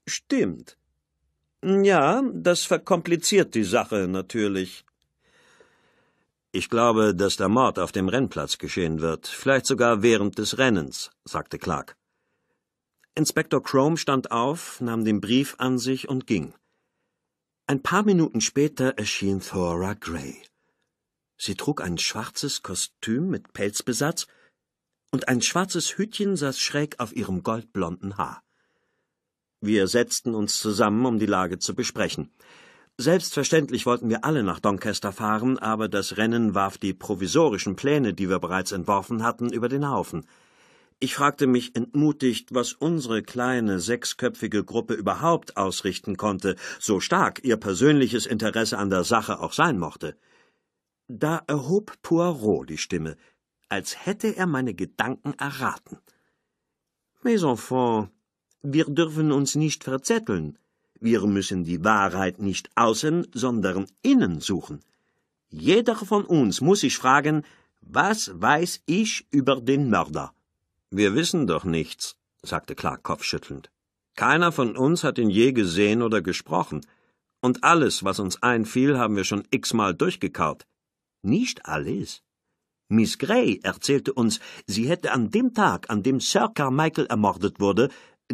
Stimmt. Ja, das verkompliziert die Sache natürlich. Ich glaube, dass der Mord auf dem Rennplatz geschehen wird, vielleicht sogar während des Rennens, sagte Clark. Inspektor Chrome stand auf, nahm den Brief an sich und ging. Ein paar Minuten später erschien Thora Gray. Sie trug ein schwarzes Kostüm mit Pelzbesatz, und ein schwarzes Hütchen saß schräg auf ihrem goldblonden Haar. Wir setzten uns zusammen, um die Lage zu besprechen. Selbstverständlich wollten wir alle nach Doncaster fahren, aber das Rennen warf die provisorischen Pläne, die wir bereits entworfen hatten, über den Haufen. Ich fragte mich entmutigt, was unsere kleine sechsköpfige Gruppe überhaupt ausrichten konnte, so stark ihr persönliches Interesse an der Sache auch sein mochte. Da erhob Poirot die Stimme, als hätte er meine Gedanken erraten. Mes enfants, wir dürfen uns nicht verzetteln. Wir müssen die Wahrheit nicht außen, sondern innen suchen. Jeder von uns muss sich fragen, was weiß ich über den Mörder? Wir wissen doch nichts, sagte Clark kopfschüttelnd. Keiner von uns hat ihn je gesehen oder gesprochen. Und alles, was uns einfiel, haben wir schon x-mal durchgekaut. Nicht alles. Miss Gray erzählte uns, sie hätte an dem Tag, an dem Sir Carmichael ermordet wurde,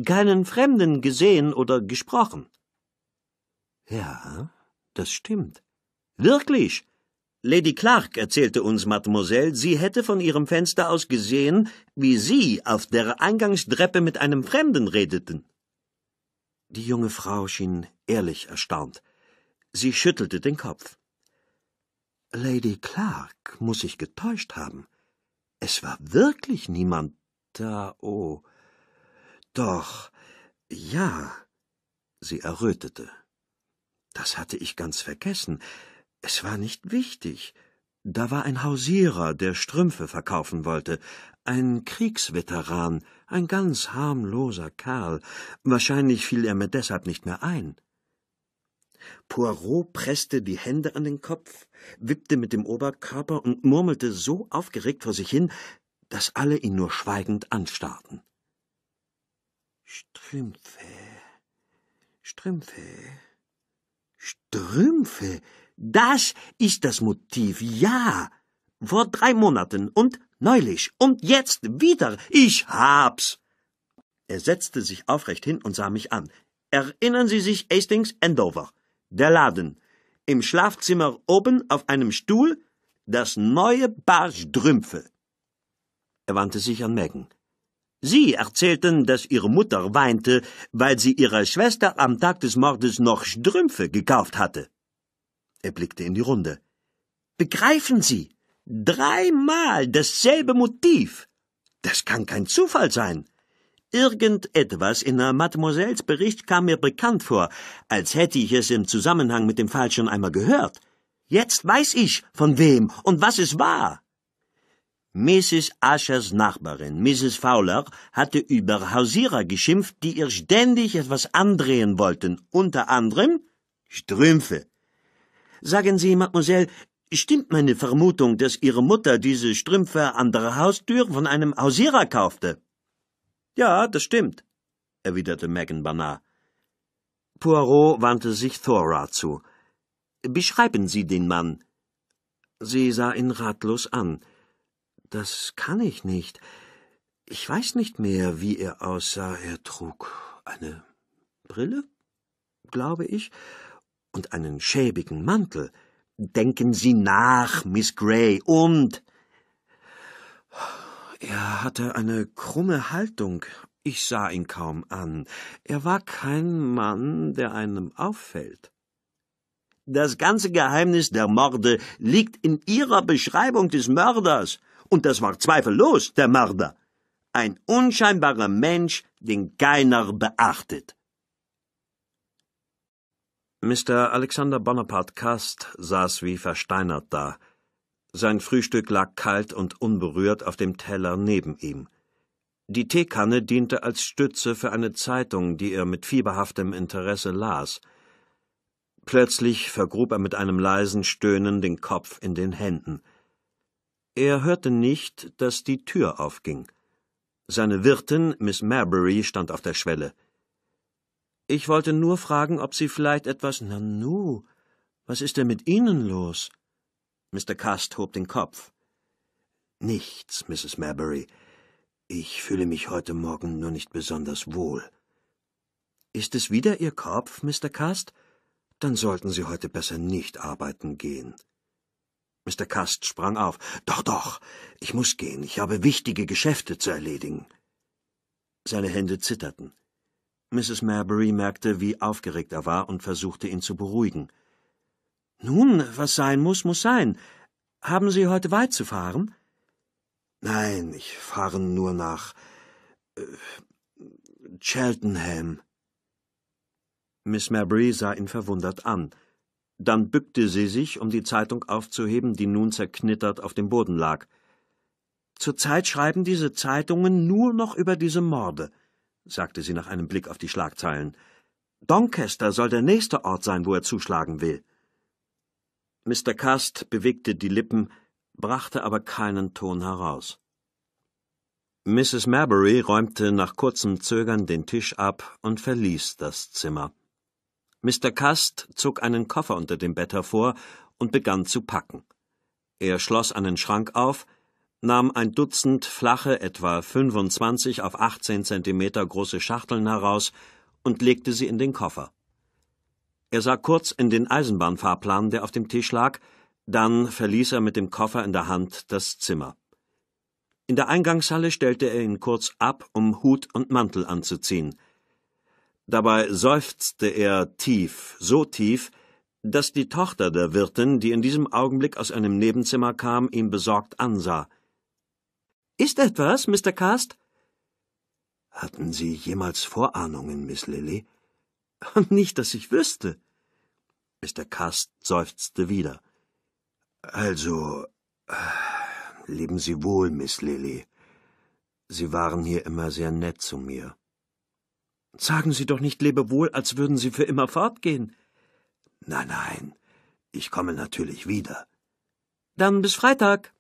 keinen Fremden gesehen oder gesprochen. Ja, das stimmt. Wirklich. Lady Clark erzählte uns, Mademoiselle, sie hätte von ihrem Fenster aus gesehen, wie Sie auf der Eingangstreppe mit einem Fremden redeten. Die junge Frau schien ehrlich erstaunt. Sie schüttelte den Kopf. Lady Clark muß sich getäuscht haben. Es war wirklich niemand da, oh. Doch, ja. Sie errötete. Das hatte ich ganz vergessen. Es war nicht wichtig. Da war ein Hausierer, der Strümpfe verkaufen wollte, ein Kriegsveteran, ein ganz harmloser Kerl. Wahrscheinlich fiel er mir deshalb nicht mehr ein. Poirot presste die Hände an den Kopf, wippte mit dem Oberkörper und murmelte so aufgeregt vor sich hin, dass alle ihn nur schweigend anstarrten. Strümpfe, Strümpfe, Strümpfe, das ist das Motiv, ja. Vor drei Monaten und neulich und jetzt wieder. Ich hab's. Er setzte sich aufrecht hin und sah mich an. Erinnern Sie sich Hastings Endover? der Laden. Im Schlafzimmer oben auf einem Stuhl das neue Paar Strümpfe. Er wandte sich an Megan. Sie erzählten, dass ihre Mutter weinte, weil sie ihrer Schwester am Tag des Mordes noch Strümpfe gekauft hatte. Er blickte in die Runde. Begreifen Sie? Dreimal dasselbe Motiv. Das kann kein Zufall sein. Irgendetwas in der Mademoiselles Bericht kam mir bekannt vor, als hätte ich es im Zusammenhang mit dem Fall schon einmal gehört. Jetzt weiß ich, von wem und was es war. Mrs. Aschers Nachbarin, Mrs. Fowler, hatte über Hausierer geschimpft, die ihr ständig etwas andrehen wollten, unter anderem Strümpfe. Sagen Sie, Mademoiselle, stimmt meine Vermutung, dass Ihre Mutter diese Strümpfe an der Haustür von einem Hausierer kaufte? Ja, das stimmt, erwiderte Megan Barnard. Poirot wandte sich Thora zu. Beschreiben Sie den Mann. Sie sah ihn ratlos an. Das kann ich nicht. Ich weiß nicht mehr, wie er aussah. Er trug eine Brille, glaube ich, und einen schäbigen Mantel. Denken Sie nach, Miss Gray, und er hatte eine krumme Haltung. Ich sah ihn kaum an. Er war kein Mann, der einem auffällt. Das ganze Geheimnis der Morde liegt in Ihrer Beschreibung des Mörders. Und das war zweifellos der Mörder. Ein unscheinbarer Mensch, den keiner beachtet. Mr. Alexander Bonaparte Kast saß wie versteinert da. Sein Frühstück lag kalt und unberührt auf dem Teller neben ihm. Die Teekanne diente als Stütze für eine Zeitung, die er mit fieberhaftem Interesse las. Plötzlich vergrub er mit einem leisen Stöhnen den Kopf in den Händen. Er hörte nicht, dass die Tür aufging. Seine Wirtin, Miss Marbury, stand auf der Schwelle. Ich wollte nur fragen, ob Sie vielleicht etwas. Nanu, was ist denn mit Ihnen los? Mr. Cast hob den Kopf. Nichts, Mrs. Marbury. Ich fühle mich heute Morgen nur nicht besonders wohl. Ist es wieder Ihr Kopf, Mr. Cast? Dann sollten Sie heute besser nicht arbeiten gehen. Mr. Cast sprang auf. Doch, doch, ich muss gehen. Ich habe wichtige Geschäfte zu erledigen. Seine Hände zitterten. Mrs. Marbury merkte, wie aufgeregt er war und versuchte ihn zu beruhigen. Nun, was sein muss, muss sein. Haben Sie heute weit zu fahren? Nein, ich fahre nur nach äh, Cheltenham. Miss Mabry sah ihn verwundert an. Dann bückte sie sich, um die Zeitung aufzuheben, die nun zerknittert auf dem Boden lag. Zurzeit schreiben diese Zeitungen nur noch über diese Morde, sagte sie nach einem Blick auf die Schlagzeilen. Doncaster soll der nächste Ort sein, wo er zuschlagen will. Mr. Cast bewegte die Lippen, brachte aber keinen Ton heraus. Mrs. Marbury räumte nach kurzem Zögern den Tisch ab und verließ das Zimmer. Mr. Cast zog einen Koffer unter dem Bett hervor und begann zu packen. Er schloss einen Schrank auf, nahm ein Dutzend flache, etwa 25 auf 18 Zentimeter große Schachteln heraus und legte sie in den Koffer. Er sah kurz in den Eisenbahnfahrplan, der auf dem Tisch lag, dann verließ er mit dem Koffer in der Hand das Zimmer. In der Eingangshalle stellte er ihn kurz ab, um Hut und Mantel anzuziehen. Dabei seufzte er tief, so tief, dass die Tochter der Wirtin, die in diesem Augenblick aus einem Nebenzimmer kam, ihn besorgt ansah. Ist etwas, Mr. Cast? Hatten Sie jemals Vorahnungen, Miss Lilly? Nicht, dass ich wüsste. Mr. Cast seufzte wieder. Also, äh, leben Sie wohl, Miss Lilly. Sie waren hier immer sehr nett zu mir. Sagen Sie doch nicht lebewohl, als würden Sie für immer fortgehen. Nein, nein, ich komme natürlich wieder. Dann bis Freitag.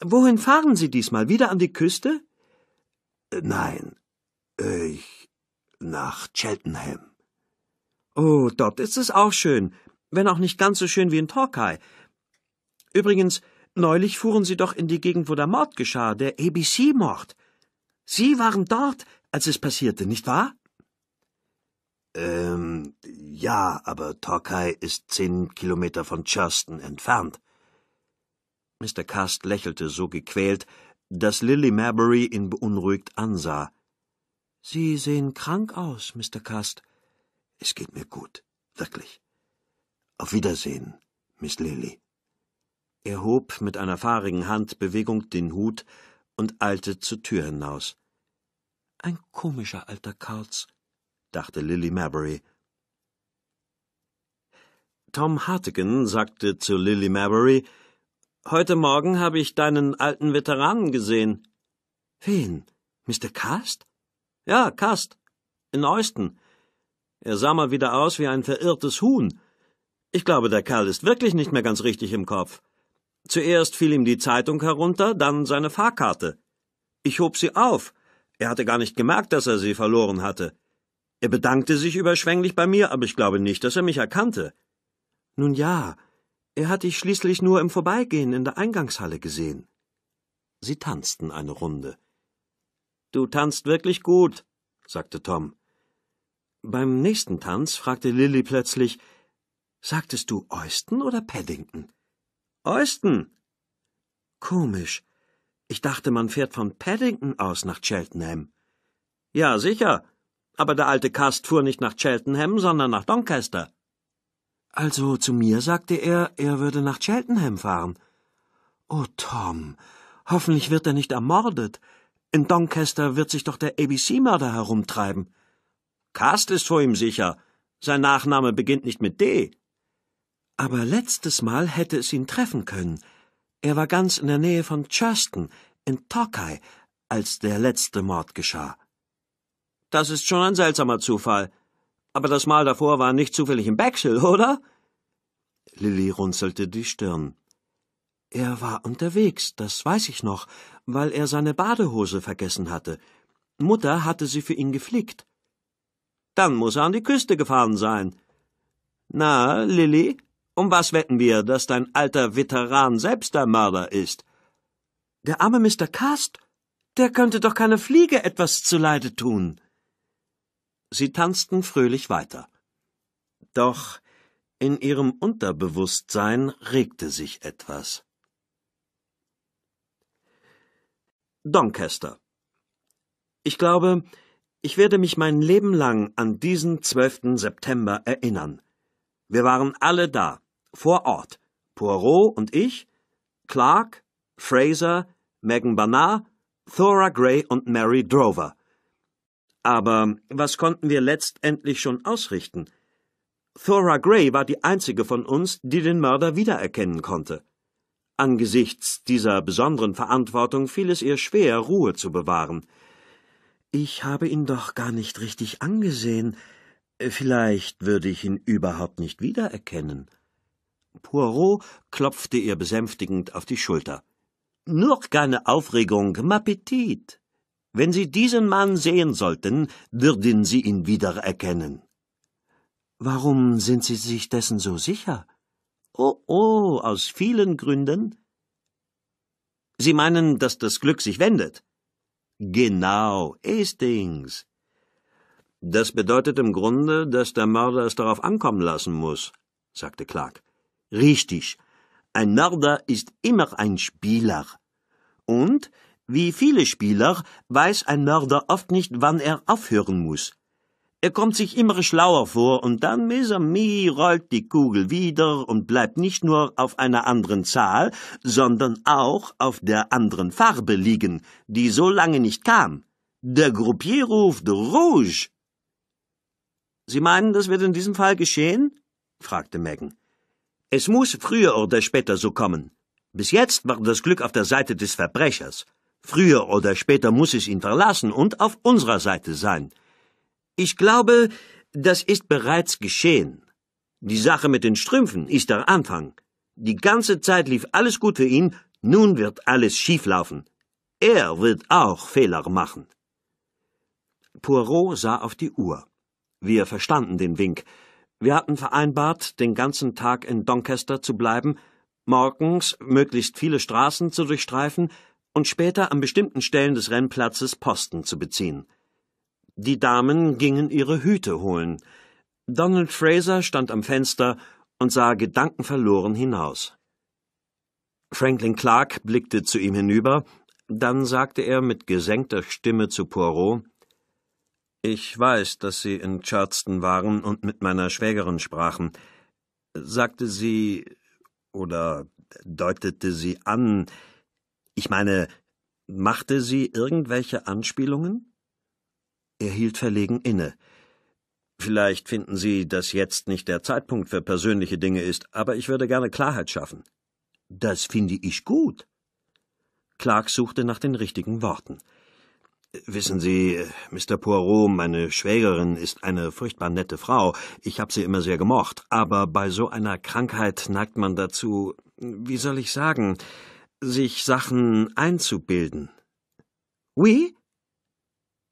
Wohin fahren Sie diesmal? Wieder an die Küste? Äh, nein, äh, ich nach Cheltenham. Oh, dort ist es auch schön, wenn auch nicht ganz so schön wie in Torquay. Übrigens, neulich fuhren Sie doch in die Gegend, wo der Mord geschah, der ABC-Mord. Sie waren dort, als es passierte, nicht wahr? Ähm, ja, aber Torquay ist zehn Kilometer von Churston entfernt. Mr. Cast lächelte so gequält, dass Lily Marbury ihn beunruhigt ansah. Sie sehen krank aus, Mr. Cast. Es geht mir gut, wirklich. Auf Wiedersehen, Miss Lily. Er hob mit einer fahrigen Handbewegung den Hut und eilte zur Tür hinaus. Ein komischer alter Karls, dachte Lily Mabry. Tom Hartigan sagte zu Lily Mabry, Heute Morgen habe ich deinen alten Veteranen gesehen. Wen? Mr. Cast? Ja, Cast. In Euston. Er sah mal wieder aus wie ein verirrtes Huhn. Ich glaube, der Kerl ist wirklich nicht mehr ganz richtig im Kopf. Zuerst fiel ihm die Zeitung herunter, dann seine Fahrkarte. Ich hob sie auf. Er hatte gar nicht gemerkt, dass er sie verloren hatte. Er bedankte sich überschwänglich bei mir, aber ich glaube nicht, dass er mich erkannte. Nun ja, er hat dich schließlich nur im Vorbeigehen in der Eingangshalle gesehen. Sie tanzten eine Runde. Du tanzt wirklich gut, sagte Tom. Beim nächsten Tanz fragte Lilly plötzlich Sagtest du Euston oder Paddington? Euston. Komisch. Ich dachte, man fährt von Paddington aus nach Cheltenham. Ja, sicher. Aber der alte Kast fuhr nicht nach Cheltenham, sondern nach Doncaster. Also zu mir sagte er, er würde nach Cheltenham fahren. Oh, Tom, hoffentlich wird er nicht ermordet. In Doncaster wird sich doch der ABC-Mörder herumtreiben. Cast ist vor ihm sicher. Sein Nachname beginnt nicht mit D. Aber letztes Mal hätte es ihn treffen können. Er war ganz in der Nähe von Churston, in Torquay, als der letzte Mord geschah. Das ist schon ein seltsamer Zufall. Aber das Mal davor war nicht zufällig in Bexhill, oder? Lilly runzelte die Stirn. Er war unterwegs, das weiß ich noch, weil er seine Badehose vergessen hatte. Mutter hatte sie für ihn geflickt. Dann muss er an die Küste gefahren sein. Na, Lilly, um was wetten wir, dass dein alter Veteran selbst der Mörder ist? Der arme Mr. Cast, der könnte doch keine Fliege etwas zuleide tun. Sie tanzten fröhlich weiter. Doch in ihrem Unterbewusstsein regte sich etwas. Doncaster. Ich glaube, ich werde mich mein Leben lang an diesen 12. September erinnern. Wir waren alle da, vor Ort. Poirot und ich, Clark, Fraser, Megan Barnard, Thora Gray und Mary Drover. Aber was konnten wir letztendlich schon ausrichten? Thora Gray war die einzige von uns, die den Mörder wiedererkennen konnte. Angesichts dieser besonderen Verantwortung fiel es ihr schwer, Ruhe zu bewahren – ich habe ihn doch gar nicht richtig angesehen. Vielleicht würde ich ihn überhaupt nicht wiedererkennen. Poirot klopfte ihr besänftigend auf die Schulter. Nur keine Aufregung, ma M'Appetit. Wenn Sie diesen Mann sehen sollten, würden Sie ihn wiedererkennen. Warum sind Sie sich dessen so sicher? Oh, oh, aus vielen Gründen. Sie meinen, dass das Glück sich wendet? Genau, Hastings. Das bedeutet im Grunde, dass der Mörder es darauf ankommen lassen muss, sagte Clark. Richtig. Ein Mörder ist immer ein Spieler. Und, wie viele Spieler, weiß ein Mörder oft nicht, wann er aufhören muss. Er kommt sich immer schlauer vor und dann, mes amis, rollt die Kugel wieder und bleibt nicht nur auf einer anderen Zahl, sondern auch auf der anderen Farbe liegen, die so lange nicht kam. Der Groupier ruft Rouge. Sie meinen, das wird in diesem Fall geschehen? fragte Megan. Es muss früher oder später so kommen. Bis jetzt war das Glück auf der Seite des Verbrechers. Früher oder später muss es ihn verlassen und auf unserer Seite sein. Ich glaube, das ist bereits geschehen. Die Sache mit den Strümpfen ist der Anfang. Die ganze Zeit lief alles gut für ihn, nun wird alles schieflaufen. Er wird auch Fehler machen. Poirot sah auf die Uhr. Wir verstanden den Wink. Wir hatten vereinbart, den ganzen Tag in Doncaster zu bleiben, morgens möglichst viele Straßen zu durchstreifen und später an bestimmten Stellen des Rennplatzes Posten zu beziehen. Die Damen gingen ihre Hüte holen. Donald Fraser stand am Fenster und sah gedankenverloren hinaus. Franklin Clark blickte zu ihm hinüber, dann sagte er mit gesenkter Stimme zu Poirot Ich weiß, dass Sie in Charleston waren und mit meiner Schwägerin sprachen. Sagte sie oder deutete sie an, ich meine, machte sie irgendwelche Anspielungen? Er hielt verlegen inne. Vielleicht finden Sie, dass jetzt nicht der Zeitpunkt für persönliche Dinge ist, aber ich würde gerne Klarheit schaffen. Das finde ich gut. Clark suchte nach den richtigen Worten. Wissen Sie, Mr. Poirot, meine Schwägerin ist eine furchtbar nette Frau. Ich habe sie immer sehr gemocht. Aber bei so einer Krankheit neigt man dazu, wie soll ich sagen, sich Sachen einzubilden. Oui?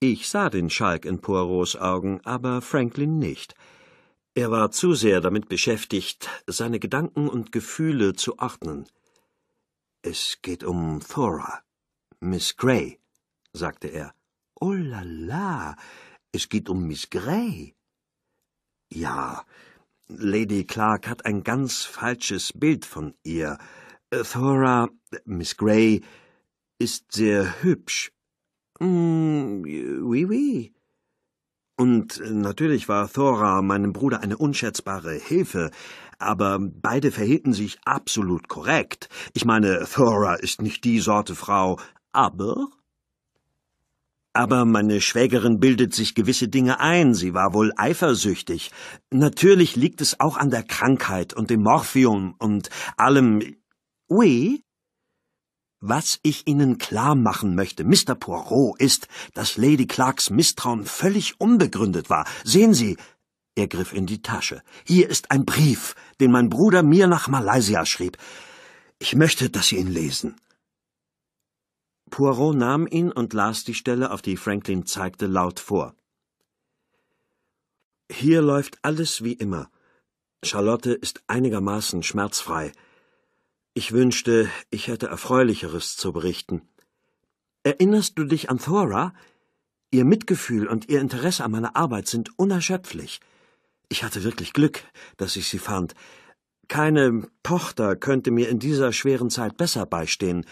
Ich sah den Schalk in Poirots Augen, aber Franklin nicht. Er war zu sehr damit beschäftigt, seine Gedanken und Gefühle zu ordnen. Es geht um Thora, Miss Gray, sagte er. Oh la la, es geht um Miss Gray. Ja, Lady Clark hat ein ganz falsches Bild von ihr. Äh, Thora, Miss Gray, ist sehr hübsch, Mm, oui, oui. Und natürlich war Thora meinem Bruder eine unschätzbare Hilfe, aber beide verhielten sich absolut korrekt. Ich meine, Thora ist nicht die Sorte Frau, aber aber meine Schwägerin bildet sich gewisse Dinge ein, sie war wohl eifersüchtig. Natürlich liegt es auch an der Krankheit und dem Morphium und allem. Oui? Was ich Ihnen klar machen möchte, Mr. Poirot, ist, dass Lady Clarks Misstrauen völlig unbegründet war. Sehen Sie, er griff in die Tasche. Hier ist ein Brief, den mein Bruder mir nach Malaysia schrieb. Ich möchte, dass Sie ihn lesen. Poirot nahm ihn und las die Stelle, auf die Franklin zeigte, laut vor. Hier läuft alles wie immer. Charlotte ist einigermaßen schmerzfrei. Ich wünschte, ich hätte Erfreulicheres zu berichten. Erinnerst du dich an Thora? Ihr Mitgefühl und ihr Interesse an meiner Arbeit sind unerschöpflich. Ich hatte wirklich Glück, dass ich sie fand. Keine Tochter könnte mir in dieser schweren Zeit besser beistehen.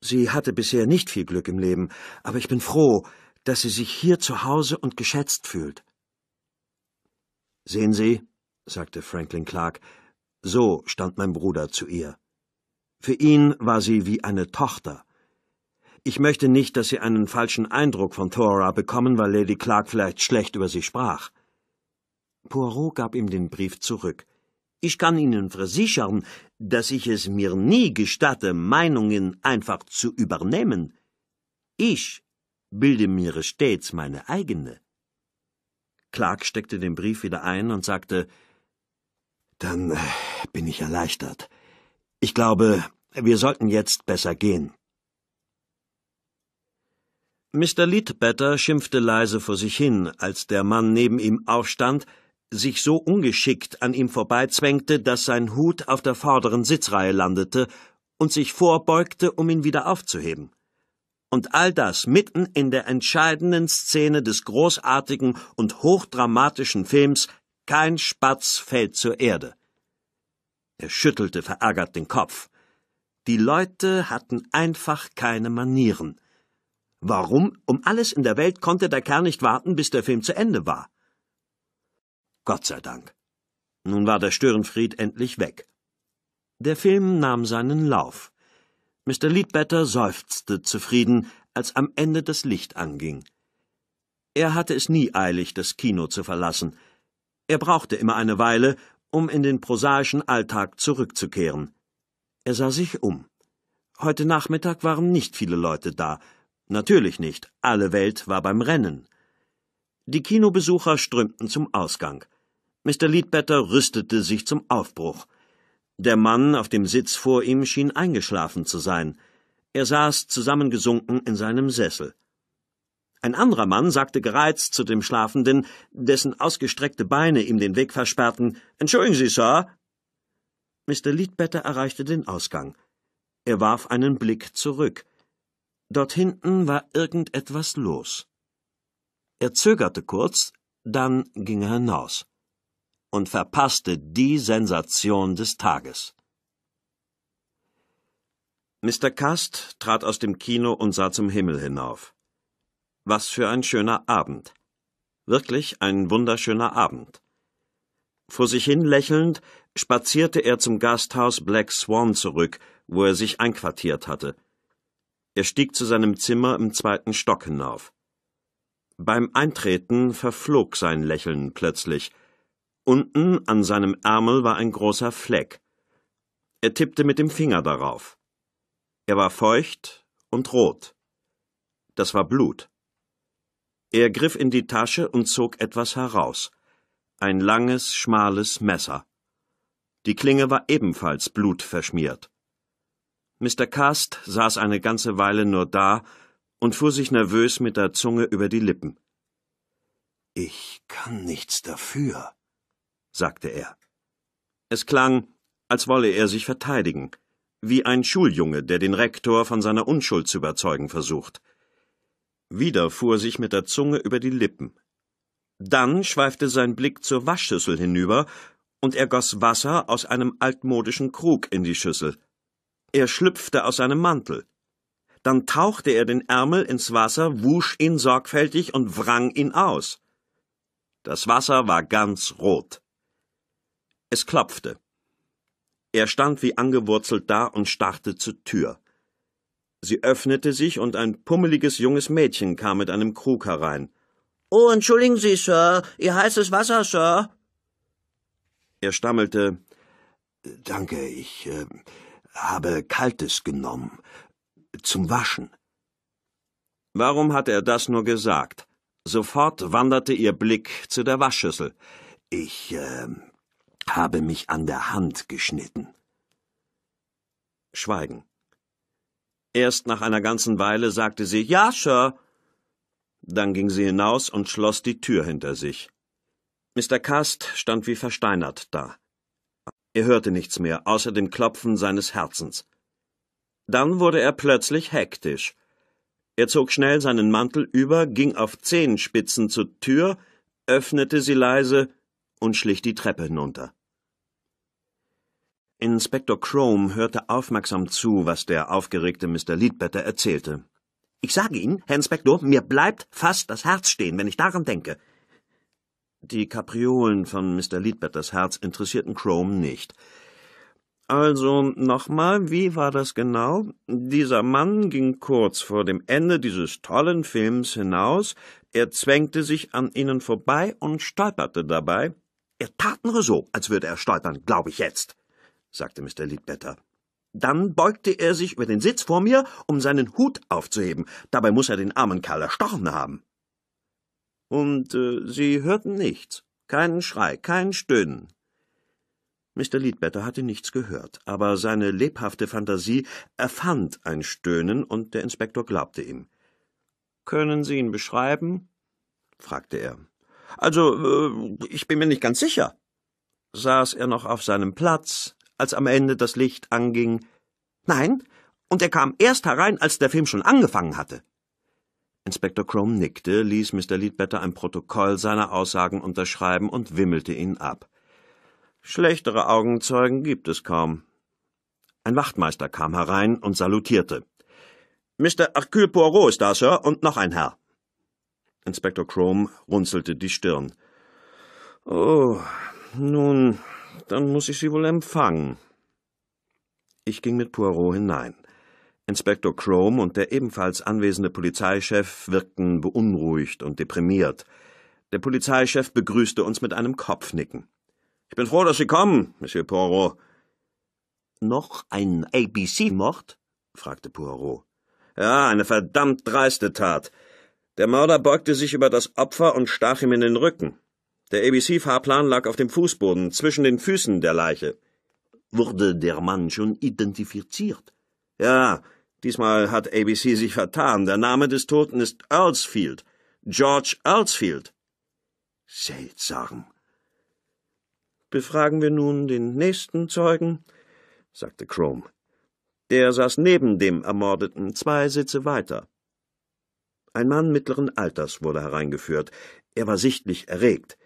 Sie hatte bisher nicht viel Glück im Leben, aber ich bin froh, dass sie sich hier zu Hause und geschätzt fühlt. Sehen Sie, sagte Franklin Clark, so stand mein Bruder zu ihr. Für ihn war sie wie eine Tochter. Ich möchte nicht, dass Sie einen falschen Eindruck von Thora bekommen, weil Lady Clark vielleicht schlecht über sie sprach. Poirot gab ihm den Brief zurück. Ich kann Ihnen versichern, dass ich es mir nie gestatte, Meinungen einfach zu übernehmen. Ich bilde mir stets meine eigene. Clark steckte den Brief wieder ein und sagte Dann äh, bin ich erleichtert. Ich glaube, wir sollten jetzt besser gehen. Mr. Leadbetter schimpfte leise vor sich hin, als der Mann neben ihm aufstand, sich so ungeschickt an ihm vorbeizwängte, dass sein Hut auf der vorderen Sitzreihe landete und sich vorbeugte, um ihn wieder aufzuheben. Und all das mitten in der entscheidenden Szene des großartigen und hochdramatischen Films Kein Spatz fällt zur Erde. Er schüttelte verärgert den Kopf. Die Leute hatten einfach keine Manieren. Warum um alles in der Welt konnte der Kerl nicht warten, bis der Film zu Ende war? Gott sei Dank. Nun war der Störenfried endlich weg. Der Film nahm seinen Lauf. Mr. Leadbetter seufzte zufrieden, als am Ende das Licht anging. Er hatte es nie eilig, das Kino zu verlassen. Er brauchte immer eine Weile, um in den prosaischen Alltag zurückzukehren. Er sah sich um. Heute Nachmittag waren nicht viele Leute da. Natürlich nicht. Alle Welt war beim Rennen. Die Kinobesucher strömten zum Ausgang. Mr. Leadbetter rüstete sich zum Aufbruch. Der Mann auf dem Sitz vor ihm schien eingeschlafen zu sein. Er saß zusammengesunken in seinem Sessel. Ein anderer Mann sagte gereizt zu dem Schlafenden, dessen ausgestreckte Beine ihm den Weg versperrten, Entschuldigen Sie, Sir. Mr. Leadbetter erreichte den Ausgang. Er warf einen Blick zurück. Dort hinten war irgendetwas los. Er zögerte kurz, dann ging er hinaus und verpasste die Sensation des Tages. Mr. Cast trat aus dem Kino und sah zum Himmel hinauf. Was für ein schöner Abend. Wirklich ein wunderschöner Abend. Vor sich hin lächelnd spazierte er zum Gasthaus Black Swan zurück, wo er sich einquartiert hatte. Er stieg zu seinem Zimmer im zweiten Stock hinauf. Beim Eintreten verflog sein Lächeln plötzlich. Unten an seinem Ärmel war ein großer Fleck. Er tippte mit dem Finger darauf. Er war feucht und rot. Das war Blut. Er griff in die Tasche und zog etwas heraus. Ein langes, schmales Messer. Die Klinge war ebenfalls blutverschmiert. Mr. Cast saß eine ganze Weile nur da und fuhr sich nervös mit der Zunge über die Lippen. Ich kann nichts dafür, sagte er. Es klang, als wolle er sich verteidigen, wie ein Schuljunge, der den Rektor von seiner Unschuld zu überzeugen versucht. Wieder fuhr sich mit der Zunge über die Lippen. Dann schweifte sein Blick zur Waschschüssel hinüber, und er goss Wasser aus einem altmodischen Krug in die Schüssel. Er schlüpfte aus seinem Mantel. Dann tauchte er den Ärmel ins Wasser, wusch ihn sorgfältig und wrang ihn aus. Das Wasser war ganz rot. Es klopfte. Er stand wie angewurzelt da und starrte zur Tür. Sie öffnete sich und ein pummeliges junges Mädchen kam mit einem Krug herein. Oh, entschuldigen Sie, Sir, Ihr heißes Wasser, Sir. Er stammelte Danke, ich äh, habe Kaltes genommen zum Waschen. Warum hatte er das nur gesagt? Sofort wanderte ihr Blick zu der Waschschüssel. Ich äh, habe mich an der Hand geschnitten. Schweigen. Erst nach einer ganzen Weile sagte sie Ja, Sir. Dann ging sie hinaus und schloss die Tür hinter sich. Mr. Cast stand wie versteinert da. Er hörte nichts mehr, außer dem Klopfen seines Herzens. Dann wurde er plötzlich hektisch. Er zog schnell seinen Mantel über, ging auf Zehenspitzen zur Tür, öffnete sie leise und schlich die Treppe hinunter. Inspektor Chrome hörte aufmerksam zu, was der aufgeregte Mr. Leadbetter erzählte. Ich sage Ihnen, Herr Inspektor, mir bleibt fast das Herz stehen, wenn ich daran denke. Die Kapriolen von Mr. Leadbetters Herz interessierten Chrome nicht. Also nochmal, wie war das genau? Dieser Mann ging kurz vor dem Ende dieses tollen Films hinaus, er zwängte sich an ihnen vorbei und stolperte dabei. Er tat nur so, als würde er stolpern, glaube ich jetzt sagte Mr. Ledbetter. Dann beugte er sich über den Sitz vor mir, um seinen Hut aufzuheben. Dabei muß er den armen Kerl erstochen haben. Und äh, sie hörten nichts. Keinen Schrei, kein Stöhnen. Mr. Ledbetter hatte nichts gehört, aber seine lebhafte Fantasie erfand ein Stöhnen und der Inspektor glaubte ihm. Können Sie ihn beschreiben? fragte er. Also, äh, ich bin mir nicht ganz sicher. Saß er noch auf seinem Platz, als am Ende das Licht anging. Nein, und er kam erst herein, als der Film schon angefangen hatte. Inspektor Chrome nickte, ließ Mr. Ledbetter ein Protokoll seiner Aussagen unterschreiben und wimmelte ihn ab. Schlechtere Augenzeugen gibt es kaum. Ein Wachtmeister kam herein und salutierte. Mr. Hercule Poirot ist da, Sir, und noch ein Herr. Inspektor Chrome runzelte die Stirn. Oh, nun, dann muss ich Sie wohl empfangen. Ich ging mit Poirot hinein. Inspektor Chrome und der ebenfalls anwesende Polizeichef wirkten beunruhigt und deprimiert. Der Polizeichef begrüßte uns mit einem Kopfnicken. Ich bin froh, dass Sie kommen, Monsieur Poirot. Noch ein ABC-Mord? fragte Poirot. Ja, eine verdammt dreiste Tat. Der Mörder beugte sich über das Opfer und stach ihm in den Rücken. Der ABC-Fahrplan lag auf dem Fußboden zwischen den Füßen der Leiche. Wurde der Mann schon identifiziert? Ja, diesmal hat ABC sich vertan. Der Name des Toten ist Earlsfield. George Earlsfield. Seltsam. Befragen wir nun den nächsten Zeugen, sagte Chrome. Der saß neben dem Ermordeten, zwei Sitze weiter. Ein Mann mittleren Alters wurde hereingeführt. Er war sichtlich erregt.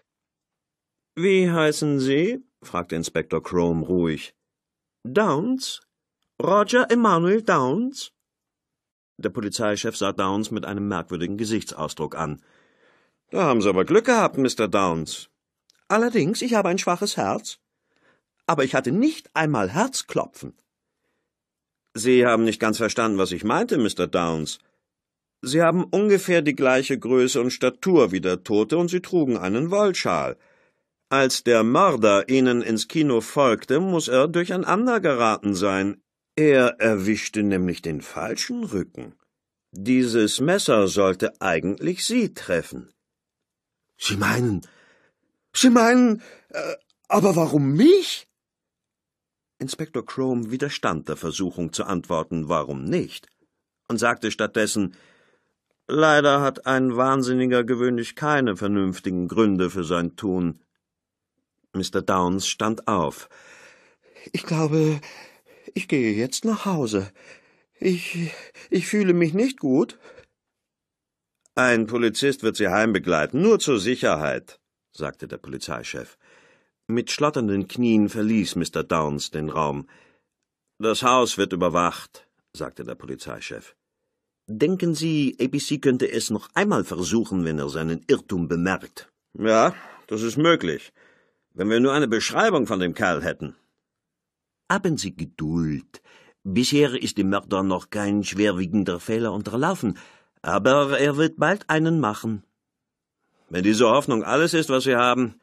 Wie heißen Sie? fragte Inspektor Chrome ruhig. Downs? Roger Emanuel Downs? Der Polizeichef sah Downs mit einem merkwürdigen Gesichtsausdruck an. Da haben Sie aber Glück gehabt, Mr. Downs. Allerdings, ich habe ein schwaches Herz. Aber ich hatte nicht einmal Herzklopfen. Sie haben nicht ganz verstanden, was ich meinte, Mr. Downs. Sie haben ungefähr die gleiche Größe und Statur wie der Tote und Sie trugen einen Wollschal. Als der Mörder ihnen ins Kino folgte, muß er durcheinander geraten sein. Er erwischte nämlich den falschen Rücken. Dieses Messer sollte eigentlich Sie treffen. Sie meinen, Sie meinen, äh, aber warum mich? Inspektor Chrome widerstand der Versuchung zu antworten, warum nicht, und sagte stattdessen, Leider hat ein Wahnsinniger gewöhnlich keine vernünftigen Gründe für sein Tun. Mr. Downs stand auf. Ich glaube, ich gehe jetzt nach Hause. Ich, ich fühle mich nicht gut. Ein Polizist wird Sie heimbegleiten, nur zur Sicherheit, sagte der Polizeichef. Mit schlotternden Knien verließ Mr. Downs den Raum. Das Haus wird überwacht, sagte der Polizeichef. Denken Sie, ABC könnte es noch einmal versuchen, wenn er seinen Irrtum bemerkt? Ja, das ist möglich. Wenn wir nur eine Beschreibung von dem Kerl hätten. Haben Sie Geduld. Bisher ist dem Mörder noch kein schwerwiegender Fehler unterlaufen, aber er wird bald einen machen. Wenn diese Hoffnung alles ist, was wir haben.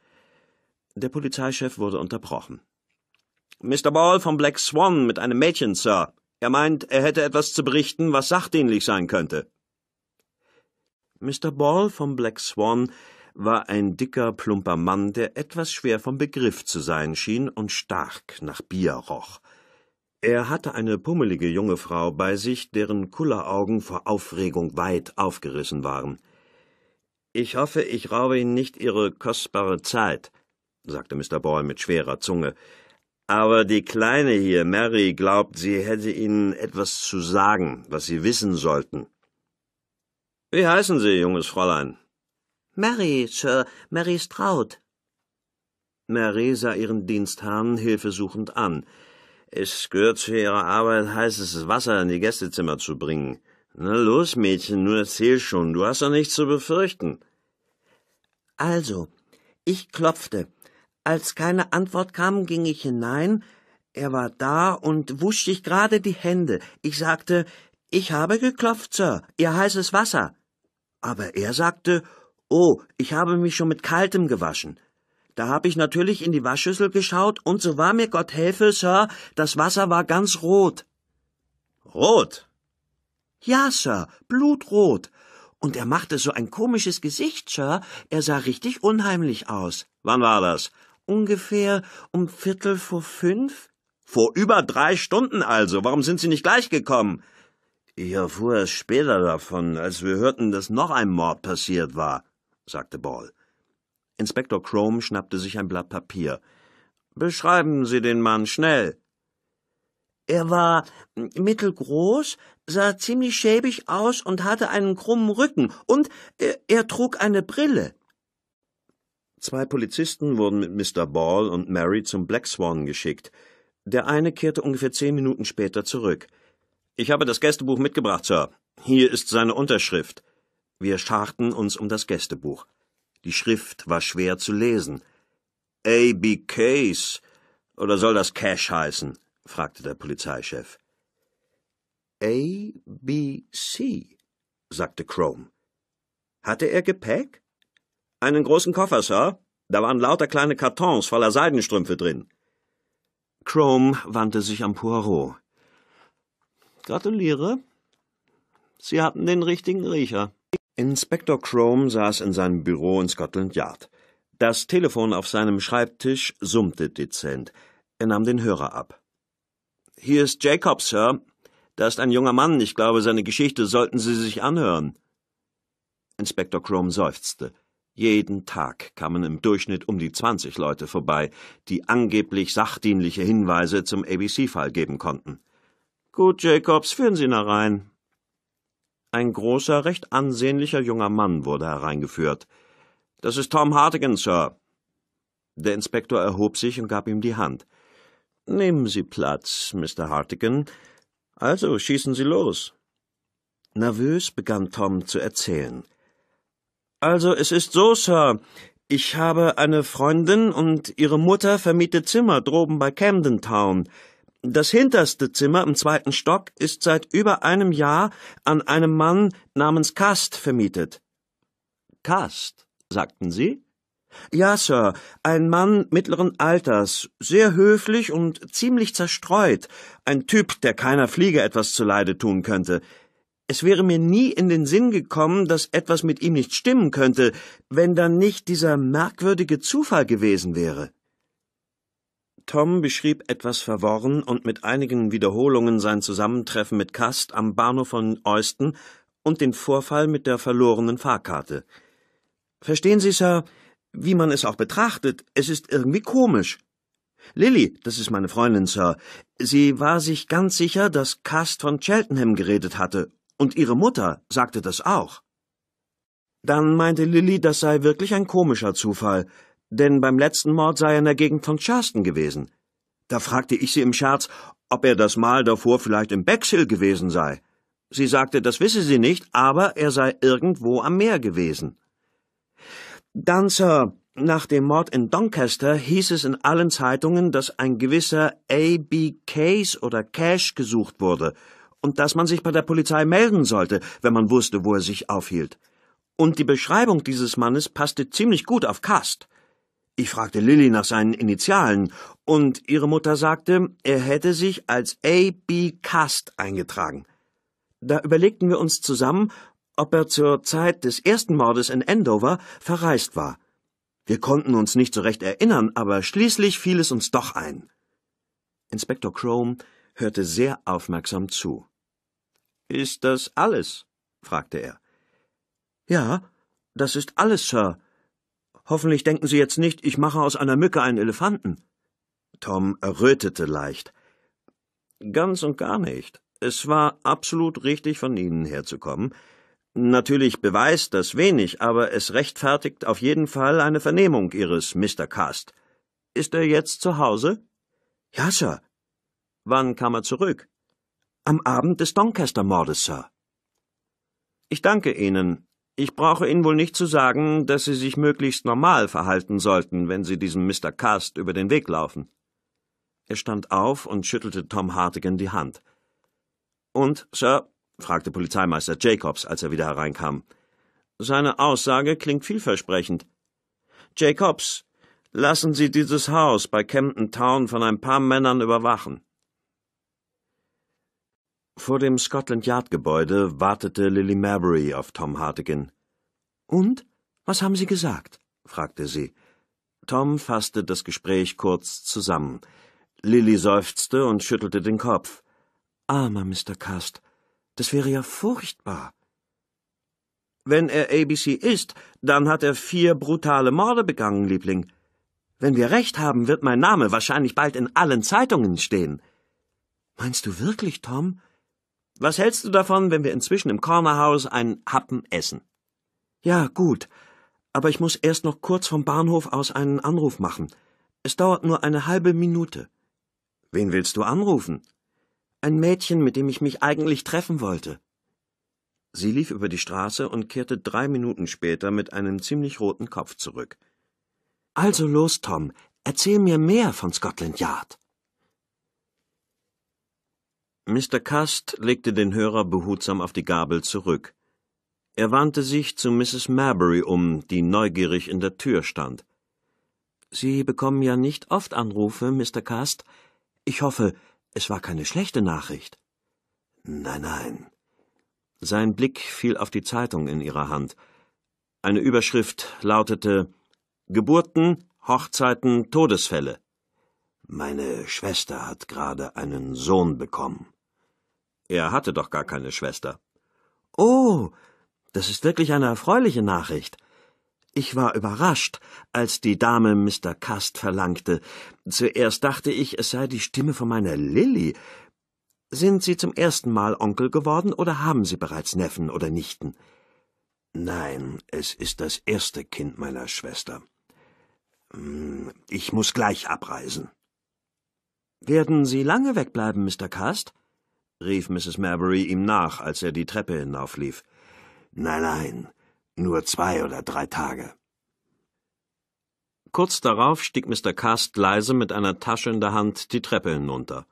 Der Polizeichef wurde unterbrochen. Mr. Ball vom Black Swan mit einem Mädchen, Sir. Er meint, er hätte etwas zu berichten, was sachdienlich sein könnte. Mr. Ball vom Black Swan war ein dicker, plumper Mann, der etwas schwer vom Begriff zu sein schien und stark nach Bier roch. Er hatte eine pummelige junge Frau bei sich, deren Kulleraugen vor Aufregung weit aufgerissen waren. Ich hoffe, ich raube Ihnen nicht Ihre kostbare Zeit, sagte Mr. Boyle mit schwerer Zunge. Aber die Kleine hier, Mary, glaubt, sie hätte Ihnen etwas zu sagen, was Sie wissen sollten. Wie heißen Sie, junges Fräulein? Mary, Sir, Mary Stroud. Mary sah ihren Dienstherrn hilfesuchend an. Es gehört zu ihrer Arbeit, heißes Wasser in die Gästezimmer zu bringen. Na los, Mädchen, nur erzähl schon, du hast doch nichts zu befürchten. Also, ich klopfte. Als keine Antwort kam, ging ich hinein. Er war da und wusch sich gerade die Hände. Ich sagte, ich habe geklopft, Sir, ihr heißes Wasser. Aber er sagte, Oh, ich habe mich schon mit Kaltem gewaschen. Da habe ich natürlich in die Waschschüssel geschaut, und so war mir Gott helfe, Sir, das Wasser war ganz rot. Rot? Ja, Sir, blutrot. Und er machte so ein komisches Gesicht, Sir, er sah richtig unheimlich aus. Wann war das? Ungefähr um Viertel vor fünf. Vor über drei Stunden also. Warum sind Sie nicht gleich gekommen? Ich erfuhr erst später davon, als wir hörten, dass noch ein Mord passiert war sagte Ball. Inspektor Chrome schnappte sich ein Blatt Papier. Beschreiben Sie den Mann schnell. Er war hm, mittelgroß, sah ziemlich schäbig aus und hatte einen krummen Rücken, und er, äh, er trug eine Brille. Zwei Polizisten wurden mit Mr. Ball und Mary zum Black Swan geschickt. Der eine kehrte ungefähr zehn Minuten später zurück. Ich habe das Gästebuch mitgebracht, Sir. Hier ist seine Unterschrift. Wir scharten uns um das Gästebuch. Die Schrift war schwer zu lesen. ABKs oder soll das Cash heißen? fragte der Polizeichef. ABC, sagte Chrome. Hatte er Gepäck? Einen großen Koffer, Sir. Da waren lauter kleine Kartons voller Seidenstrümpfe drin. Chrome wandte sich an Poirot. Gratuliere. Sie hatten den richtigen Riecher. Inspektor Chrome saß in seinem Büro in Scotland Yard. Das Telefon auf seinem Schreibtisch summte dezent. Er nahm den Hörer ab. Hier ist Jacob, Sir. Da ist ein junger Mann. Ich glaube, seine Geschichte sollten Sie sich anhören. Inspektor Chrome seufzte. Jeden Tag kamen im Durchschnitt um die 20 Leute vorbei, die angeblich sachdienliche Hinweise zum ABC-Fall geben konnten. Gut, Jacobs, führen Sie nach rein. Ein großer, recht ansehnlicher junger Mann wurde hereingeführt. Das ist Tom Hartigan, Sir. Der Inspektor erhob sich und gab ihm die Hand. Nehmen Sie Platz, Mr. Hartigan. Also schießen Sie los. Nervös begann Tom zu erzählen. Also, es ist so, Sir. Ich habe eine Freundin und ihre Mutter vermietet Zimmer droben bei Camden Town. Das hinterste Zimmer im zweiten Stock ist seit über einem Jahr an einem Mann namens Cast vermietet. Cast, sagten Sie? Ja, Sir, ein Mann mittleren Alters, sehr höflich und ziemlich zerstreut, ein Typ, der keiner Fliege etwas zuleide tun könnte. Es wäre mir nie in den Sinn gekommen, dass etwas mit ihm nicht stimmen könnte, wenn dann nicht dieser merkwürdige Zufall gewesen wäre. Tom beschrieb etwas verworren und mit einigen Wiederholungen sein Zusammentreffen mit Kast am Bahnhof von Euston und den Vorfall mit der verlorenen Fahrkarte. Verstehen Sie, Sir, wie man es auch betrachtet, es ist irgendwie komisch. Lilly, das ist meine Freundin, Sir, sie war sich ganz sicher, dass Cast von Cheltenham geredet hatte, und ihre Mutter sagte das auch. Dann meinte Lilly, das sei wirklich ein komischer Zufall, denn beim letzten Mord sei er in der Gegend von Charleston gewesen. Da fragte ich sie im Scherz, ob er das Mal davor vielleicht im Bexhill gewesen sei. Sie sagte, das wisse sie nicht, aber er sei irgendwo am Meer gewesen. Dann, Sir, nach dem Mord in Doncaster hieß es in allen Zeitungen, dass ein gewisser A.B. Case oder Cash gesucht wurde und dass man sich bei der Polizei melden sollte, wenn man wusste, wo er sich aufhielt. Und die Beschreibung dieses Mannes passte ziemlich gut auf Cast. Ich fragte Lilly nach seinen Initialen und ihre Mutter sagte, er hätte sich als A.B. Cast eingetragen. Da überlegten wir uns zusammen, ob er zur Zeit des ersten Mordes in Andover verreist war. Wir konnten uns nicht so recht erinnern, aber schließlich fiel es uns doch ein. Inspektor Chrome hörte sehr aufmerksam zu. Ist das alles? fragte er. Ja, das ist alles, Sir, Hoffentlich denken Sie jetzt nicht, ich mache aus einer Mücke einen Elefanten. Tom errötete leicht. Ganz und gar nicht. Es war absolut richtig von Ihnen herzukommen. Natürlich beweist das wenig, aber es rechtfertigt auf jeden Fall eine Vernehmung Ihres Mr. Cast. Ist er jetzt zu Hause? Ja, Sir. Wann kam er zurück? Am Abend des Doncaster-Mordes, Sir. Ich danke Ihnen, ich brauche Ihnen wohl nicht zu sagen, dass Sie sich möglichst normal verhalten sollten, wenn Sie diesem Mr. Cast über den Weg laufen. Er stand auf und schüttelte Tom Hartigan die Hand. Und, Sir? fragte Polizeimeister Jacobs, als er wieder hereinkam. Seine Aussage klingt vielversprechend. Jacobs, lassen Sie dieses Haus bei Camden Town von ein paar Männern überwachen. Vor dem Scotland Yard Gebäude wartete Lily Mabry auf Tom Hartigan. Und? Was haben Sie gesagt? fragte sie. Tom fasste das Gespräch kurz zusammen. Lily seufzte und schüttelte den Kopf. Armer Mr. Cast, das wäre ja furchtbar. Wenn er ABC ist, dann hat er vier brutale Morde begangen, Liebling. Wenn wir recht haben, wird mein Name wahrscheinlich bald in allen Zeitungen stehen. Meinst du wirklich, Tom? Was hältst du davon, wenn wir inzwischen im Cornerhaus einen Happen essen? Ja, gut. Aber ich muss erst noch kurz vom Bahnhof aus einen Anruf machen. Es dauert nur eine halbe Minute. Wen willst du anrufen? Ein Mädchen, mit dem ich mich eigentlich treffen wollte. Sie lief über die Straße und kehrte drei Minuten später mit einem ziemlich roten Kopf zurück. Also los, Tom, erzähl mir mehr von Scotland Yard. Mr. Cust legte den Hörer behutsam auf die Gabel zurück. Er wandte sich zu Mrs. Marbury um, die neugierig in der Tür stand. Sie bekommen ja nicht oft Anrufe, Mr. Cast. Ich hoffe, es war keine schlechte Nachricht. Nein, nein. Sein Blick fiel auf die Zeitung in ihrer Hand. Eine Überschrift lautete Geburten, Hochzeiten, Todesfälle. Meine Schwester hat gerade einen Sohn bekommen. Er hatte doch gar keine Schwester. Oh, das ist wirklich eine erfreuliche Nachricht. Ich war überrascht, als die Dame Mr. Cast verlangte. Zuerst dachte ich, es sei die Stimme von meiner Lilly. Sind Sie zum ersten Mal Onkel geworden oder haben Sie bereits Neffen oder Nichten? Nein, es ist das erste Kind meiner Schwester. Hm, ich muss gleich abreisen. Werden Sie lange wegbleiben, Mr. Cast? rief Mrs. Marbury ihm nach, als er die Treppe hinauflief. Nein, nein, nur zwei oder drei Tage. Kurz darauf stieg Mr. Cast leise mit einer Tasche in der Hand die Treppe hinunter.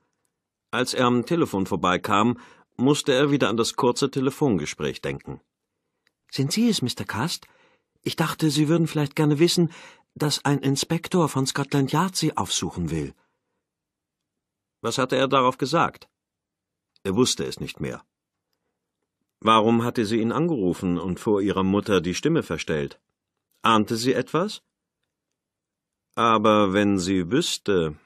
Als er am Telefon vorbeikam, musste er wieder an das kurze Telefongespräch denken. Sind Sie es, Mr. Cast? Ich dachte, Sie würden vielleicht gerne wissen, dass ein Inspektor von Scotland Yard Sie aufsuchen will. Was hatte er darauf gesagt? Er wusste es nicht mehr. Warum hatte sie ihn angerufen und vor ihrer Mutter die Stimme verstellt? Ahnte sie etwas? Aber wenn sie wüsste.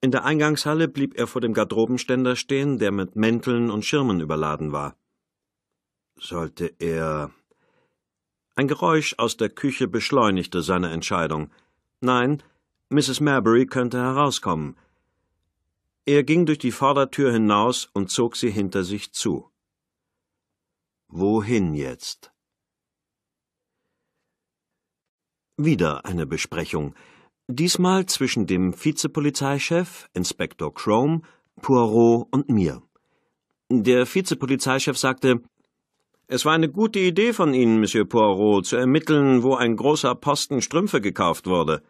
In der Eingangshalle blieb er vor dem Garderobenständer stehen, der mit Mänteln und Schirmen überladen war. Sollte er. Ein Geräusch aus der Küche beschleunigte seine Entscheidung. Nein, Mrs. Marbury könnte herauskommen. Er ging durch die Vordertür hinaus und zog sie hinter sich zu. Wohin jetzt? Wieder eine Besprechung, diesmal zwischen dem Vizepolizeichef, Inspektor Chrome, Poirot und mir. Der Vizepolizeichef sagte, es war eine gute Idee von Ihnen, Monsieur Poirot, zu ermitteln, wo ein großer Posten Strümpfe gekauft wurde.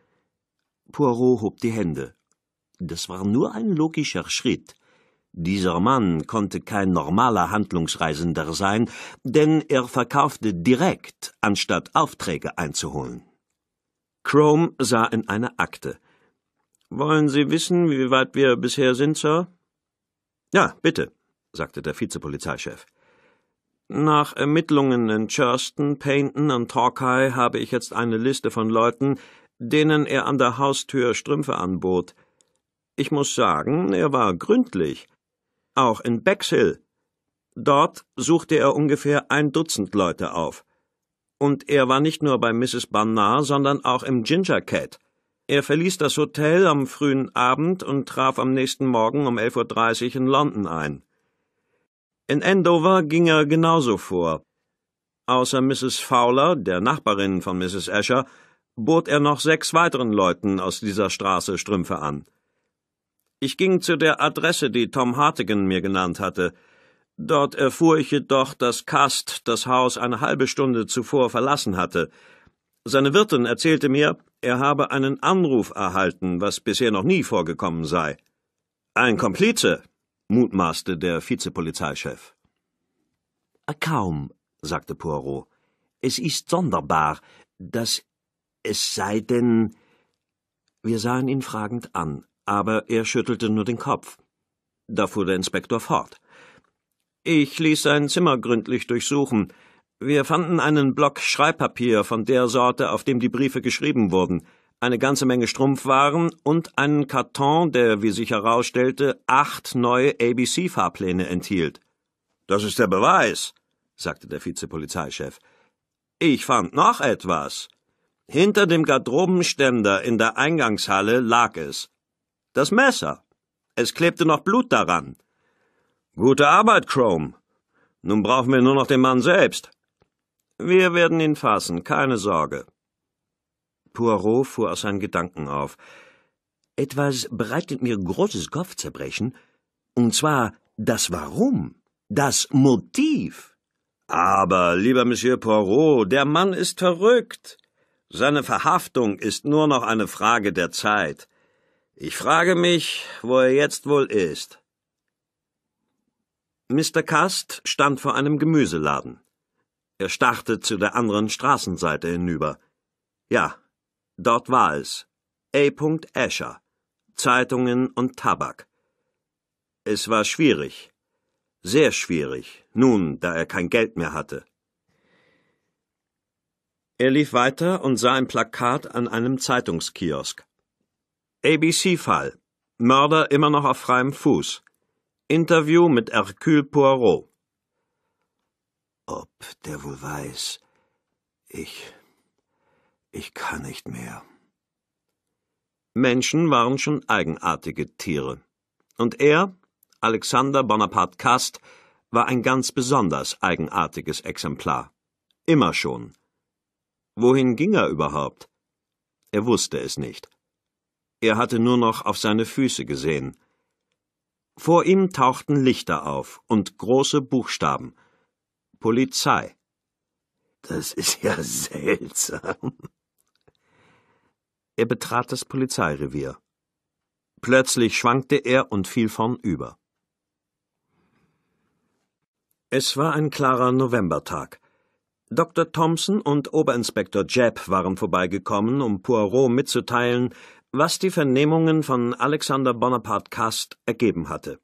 Poirot hob die Hände. Das war nur ein logischer Schritt. Dieser Mann konnte kein normaler Handlungsreisender sein, denn er verkaufte direkt, anstatt Aufträge einzuholen. Chrome sah in eine Akte. Wollen Sie wissen, wie weit wir bisher sind, Sir? Ja, bitte, sagte der Vizepolizeichef. Nach Ermittlungen in Churston, Paynton und Torquay habe ich jetzt eine Liste von Leuten, denen er an der Haustür Strümpfe anbot – ich muss sagen, er war gründlich. Auch in Bexhill. Dort suchte er ungefähr ein Dutzend Leute auf. Und er war nicht nur bei Mrs. Barnard, sondern auch im Ginger Cat. Er verließ das Hotel am frühen Abend und traf am nächsten Morgen um 11.30 Uhr in London ein. In Andover ging er genauso vor. Außer Mrs. Fowler, der Nachbarin von Mrs. Escher, bot er noch sechs weiteren Leuten aus dieser Straße Strümpfe an. Ich ging zu der Adresse, die Tom Hartigan mir genannt hatte. Dort erfuhr ich jedoch, dass Cast das Haus eine halbe Stunde zuvor verlassen hatte. Seine Wirtin erzählte mir, er habe einen Anruf erhalten, was bisher noch nie vorgekommen sei. Ein Komplize, mutmaßte der Vizepolizeichef. Kaum, sagte Poirot. Es ist sonderbar, dass es sei denn. Wir sahen ihn fragend an aber er schüttelte nur den Kopf. Da fuhr der Inspektor fort. Ich ließ sein Zimmer gründlich durchsuchen. Wir fanden einen Block Schreibpapier von der Sorte, auf dem die Briefe geschrieben wurden, eine ganze Menge Strumpfwaren und einen Karton, der, wie sich herausstellte, acht neue ABC-Fahrpläne enthielt. Das ist der Beweis, sagte der Vizepolizeichef. Ich fand noch etwas. Hinter dem Garderobenständer in der Eingangshalle lag es. Das Messer. Es klebte noch Blut daran. Gute Arbeit, Chrome. Nun brauchen wir nur noch den Mann selbst. Wir werden ihn fassen, keine Sorge. Poirot fuhr aus seinen Gedanken auf. Etwas bereitet mir großes Kopfzerbrechen, und zwar das Warum, das Motiv. Aber, lieber Monsieur Poirot, der Mann ist verrückt. Seine Verhaftung ist nur noch eine Frage der Zeit. Ich frage mich, wo er jetzt wohl ist. Mr. Cast stand vor einem Gemüseladen. Er starrte zu der anderen Straßenseite hinüber. Ja, dort war es. A. Escher. Zeitungen und Tabak. Es war schwierig. Sehr schwierig, nun, da er kein Geld mehr hatte. Er lief weiter und sah ein Plakat an einem Zeitungskiosk. ABC-Fall. Mörder immer noch auf freiem Fuß. Interview mit Hercule Poirot. Ob der wohl weiß. Ich. Ich kann nicht mehr. Menschen waren schon eigenartige Tiere. Und er, Alexander Bonaparte Cast, war ein ganz besonders eigenartiges Exemplar. Immer schon. Wohin ging er überhaupt? Er wusste es nicht er hatte nur noch auf seine Füße gesehen. Vor ihm tauchten Lichter auf und große Buchstaben Polizei. Das ist ja seltsam. Er betrat das Polizeirevier. Plötzlich schwankte er und fiel vornüber. Es war ein klarer Novembertag. Dr. Thompson und Oberinspektor Jebb waren vorbeigekommen, um Poirot mitzuteilen, was die Vernehmungen von Alexander Bonaparte Cast ergeben hatte.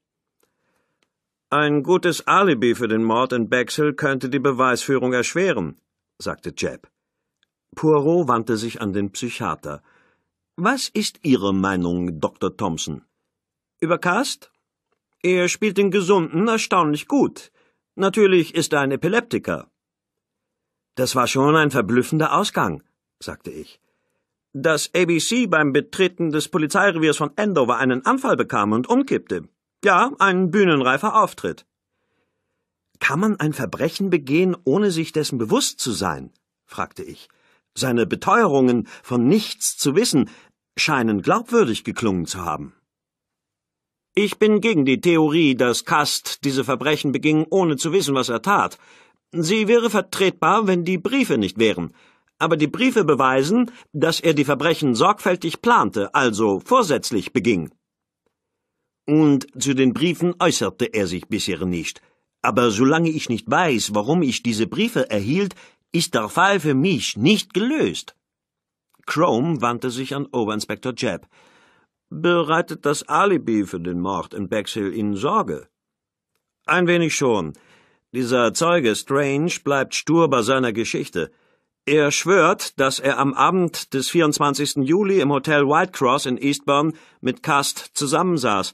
Ein gutes Alibi für den Mord in Bexhill könnte die Beweisführung erschweren, sagte Jeb. Poirot wandte sich an den Psychiater. Was ist Ihre Meinung, Dr. Thompson? Über Cast? Er spielt den Gesunden erstaunlich gut. Natürlich ist er ein Epileptiker. Das war schon ein verblüffender Ausgang, sagte ich dass ABC beim Betreten des Polizeireviers von Andover einen Anfall bekam und umkippte. Ja, ein bühnenreifer Auftritt. Kann man ein Verbrechen begehen, ohne sich dessen bewusst zu sein? fragte ich. Seine Beteuerungen, von nichts zu wissen, scheinen glaubwürdig geklungen zu haben. Ich bin gegen die Theorie, dass Kast diese Verbrechen beging, ohne zu wissen, was er tat. Sie wäre vertretbar, wenn die Briefe nicht wären aber die Briefe beweisen, dass er die Verbrechen sorgfältig plante, also vorsätzlich beging. Und zu den Briefen äußerte er sich bisher nicht. Aber solange ich nicht weiß, warum ich diese Briefe erhielt, ist der Fall für mich nicht gelöst. Chrome wandte sich an Oberinspektor Jebb. Bereitet das Alibi für den Mord in Bexhill Ihnen Sorge? Ein wenig schon. Dieser Zeuge Strange bleibt stur bei seiner Geschichte. Er schwört, dass er am Abend des 24. Juli im Hotel Whitecross in Eastbourne mit Cast zusammensaß.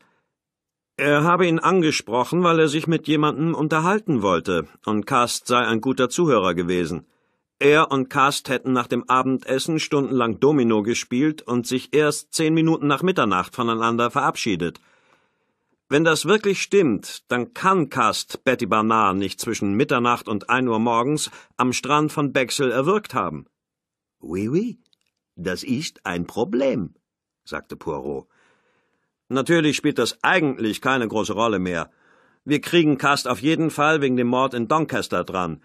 Er habe ihn angesprochen, weil er sich mit jemandem unterhalten wollte, und Cast sei ein guter Zuhörer gewesen. Er und Cast hätten nach dem Abendessen stundenlang Domino gespielt und sich erst zehn Minuten nach Mitternacht voneinander verabschiedet – wenn das wirklich stimmt, dann kann Cast Betty Barnard nicht zwischen Mitternacht und ein Uhr morgens am Strand von Bexel erwürgt haben. Oui, oui, das ist ein Problem, sagte Poirot. Natürlich spielt das eigentlich keine große Rolle mehr. Wir kriegen Cast auf jeden Fall wegen dem Mord in Doncaster dran.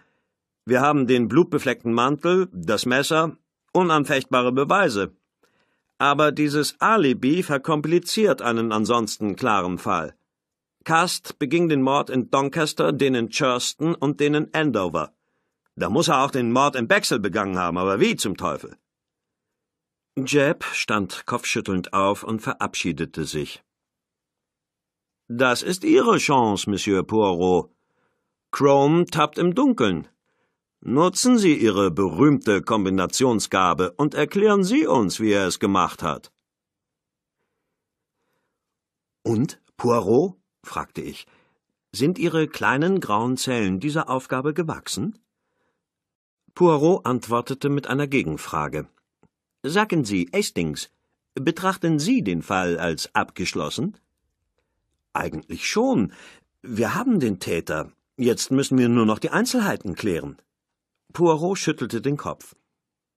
Wir haben den blutbefleckten Mantel, das Messer, unanfechtbare Beweise aber dieses Alibi verkompliziert einen ansonsten klaren Fall. Cast beging den Mord in Doncaster, den in Churston und den in Andover. Da muss er auch den Mord in Bexel begangen haben, aber wie zum Teufel? Jeb stand kopfschüttelnd auf und verabschiedete sich. Das ist Ihre Chance, Monsieur Poirot. Chrome tappt im Dunkeln. Nutzen Sie Ihre berühmte Kombinationsgabe und erklären Sie uns, wie er es gemacht hat. Und, Poirot? fragte ich. Sind Ihre kleinen grauen Zellen dieser Aufgabe gewachsen? Poirot antwortete mit einer Gegenfrage. Sagen Sie, Hastings, betrachten Sie den Fall als abgeschlossen? Eigentlich schon. Wir haben den Täter. Jetzt müssen wir nur noch die Einzelheiten klären. Poirot schüttelte den Kopf.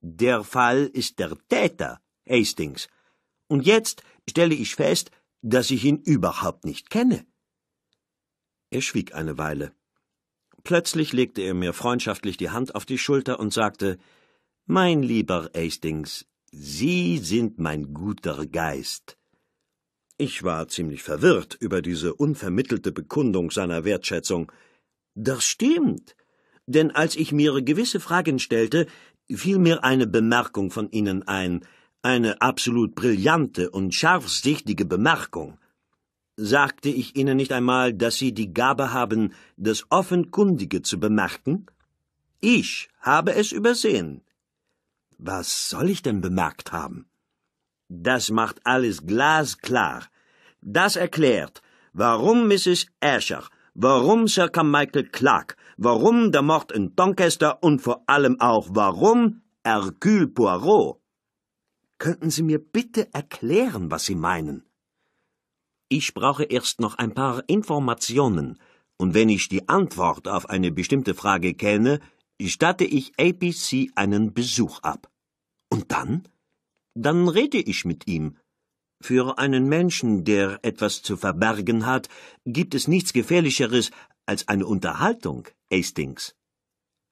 Der Fall ist der Täter, Hastings. Und jetzt stelle ich fest, dass ich ihn überhaupt nicht kenne. Er schwieg eine Weile. Plötzlich legte er mir freundschaftlich die Hand auf die Schulter und sagte Mein lieber Hastings, Sie sind mein guter Geist. Ich war ziemlich verwirrt über diese unvermittelte Bekundung seiner Wertschätzung. Das stimmt, denn als ich mir gewisse Fragen stellte, fiel mir eine Bemerkung von Ihnen ein, eine absolut brillante und scharfsichtige Bemerkung. Sagte ich Ihnen nicht einmal, dass Sie die Gabe haben, das Offenkundige zu bemerken? Ich habe es übersehen. Was soll ich denn bemerkt haben? Das macht alles glasklar. Das erklärt, warum Mrs. Asher warum Sir Carmichael Clark, warum der Mord in Doncaster und vor allem auch warum Hercule Poirot. Könnten Sie mir bitte erklären, was Sie meinen? Ich brauche erst noch ein paar Informationen, und wenn ich die Antwort auf eine bestimmte Frage kenne, statte ich ABC einen Besuch ab. Und dann? Dann rede ich mit ihm, für einen Menschen, der etwas zu verbergen hat, gibt es nichts Gefährlicheres als eine Unterhaltung, Hastings.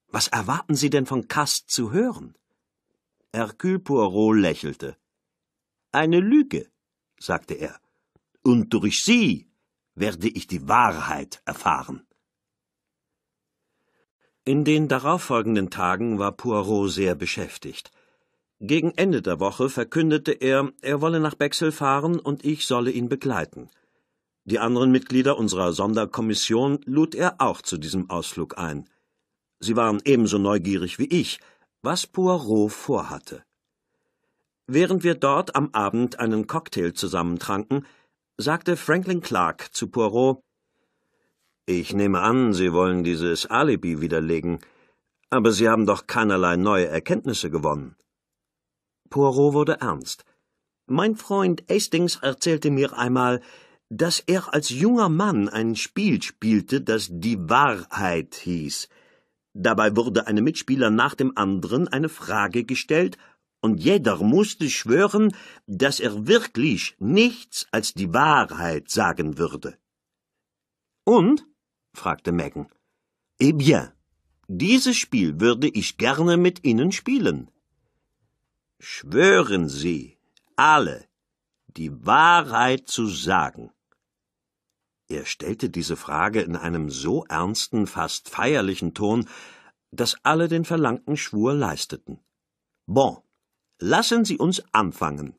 Was erwarten Sie denn von Kast zu hören? Hercule Poirot lächelte. Eine Lüge, sagte er. Und durch Sie werde ich die Wahrheit erfahren. In den darauffolgenden Tagen war Poirot sehr beschäftigt. Gegen Ende der Woche verkündete er, er wolle nach Bexel fahren und ich solle ihn begleiten. Die anderen Mitglieder unserer Sonderkommission lud er auch zu diesem Ausflug ein. Sie waren ebenso neugierig wie ich, was Poirot vorhatte. Während wir dort am Abend einen Cocktail zusammentranken, sagte Franklin Clark zu Poirot Ich nehme an, Sie wollen dieses Alibi widerlegen, aber Sie haben doch keinerlei neue Erkenntnisse gewonnen. Poirot wurde ernst. Mein Freund Hastings erzählte mir einmal, dass er als junger Mann ein Spiel spielte, das die Wahrheit hieß. Dabei wurde einem Mitspieler nach dem anderen eine Frage gestellt, und jeder musste schwören, dass er wirklich nichts als die Wahrheit sagen würde. Und? fragte Megan. Eh bien, dieses Spiel würde ich gerne mit Ihnen spielen schwören Sie alle, die Wahrheit zu sagen. Er stellte diese Frage in einem so ernsten, fast feierlichen Ton, dass alle den verlangten Schwur leisteten. Bon, lassen Sie uns anfangen.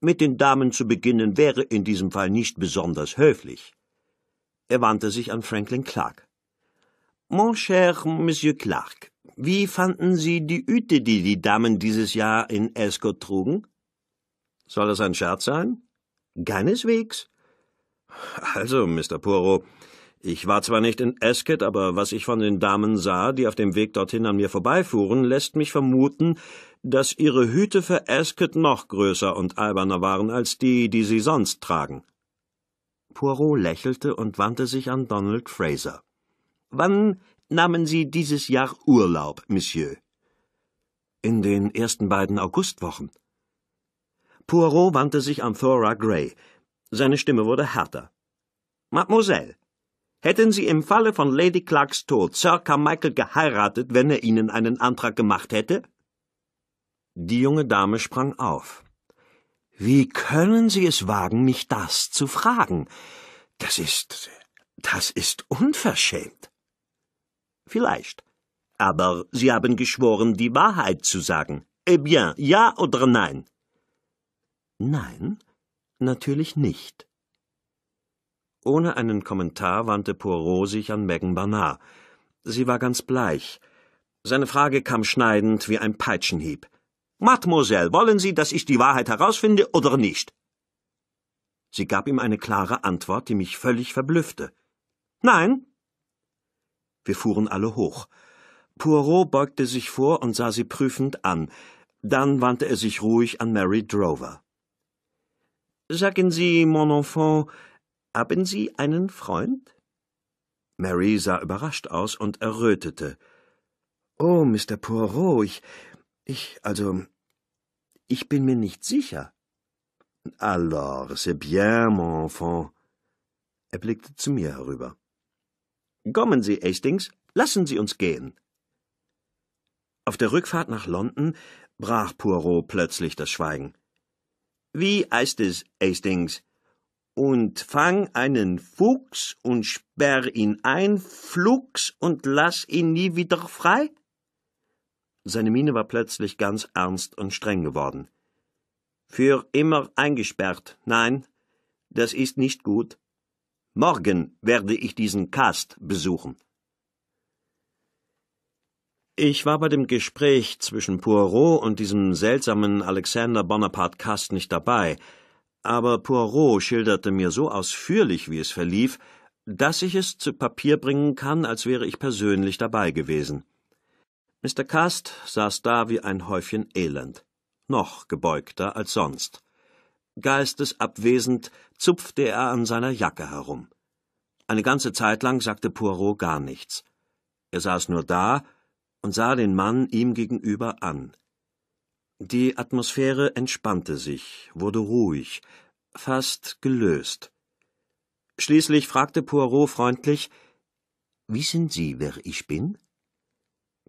Mit den Damen zu beginnen wäre in diesem Fall nicht besonders höflich. Er wandte sich an Franklin Clark. Mon cher Monsieur Clark, wie fanden Sie die Üte, die die Damen dieses Jahr in Ascot trugen? Soll das ein Scherz sein? Keineswegs. Also, Mr. Puro, ich war zwar nicht in Ascot, aber was ich von den Damen sah, die auf dem Weg dorthin an mir vorbeifuhren, lässt mich vermuten, dass ihre Hüte für Ascot noch größer und alberner waren als die, die sie sonst tragen. Poirot lächelte und wandte sich an Donald Fraser. Wann nahmen Sie dieses Jahr Urlaub, Monsieur? In den ersten beiden Augustwochen. Poirot wandte sich an Thora Gray. Seine Stimme wurde härter. Mademoiselle, hätten Sie im Falle von Lady Clarks Tod Sir Carmichael geheiratet, wenn er Ihnen einen Antrag gemacht hätte? Die junge Dame sprang auf. Wie können Sie es wagen, mich das zu fragen? Das ist. das ist unverschämt. Vielleicht. Aber Sie haben geschworen, die Wahrheit zu sagen. Eh bien, ja oder nein? Nein, natürlich nicht. Ohne einen Kommentar wandte Poirot sich an Megan Barnard. Sie war ganz bleich. Seine Frage kam schneidend wie ein Peitschenhieb. Mademoiselle, wollen Sie, dass ich die Wahrheit herausfinde oder nicht? Sie gab ihm eine klare Antwort, die mich völlig verblüffte. Nein, wir fuhren alle hoch. Poirot beugte sich vor und sah sie prüfend an. Dann wandte er sich ruhig an Mary Drover. Sagen Sie, mon enfant, haben Sie einen Freund? Mary sah überrascht aus und errötete. Oh, Mr. Poirot, ich, ich, also, ich bin mir nicht sicher. Alors, c'est bien, mon enfant. Er blickte zu mir herüber. Kommen Sie, Hastings, lassen Sie uns gehen. Auf der Rückfahrt nach London brach Poirot plötzlich das Schweigen. Wie heißt es, Hastings? Und fang einen Fuchs und sperr ihn ein, flugs, und lass ihn nie wieder frei? Seine Miene war plötzlich ganz ernst und streng geworden. Für immer eingesperrt. Nein, das ist nicht gut. Morgen werde ich diesen Cast besuchen. Ich war bei dem Gespräch zwischen Poirot und diesem seltsamen Alexander Bonaparte Cast nicht dabei, aber Poirot schilderte mir so ausführlich, wie es verlief, dass ich es zu Papier bringen kann, als wäre ich persönlich dabei gewesen. Mr. Cast saß da wie ein Häufchen Elend, noch gebeugter als sonst geistesabwesend, zupfte er an seiner Jacke herum. Eine ganze Zeit lang sagte Poirot gar nichts. Er saß nur da und sah den Mann ihm gegenüber an. Die Atmosphäre entspannte sich, wurde ruhig, fast gelöst. Schließlich fragte Poirot freundlich Wissen Sie, wer ich bin?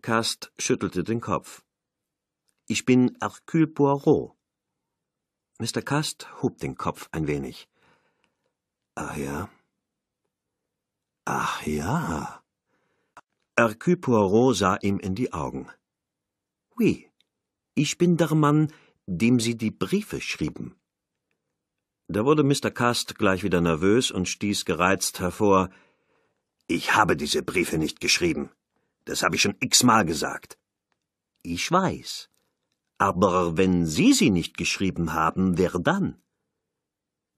Kast schüttelte den Kopf. Ich bin Hercule Poirot. Mr. Cast hob den Kopf ein wenig. Ach ja. Ach ja. Hercule Poirot sah ihm in die Augen. Oui, ich bin der Mann, dem Sie die Briefe schrieben. Da wurde Mr. Cast gleich wieder nervös und stieß gereizt hervor Ich habe diese Briefe nicht geschrieben. Das habe ich schon x-mal gesagt. Ich weiß. Aber wenn Sie sie nicht geschrieben haben, wer dann?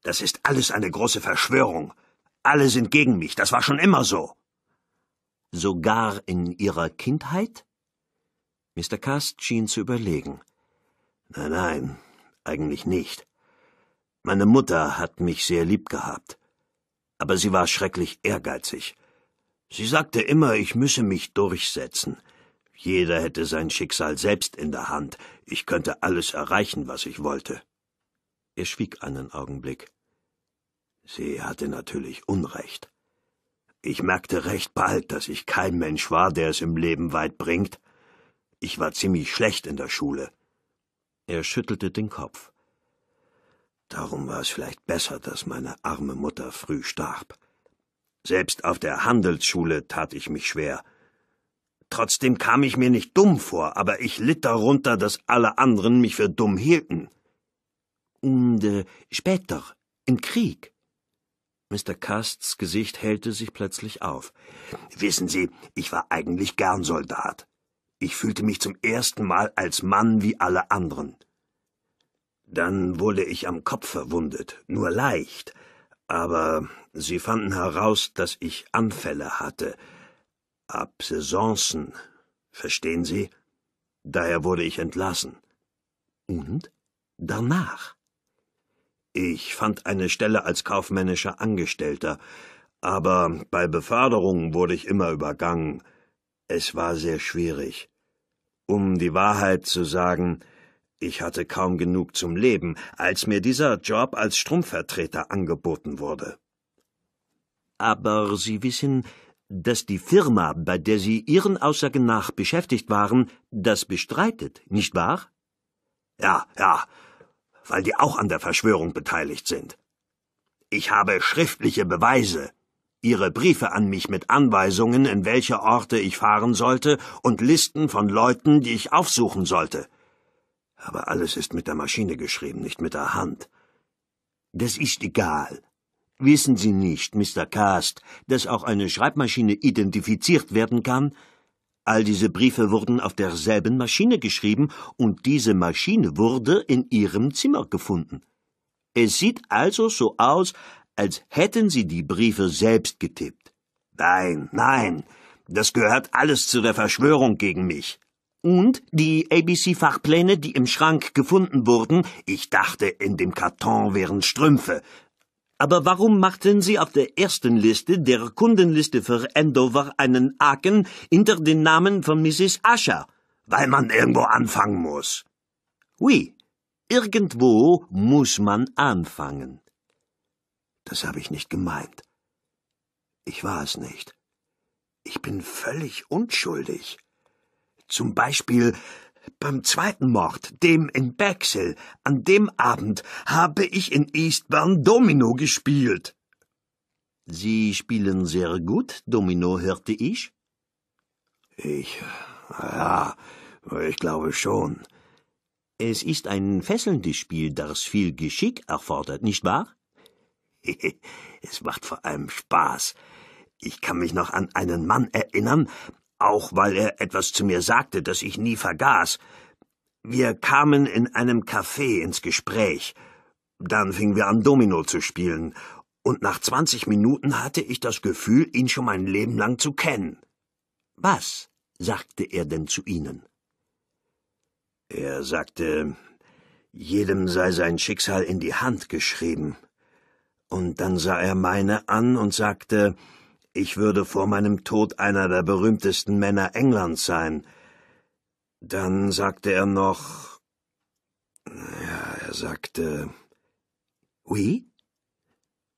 Das ist alles eine große Verschwörung. Alle sind gegen mich, das war schon immer so. Sogar in Ihrer Kindheit? Mr. Cast schien zu überlegen. Nein, nein, eigentlich nicht. Meine Mutter hat mich sehr lieb gehabt. Aber sie war schrecklich ehrgeizig. Sie sagte immer, ich müsse mich durchsetzen. Jeder hätte sein Schicksal selbst in der Hand. Ich könnte alles erreichen, was ich wollte. Er schwieg einen Augenblick. Sie hatte natürlich Unrecht. Ich merkte recht bald, dass ich kein Mensch war, der es im Leben weit bringt. Ich war ziemlich schlecht in der Schule. Er schüttelte den Kopf. Darum war es vielleicht besser, dass meine arme Mutter früh starb. Selbst auf der Handelsschule tat ich mich schwer, Trotzdem kam ich mir nicht dumm vor, aber ich litt darunter, dass alle anderen mich für dumm hielten. Und äh, später, im Krieg. Mr. Casts Gesicht hellte sich plötzlich auf. Wissen Sie, ich war eigentlich gern Soldat. Ich fühlte mich zum ersten Mal als Mann wie alle anderen. Dann wurde ich am Kopf verwundet, nur leicht, aber sie fanden heraus, dass ich Anfälle hatte, Absesancen, verstehen Sie? Daher wurde ich entlassen. Und? Danach? Ich fand eine Stelle als kaufmännischer Angestellter, aber bei Beförderung wurde ich immer übergangen. Es war sehr schwierig. Um die Wahrheit zu sagen, ich hatte kaum genug zum Leben, als mir dieser Job als Stromvertreter angeboten wurde. Aber Sie wissen, dass die Firma, bei der Sie Ihren Aussagen nach beschäftigt waren, das bestreitet, nicht wahr? Ja, ja, weil die auch an der Verschwörung beteiligt sind. Ich habe schriftliche Beweise, Ihre Briefe an mich mit Anweisungen, in welche Orte ich fahren sollte, und Listen von Leuten, die ich aufsuchen sollte. Aber alles ist mit der Maschine geschrieben, nicht mit der Hand. Das ist egal. Wissen Sie nicht, Mr. Cast, dass auch eine Schreibmaschine identifiziert werden kann? All diese Briefe wurden auf derselben Maschine geschrieben, und diese Maschine wurde in Ihrem Zimmer gefunden. Es sieht also so aus, als hätten Sie die Briefe selbst getippt. Nein, nein, das gehört alles zu der Verschwörung gegen mich. Und die ABC-Fachpläne, die im Schrank gefunden wurden, ich dachte, in dem Karton wären Strümpfe, aber warum machten Sie auf der ersten Liste der Kundenliste für Andover einen Haken hinter den Namen von Mrs. Asher? Weil man irgendwo anfangen muss. Oui, irgendwo muss man anfangen. Das habe ich nicht gemeint. Ich war es nicht. Ich bin völlig unschuldig. Zum Beispiel beim zweiten Mord, dem in Bexhill, an dem Abend habe ich in Eastbourne Domino gespielt. Sie spielen sehr gut, Domino, hörte ich. Ich, ja, ich glaube schon. Es ist ein fesselndes Spiel, das viel Geschick erfordert, nicht wahr? es macht vor allem Spaß. Ich kann mich noch an einen Mann erinnern, auch weil er etwas zu mir sagte, das ich nie vergaß. Wir kamen in einem Café ins Gespräch. Dann fingen wir an, Domino zu spielen, und nach zwanzig Minuten hatte ich das Gefühl, ihn schon mein Leben lang zu kennen. Was sagte er denn zu Ihnen? Er sagte, jedem sei sein Schicksal in die Hand geschrieben. Und dann sah er meine an und sagte, ich würde vor meinem Tod einer der berühmtesten Männer Englands sein. Dann sagte er noch. Ja, er sagte. Oui?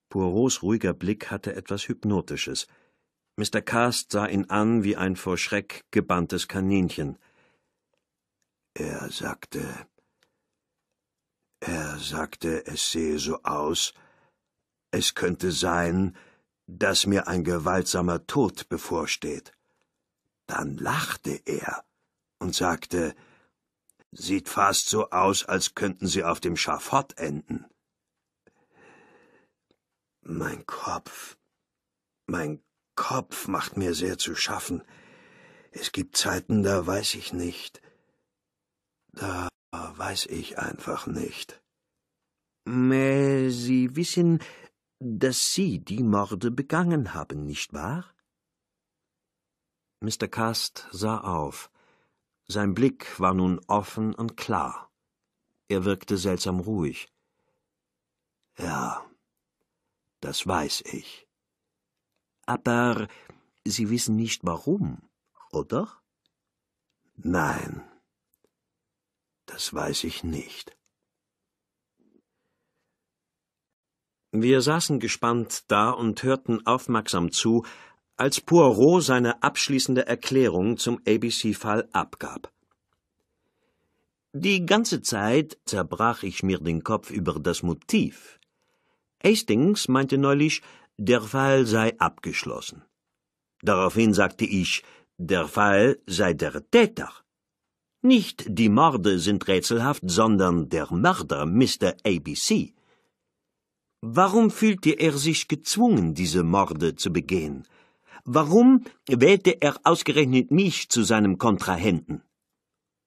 Poirots ruhiger Blick hatte etwas Hypnotisches. Mr. Cast sah ihn an wie ein vor Schreck gebanntes Kaninchen. Er sagte. Er sagte, es sehe so aus, es könnte sein, dass mir ein gewaltsamer Tod bevorsteht. Dann lachte er und sagte, Sieht fast so aus, als könnten Sie auf dem Schafott enden. Mein Kopf, mein Kopf macht mir sehr zu schaffen. Es gibt Zeiten, da weiß ich nicht. Da weiß ich einfach nicht. Mais Sie wissen, dass Sie die Morde begangen haben, nicht wahr? Mr. Cast sah auf. Sein Blick war nun offen und klar. Er wirkte seltsam ruhig. Ja, das weiß ich. Aber Sie wissen nicht warum, oder? Nein, das weiß ich nicht. Wir saßen gespannt da und hörten aufmerksam zu, als Poirot seine abschließende Erklärung zum ABC-Fall abgab. Die ganze Zeit zerbrach ich mir den Kopf über das Motiv. Hastings meinte neulich, der Fall sei abgeschlossen. Daraufhin sagte ich, der Fall sei der Täter. Nicht die Morde sind rätselhaft, sondern der Mörder, Mr. ABC. Warum fühlte er sich gezwungen, diese Morde zu begehen? Warum wählte er ausgerechnet mich zu seinem Kontrahenten?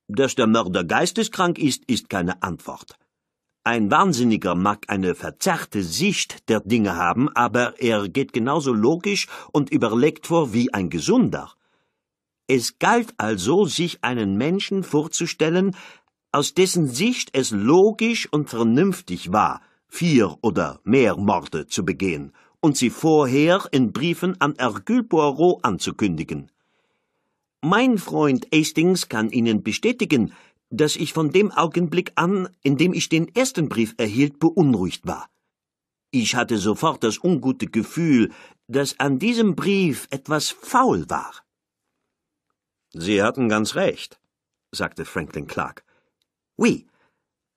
Dass der Mörder geisteskrank ist, ist keine Antwort. Ein Wahnsinniger mag eine verzerrte Sicht der Dinge haben, aber er geht genauso logisch und überlegt vor wie ein Gesunder. Es galt also, sich einen Menschen vorzustellen, aus dessen Sicht es logisch und vernünftig war – vier oder mehr Morde zu begehen und sie vorher in Briefen an Hercule Poirot anzukündigen. Mein Freund Hastings kann Ihnen bestätigen, dass ich von dem Augenblick an, in dem ich den ersten Brief erhielt, beunruhigt war. Ich hatte sofort das ungute Gefühl, dass an diesem Brief etwas faul war. Sie hatten ganz recht, sagte Franklin Clark. Oui,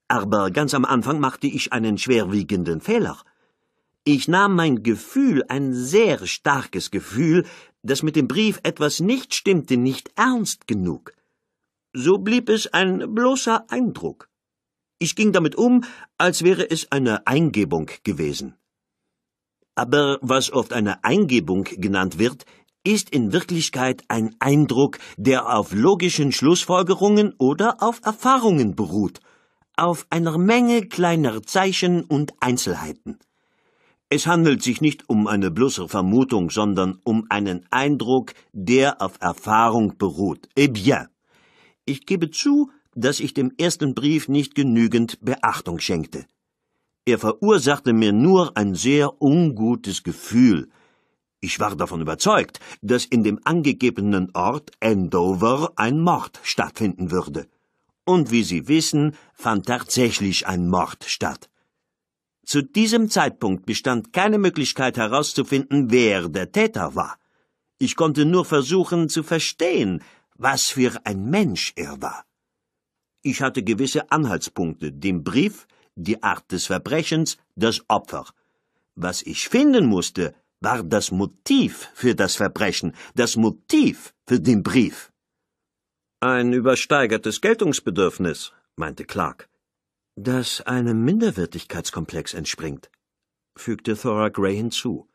aber ganz am Anfang machte ich einen schwerwiegenden Fehler. Ich nahm mein Gefühl, ein sehr starkes Gefühl, dass mit dem Brief etwas nicht stimmte, nicht ernst genug. So blieb es ein bloßer Eindruck. Ich ging damit um, als wäre es eine Eingebung gewesen. Aber was oft eine Eingebung genannt wird, ist in Wirklichkeit ein Eindruck, der auf logischen Schlussfolgerungen oder auf Erfahrungen beruht auf einer Menge kleiner Zeichen und Einzelheiten. Es handelt sich nicht um eine bloße Vermutung, sondern um einen Eindruck, der auf Erfahrung beruht. Eh bien. Ich gebe zu, dass ich dem ersten Brief nicht genügend Beachtung schenkte. Er verursachte mir nur ein sehr ungutes Gefühl. Ich war davon überzeugt, dass in dem angegebenen Ort Andover ein Mord stattfinden würde und wie Sie wissen, fand tatsächlich ein Mord statt. Zu diesem Zeitpunkt bestand keine Möglichkeit herauszufinden, wer der Täter war. Ich konnte nur versuchen zu verstehen, was für ein Mensch er war. Ich hatte gewisse Anhaltspunkte, den Brief, die Art des Verbrechens, das Opfer. Was ich finden musste, war das Motiv für das Verbrechen, das Motiv für den Brief. Ein übersteigertes Geltungsbedürfnis, meinte Clark. Das einem Minderwertigkeitskomplex entspringt, fügte Thora Gray hinzu.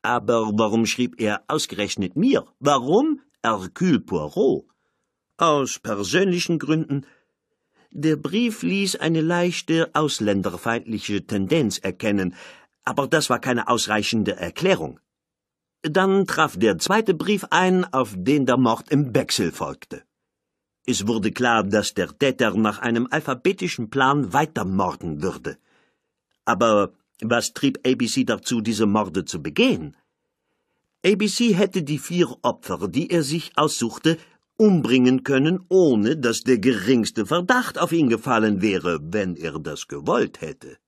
Aber warum schrieb er ausgerechnet mir? Warum Hercule Poirot? Aus persönlichen Gründen. Der Brief ließ eine leichte ausländerfeindliche Tendenz erkennen, aber das war keine ausreichende Erklärung. Dann traf der zweite Brief ein, auf den der Mord im Wechsel folgte. Es wurde klar, dass der Täter nach einem alphabetischen Plan weitermorden würde. Aber was trieb ABC dazu, diese Morde zu begehen? ABC hätte die vier Opfer, die er sich aussuchte, umbringen können, ohne dass der geringste Verdacht auf ihn gefallen wäre, wenn er das gewollt hätte.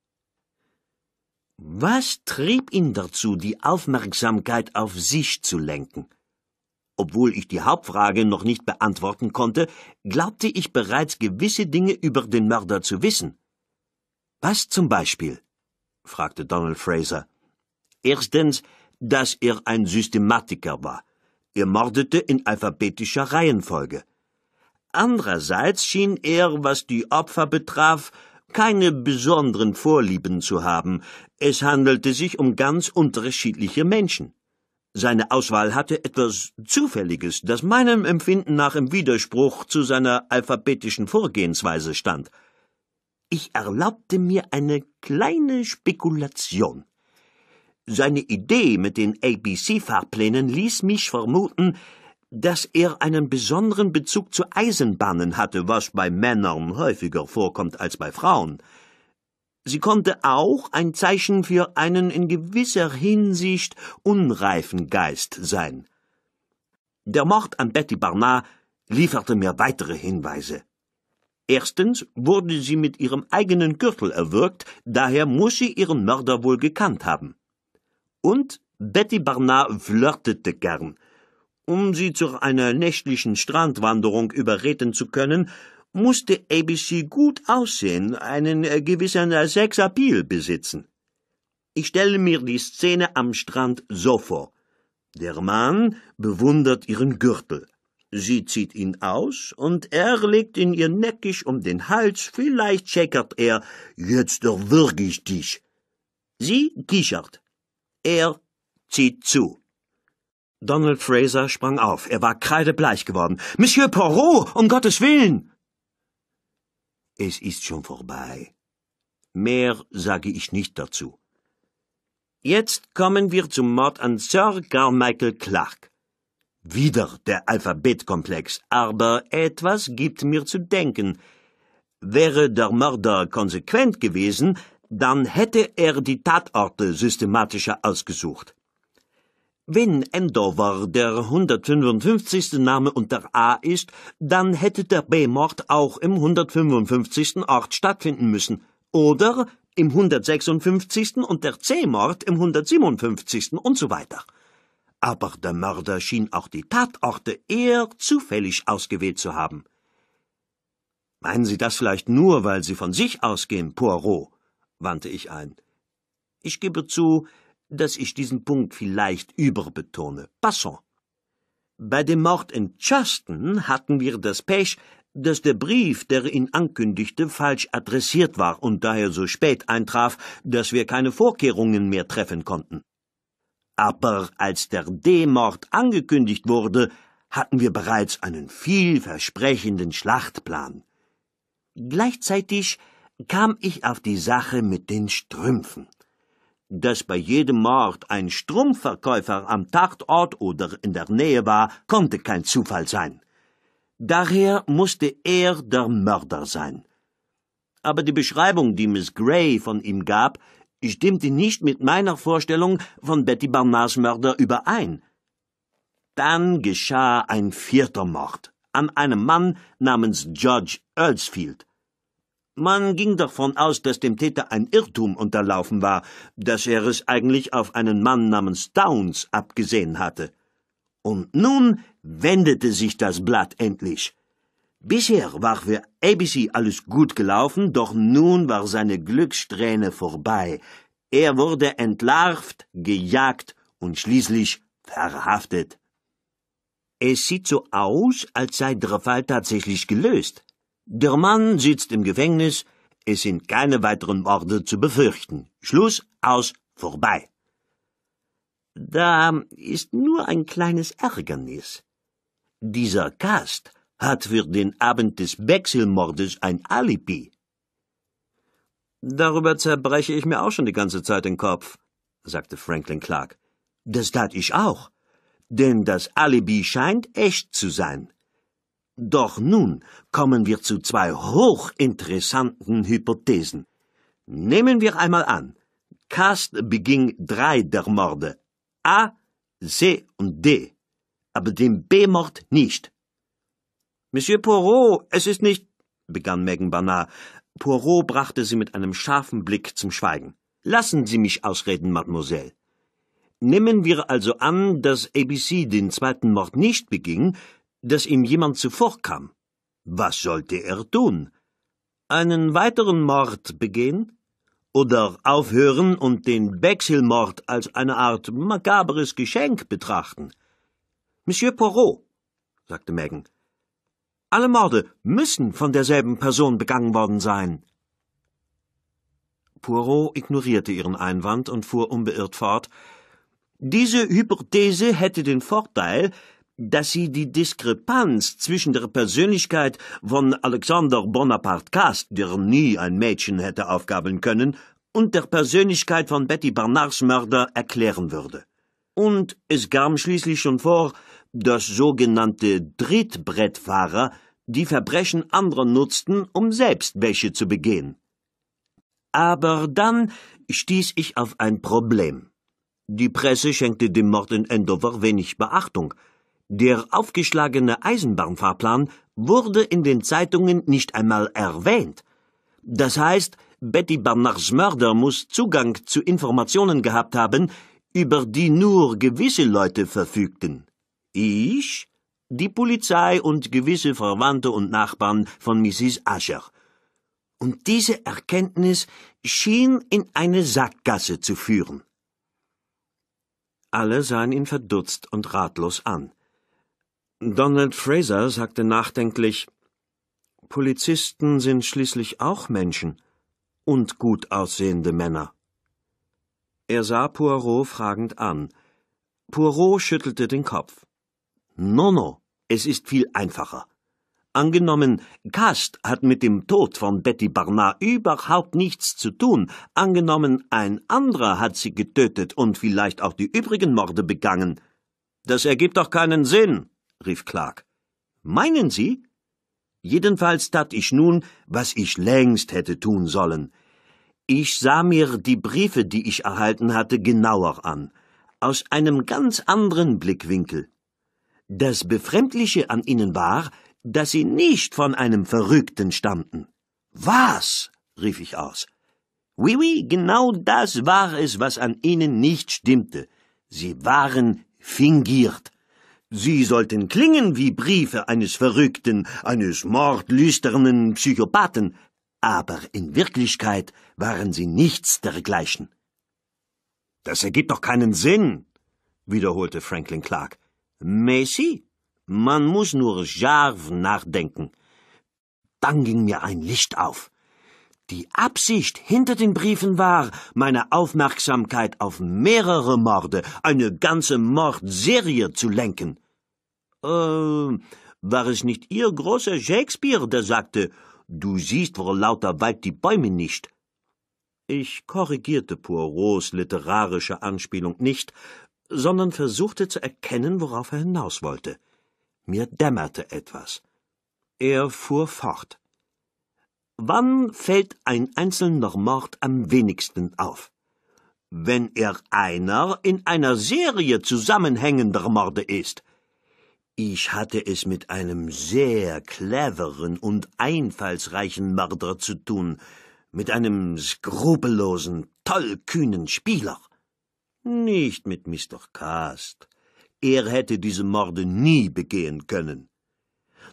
Was trieb ihn dazu, die Aufmerksamkeit auf sich zu lenken? Obwohl ich die Hauptfrage noch nicht beantworten konnte, glaubte ich bereits gewisse Dinge über den Mörder zu wissen. Was zum Beispiel? fragte Donald Fraser. Erstens, dass er ein Systematiker war. Er mordete in alphabetischer Reihenfolge. Andererseits schien er, was die Opfer betraf, keine besonderen Vorlieben zu haben, es handelte sich um ganz unterschiedliche Menschen. Seine Auswahl hatte etwas Zufälliges, das meinem Empfinden nach im Widerspruch zu seiner alphabetischen Vorgehensweise stand. Ich erlaubte mir eine kleine Spekulation. Seine Idee mit den ABC-Fahrplänen ließ mich vermuten, dass er einen besonderen Bezug zu Eisenbahnen hatte, was bei Männern häufiger vorkommt als bei Frauen. Sie konnte auch ein Zeichen für einen in gewisser Hinsicht unreifen Geist sein. Der Mord an Betty Barnard lieferte mir weitere Hinweise. Erstens wurde sie mit ihrem eigenen Gürtel erwürgt, daher muss sie ihren Mörder wohl gekannt haben. Und Betty Barnard flirtete gern. Um sie zu einer nächtlichen Strandwanderung überreden zu können, musste ABC gut aussehen, einen äh, gewissen äh, Sexappeal besitzen. Ich stelle mir die Szene am Strand so vor. Der Mann bewundert ihren Gürtel. Sie zieht ihn aus und er legt ihn ihr neckisch um den Hals, vielleicht checkert er, jetzt erwürg ich dich. Sie kichert. Er zieht zu. Donald Fraser sprang auf. Er war kreidebleich geworden. Monsieur Poirot, um Gottes Willen! Es ist schon vorbei. Mehr sage ich nicht dazu. Jetzt kommen wir zum Mord an Sir Carmichael Clark. Wieder der Alphabetkomplex, aber etwas gibt mir zu denken. Wäre der Mörder konsequent gewesen, dann hätte er die Tatorte systematischer ausgesucht. Wenn Endover der 155. Name unter A ist, dann hätte der B-Mord auch im 155. Ort stattfinden müssen. Oder im 156. und der C-Mord im 157. und so weiter. Aber der Mörder schien auch die Tatorte eher zufällig ausgewählt zu haben. Meinen Sie das vielleicht nur, weil Sie von sich ausgehen, Poirot? wandte ich ein. Ich gebe zu, dass ich diesen Punkt vielleicht überbetone. Passons. Bei dem Mord in Charleston hatten wir das Pech, dass der Brief, der ihn ankündigte, falsch adressiert war und daher so spät eintraf, dass wir keine Vorkehrungen mehr treffen konnten. Aber als der D-Mord angekündigt wurde, hatten wir bereits einen vielversprechenden Schlachtplan. Gleichzeitig kam ich auf die Sache mit den Strümpfen dass bei jedem Mord ein Strumpfverkäufer am Tatort oder in der Nähe war, konnte kein Zufall sein. Daher musste er der Mörder sein. Aber die Beschreibung, die Miss Gray von ihm gab, stimmte nicht mit meiner Vorstellung von Betty Barnards Mörder überein. Dann geschah ein vierter Mord an einem Mann namens George Earlsfield. Man ging davon aus, dass dem Täter ein Irrtum unterlaufen war, dass er es eigentlich auf einen Mann namens Downs abgesehen hatte. Und nun wendete sich das Blatt endlich. Bisher war für ABC alles gut gelaufen, doch nun war seine Glückssträhne vorbei. Er wurde entlarvt, gejagt und schließlich verhaftet. Es sieht so aus, als sei der Fall tatsächlich gelöst. Der Mann sitzt im Gefängnis, es sind keine weiteren Morde zu befürchten. Schluss, aus, vorbei. Da ist nur ein kleines Ärgernis. Dieser Kast hat für den Abend des Bexelmordes ein Alibi. Darüber zerbreche ich mir auch schon die ganze Zeit den Kopf, sagte Franklin Clark. Das tat ich auch, denn das Alibi scheint echt zu sein. Doch nun kommen wir zu zwei hochinteressanten Hypothesen. Nehmen wir einmal an, Cast beging drei der Morde, A, C und D, aber den B-Mord nicht. Monsieur Poirot, es ist nicht, begann Megan Barnard. Poirot brachte sie mit einem scharfen Blick zum Schweigen. Lassen Sie mich ausreden, Mademoiselle. Nehmen wir also an, dass ABC den zweiten Mord nicht beging, dass ihm jemand zuvorkam. Was sollte er tun? Einen weiteren Mord begehen? Oder aufhören und den Wechselmord als eine Art makabres Geschenk betrachten? Monsieur Poirot, sagte Megan, alle Morde müssen von derselben Person begangen worden sein. Poirot ignorierte ihren Einwand und fuhr unbeirrt fort. Diese Hypothese hätte den Vorteil, dass sie die Diskrepanz zwischen der Persönlichkeit von Alexander Bonaparte Cast, der nie ein Mädchen hätte aufgabeln können, und der Persönlichkeit von Betty Barnards Mörder erklären würde. Und es kam schließlich schon vor, dass sogenannte Drittbrettfahrer die Verbrechen anderer nutzten, um selbst welche zu begehen. Aber dann stieß ich auf ein Problem. Die Presse schenkte dem Mord in Endover wenig Beachtung. Der aufgeschlagene Eisenbahnfahrplan wurde in den Zeitungen nicht einmal erwähnt. Das heißt, Betty Barnards Mörder muss Zugang zu Informationen gehabt haben, über die nur gewisse Leute verfügten. Ich, die Polizei und gewisse Verwandte und Nachbarn von Mrs. Ascher. Und diese Erkenntnis schien in eine Sackgasse zu führen. Alle sahen ihn verdutzt und ratlos an. Donald Fraser sagte nachdenklich Polizisten sind schließlich auch Menschen und gut aussehende Männer. Er sah Poirot fragend an. Poirot schüttelte den Kopf. Nono, es ist viel einfacher. Angenommen, Kast hat mit dem Tod von Betty Barnard überhaupt nichts zu tun. Angenommen, ein anderer hat sie getötet und vielleicht auch die übrigen Morde begangen. Das ergibt doch keinen Sinn rief Clark. Meinen Sie? Jedenfalls tat ich nun, was ich längst hätte tun sollen. Ich sah mir die Briefe, die ich erhalten hatte, genauer an, aus einem ganz anderen Blickwinkel. Das Befremdliche an ihnen war, dass sie nicht von einem Verrückten stammten. Was? rief ich aus. Oui, oui, genau das war es, was an ihnen nicht stimmte. Sie waren fingiert. Sie sollten klingen wie Briefe eines Verrückten, eines mordlüsternen Psychopathen, aber in Wirklichkeit waren sie nichts dergleichen. Das ergibt doch keinen Sinn, wiederholte Franklin Clark. Messi, man muss nur scharf nachdenken. Dann ging mir ein Licht auf. Die Absicht hinter den Briefen war, meine Aufmerksamkeit auf mehrere Morde, eine ganze Mordserie zu lenken. Äh, war es nicht Ihr großer Shakespeare, der sagte, du siehst vor lauter Wald die Bäume nicht? Ich korrigierte Poirots literarische Anspielung nicht, sondern versuchte zu erkennen, worauf er hinaus wollte. Mir dämmerte etwas. Er fuhr fort. Wann fällt ein einzelner Mord am wenigsten auf? Wenn er einer in einer Serie zusammenhängender Morde ist. Ich hatte es mit einem sehr cleveren und einfallsreichen Mörder zu tun, mit einem skrupellosen, tollkühnen Spieler. Nicht mit Mr. Cast. Er hätte diese Morde nie begehen können.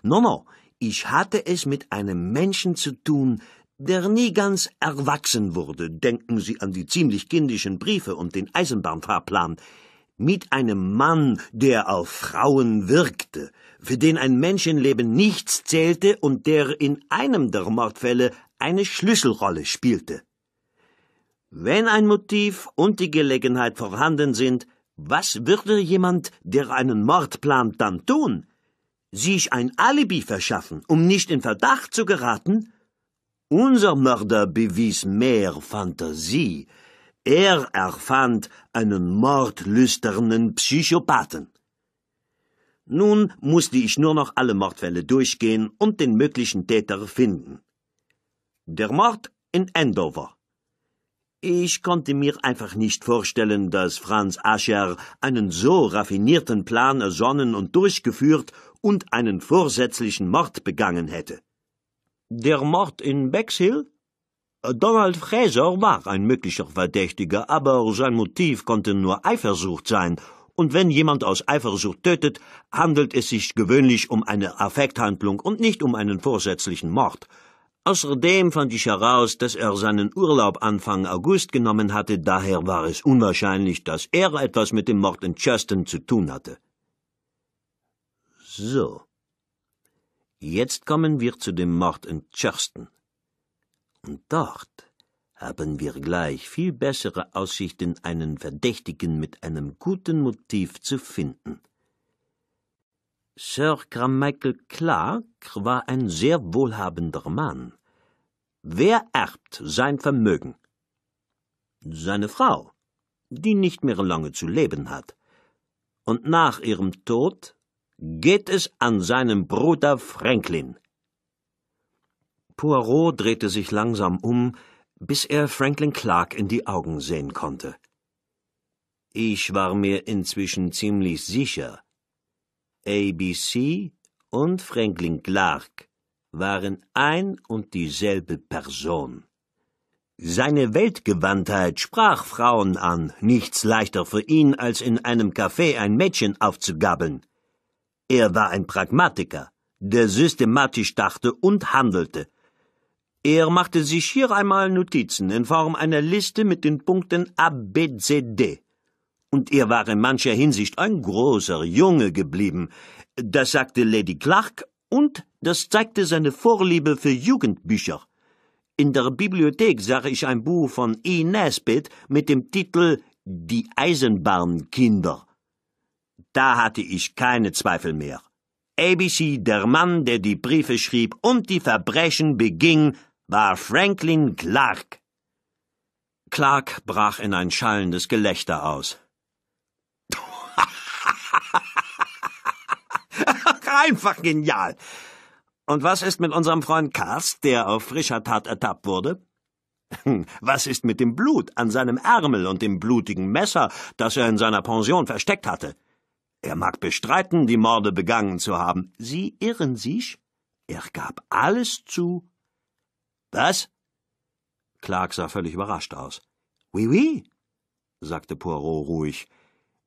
No, no, ich hatte es mit einem Menschen zu tun, der nie ganz erwachsen wurde. Denken Sie an die ziemlich kindischen Briefe und den Eisenbahnfahrplan. Mit einem Mann, der auf Frauen wirkte, für den ein Menschenleben nichts zählte und der in einem der Mordfälle eine Schlüsselrolle spielte. Wenn ein Motiv und die Gelegenheit vorhanden sind, was würde jemand, der einen Mord plant, dann tun? sich ein Alibi verschaffen, um nicht in Verdacht zu geraten? Unser Mörder bewies mehr Fantasie. Er erfand einen mordlüsternen Psychopathen. Nun musste ich nur noch alle Mordfälle durchgehen und den möglichen Täter finden. Der Mord in Andover. Ich konnte mir einfach nicht vorstellen, dass Franz Ascher einen so raffinierten Plan ersonnen und durchgeführt und einen vorsätzlichen Mord begangen hätte. Der Mord in Bexhill? Äh, Donald Fraser war ein möglicher Verdächtiger, aber sein Motiv konnte nur Eifersucht sein, und wenn jemand aus Eifersucht tötet, handelt es sich gewöhnlich um eine Affekthandlung und nicht um einen vorsätzlichen Mord. Außerdem fand ich heraus, dass er seinen Urlaub Anfang August genommen hatte, daher war es unwahrscheinlich, dass er etwas mit dem Mord in Justin zu tun hatte. So. Jetzt kommen wir zu dem Mord in Churston. Und dort haben wir gleich viel bessere Aussichten, einen Verdächtigen mit einem guten Motiv zu finden. Sir Carmichael Clark war ein sehr wohlhabender Mann. Wer erbt sein Vermögen? Seine Frau, die nicht mehr lange zu leben hat. Und nach ihrem Tod geht es an seinen Bruder Franklin. Poirot drehte sich langsam um, bis er Franklin Clark in die Augen sehen konnte. Ich war mir inzwischen ziemlich sicher. ABC und Franklin Clark waren ein und dieselbe Person. Seine Weltgewandtheit sprach Frauen an, nichts leichter für ihn, als in einem Café ein Mädchen aufzugabeln. Er war ein Pragmatiker, der systematisch dachte und handelte. Er machte sich hier einmal Notizen in Form einer Liste mit den Punkten A, B, C, D. Und er war in mancher Hinsicht ein großer Junge geblieben. Das sagte Lady Clark und das zeigte seine Vorliebe für Jugendbücher. In der Bibliothek sah ich ein Buch von E. Nesbitt mit dem Titel Die Eisenbahnkinder. Da hatte ich keine Zweifel mehr. ABC, der Mann, der die Briefe schrieb und die Verbrechen beging, war Franklin Clark. Clark brach in ein schallendes Gelächter aus. Einfach genial. Und was ist mit unserem Freund Karst, der auf frischer Tat ertappt wurde? Was ist mit dem Blut an seinem Ärmel und dem blutigen Messer, das er in seiner Pension versteckt hatte? Er mag bestreiten, die Morde begangen zu haben. Sie irren sich. Er gab alles zu. Was? Clark sah völlig überrascht aus. Oui, oui, sagte Poirot ruhig.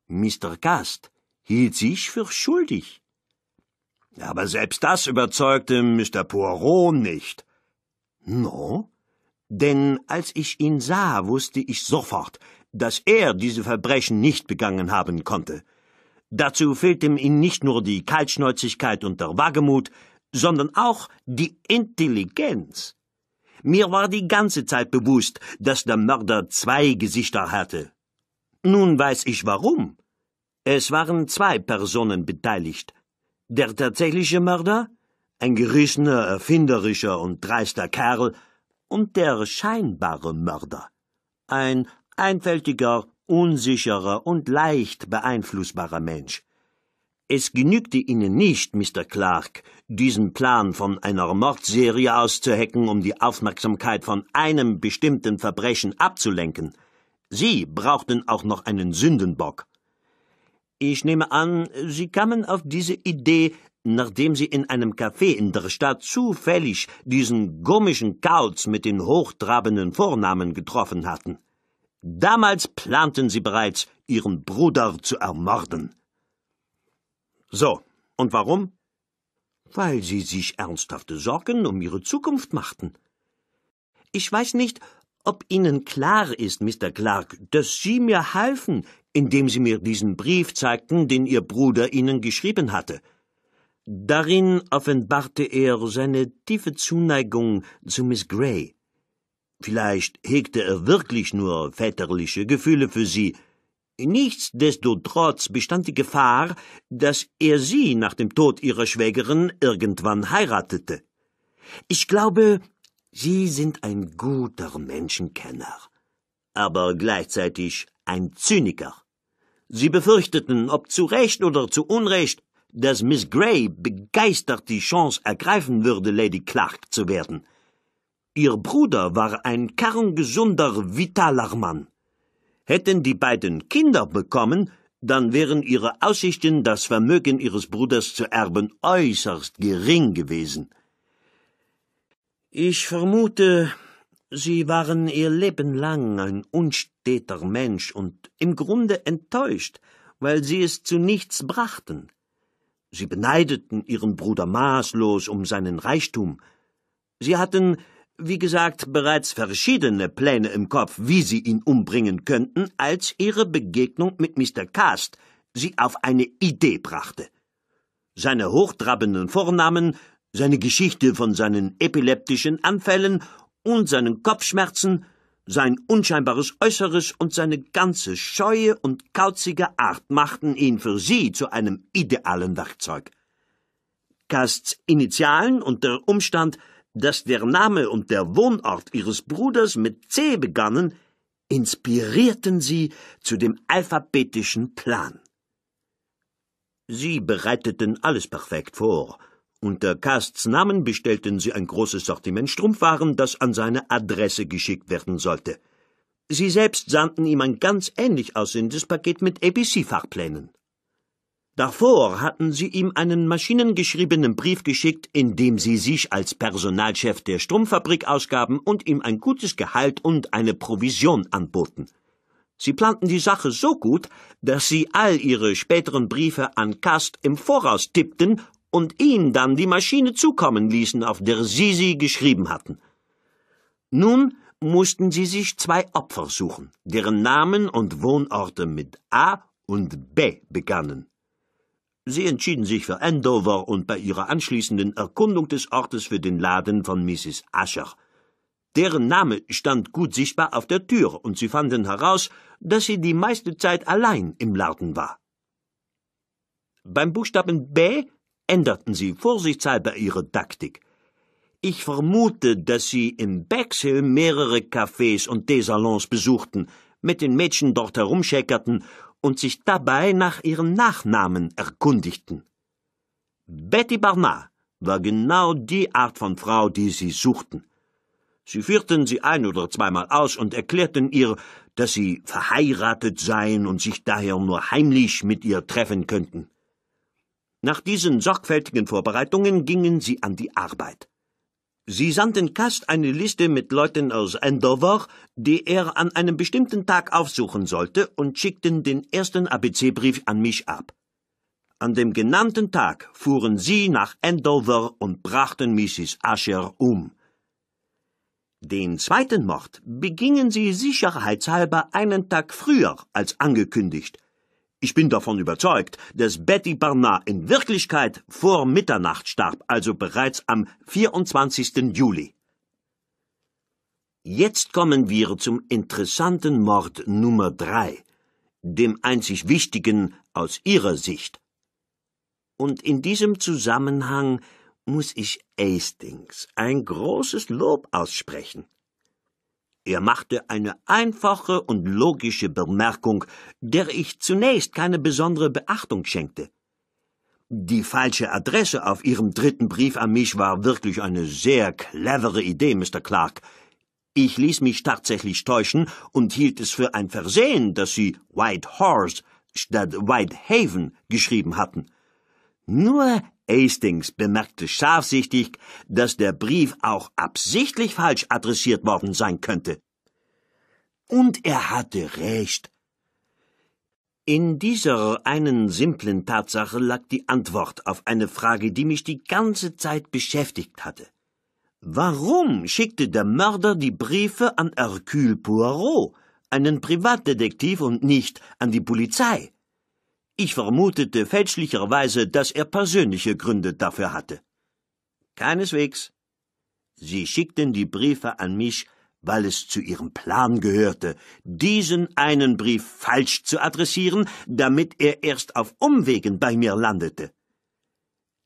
Mr. Gast hielt sich für schuldig. Aber selbst das überzeugte Mr. Poirot nicht. No? Denn als ich ihn sah, wusste ich sofort, dass er diese Verbrechen nicht begangen haben konnte. Dazu fehlt ihm nicht nur die Kaltschnäuzigkeit und der Wagemut, sondern auch die Intelligenz. Mir war die ganze Zeit bewusst, dass der Mörder zwei Gesichter hatte. Nun weiß ich warum. Es waren zwei Personen beteiligt. Der tatsächliche Mörder, ein gerissener, erfinderischer und dreister Kerl, und der scheinbare Mörder, ein einfältiger, unsicherer und leicht beeinflussbarer Mensch. Es genügte ihnen nicht, Mr. Clark, diesen Plan von einer Mordserie auszuhecken, um die Aufmerksamkeit von einem bestimmten Verbrechen abzulenken. Sie brauchten auch noch einen Sündenbock. Ich nehme an, Sie kamen auf diese Idee, nachdem Sie in einem Café in der Stadt zufällig diesen gummischen Kauz mit den hochtrabenden Vornamen getroffen hatten. Damals planten sie bereits, ihren Bruder zu ermorden. So, und warum? Weil sie sich ernsthafte Sorgen um ihre Zukunft machten. Ich weiß nicht, ob Ihnen klar ist, Mr. Clark, dass Sie mir halfen, indem Sie mir diesen Brief zeigten, den Ihr Bruder Ihnen geschrieben hatte. Darin offenbarte er seine tiefe Zuneigung zu Miss Gray. Vielleicht hegte er wirklich nur väterliche Gefühle für sie. Nichtsdestotrotz bestand die Gefahr, dass er sie nach dem Tod ihrer Schwägerin irgendwann heiratete. Ich glaube, Sie sind ein guter Menschenkenner, aber gleichzeitig ein Zyniker. Sie befürchteten, ob zu Recht oder zu Unrecht, dass Miss Gray begeistert die Chance ergreifen würde, Lady Clark zu werden. Ihr Bruder war ein kerngesunder, vitaler Mann. Hätten die beiden Kinder bekommen, dann wären ihre Aussichten, das Vermögen ihres Bruders zu erben, äußerst gering gewesen. Ich vermute, Sie waren Ihr Leben lang ein unsteter Mensch und im Grunde enttäuscht, weil Sie es zu nichts brachten. Sie beneideten Ihren Bruder maßlos um seinen Reichtum. Sie hatten wie gesagt, bereits verschiedene Pläne im Kopf, wie sie ihn umbringen könnten, als ihre Begegnung mit Mr. Cast sie auf eine Idee brachte. Seine hochtrabenden Vornamen, seine Geschichte von seinen epileptischen Anfällen und seinen Kopfschmerzen, sein unscheinbares Äußeres und seine ganze scheue und kauzige Art machten ihn für sie zu einem idealen Werkzeug. Casts Initialen und der Umstand, dass der Name und der Wohnort ihres Bruders mit C begannen, inspirierten sie zu dem alphabetischen Plan. Sie bereiteten alles perfekt vor. Unter Casts Namen bestellten sie ein großes Sortiment Strumpfwaren, das an seine Adresse geschickt werden sollte. Sie selbst sandten ihm ein ganz ähnlich aussehendes Paket mit ABC-Fachplänen. Davor hatten sie ihm einen maschinengeschriebenen Brief geschickt, in dem sie sich als Personalchef der Stromfabrik ausgaben und ihm ein gutes Gehalt und eine Provision anboten. Sie planten die Sache so gut, dass sie all ihre späteren Briefe an Kast im Voraus tippten und ihm dann die Maschine zukommen ließen, auf der sie sie geschrieben hatten. Nun mussten sie sich zwei Opfer suchen, deren Namen und Wohnorte mit A und B begannen. Sie entschieden sich für Andover und bei ihrer anschließenden Erkundung des Ortes für den Laden von Mrs. Ascher. Deren Name stand gut sichtbar auf der Tür, und sie fanden heraus, dass sie die meiste Zeit allein im Laden war. Beim Buchstaben B änderten sie vorsichtshalber ihre Taktik. Ich vermute, dass sie in Bexhill mehrere Cafés und Teesalons besuchten, mit den Mädchen dort herumscheckerten und sich dabei nach ihren Nachnamen erkundigten. Betty Barnard war genau die Art von Frau, die sie suchten. Sie führten sie ein oder zweimal aus und erklärten ihr, dass sie verheiratet seien und sich daher nur heimlich mit ihr treffen könnten. Nach diesen sorgfältigen Vorbereitungen gingen sie an die Arbeit. Sie sandten Kast eine Liste mit Leuten aus Andover, die er an einem bestimmten Tag aufsuchen sollte, und schickten den ersten ABC-Brief an mich ab. An dem genannten Tag fuhren sie nach Andover und brachten Mrs. Asher um. Den zweiten Mord begingen sie sicherheitshalber einen Tag früher als angekündigt, ich bin davon überzeugt, dass Betty Barnard in Wirklichkeit vor Mitternacht starb, also bereits am 24. Juli. Jetzt kommen wir zum interessanten Mord Nummer drei, dem einzig wichtigen aus Ihrer Sicht. Und in diesem Zusammenhang muss ich Hastings ein großes Lob aussprechen. Er machte eine einfache und logische Bemerkung, der ich zunächst keine besondere Beachtung schenkte. Die falsche Adresse auf Ihrem dritten Brief an mich war wirklich eine sehr clevere Idee, Mr. Clark. Ich ließ mich tatsächlich täuschen und hielt es für ein Versehen, dass Sie White Horse statt White Haven geschrieben hatten. Nur Hastings bemerkte scharfsichtig, dass der Brief auch absichtlich falsch adressiert worden sein könnte. Und er hatte recht. In dieser einen simplen Tatsache lag die Antwort auf eine Frage, die mich die ganze Zeit beschäftigt hatte. Warum schickte der Mörder die Briefe an Hercule Poirot, einen Privatdetektiv und nicht an die Polizei? Ich vermutete fälschlicherweise, dass er persönliche Gründe dafür hatte. Keineswegs. Sie schickten die Briefe an mich, weil es zu ihrem Plan gehörte, diesen einen Brief falsch zu adressieren, damit er erst auf Umwegen bei mir landete.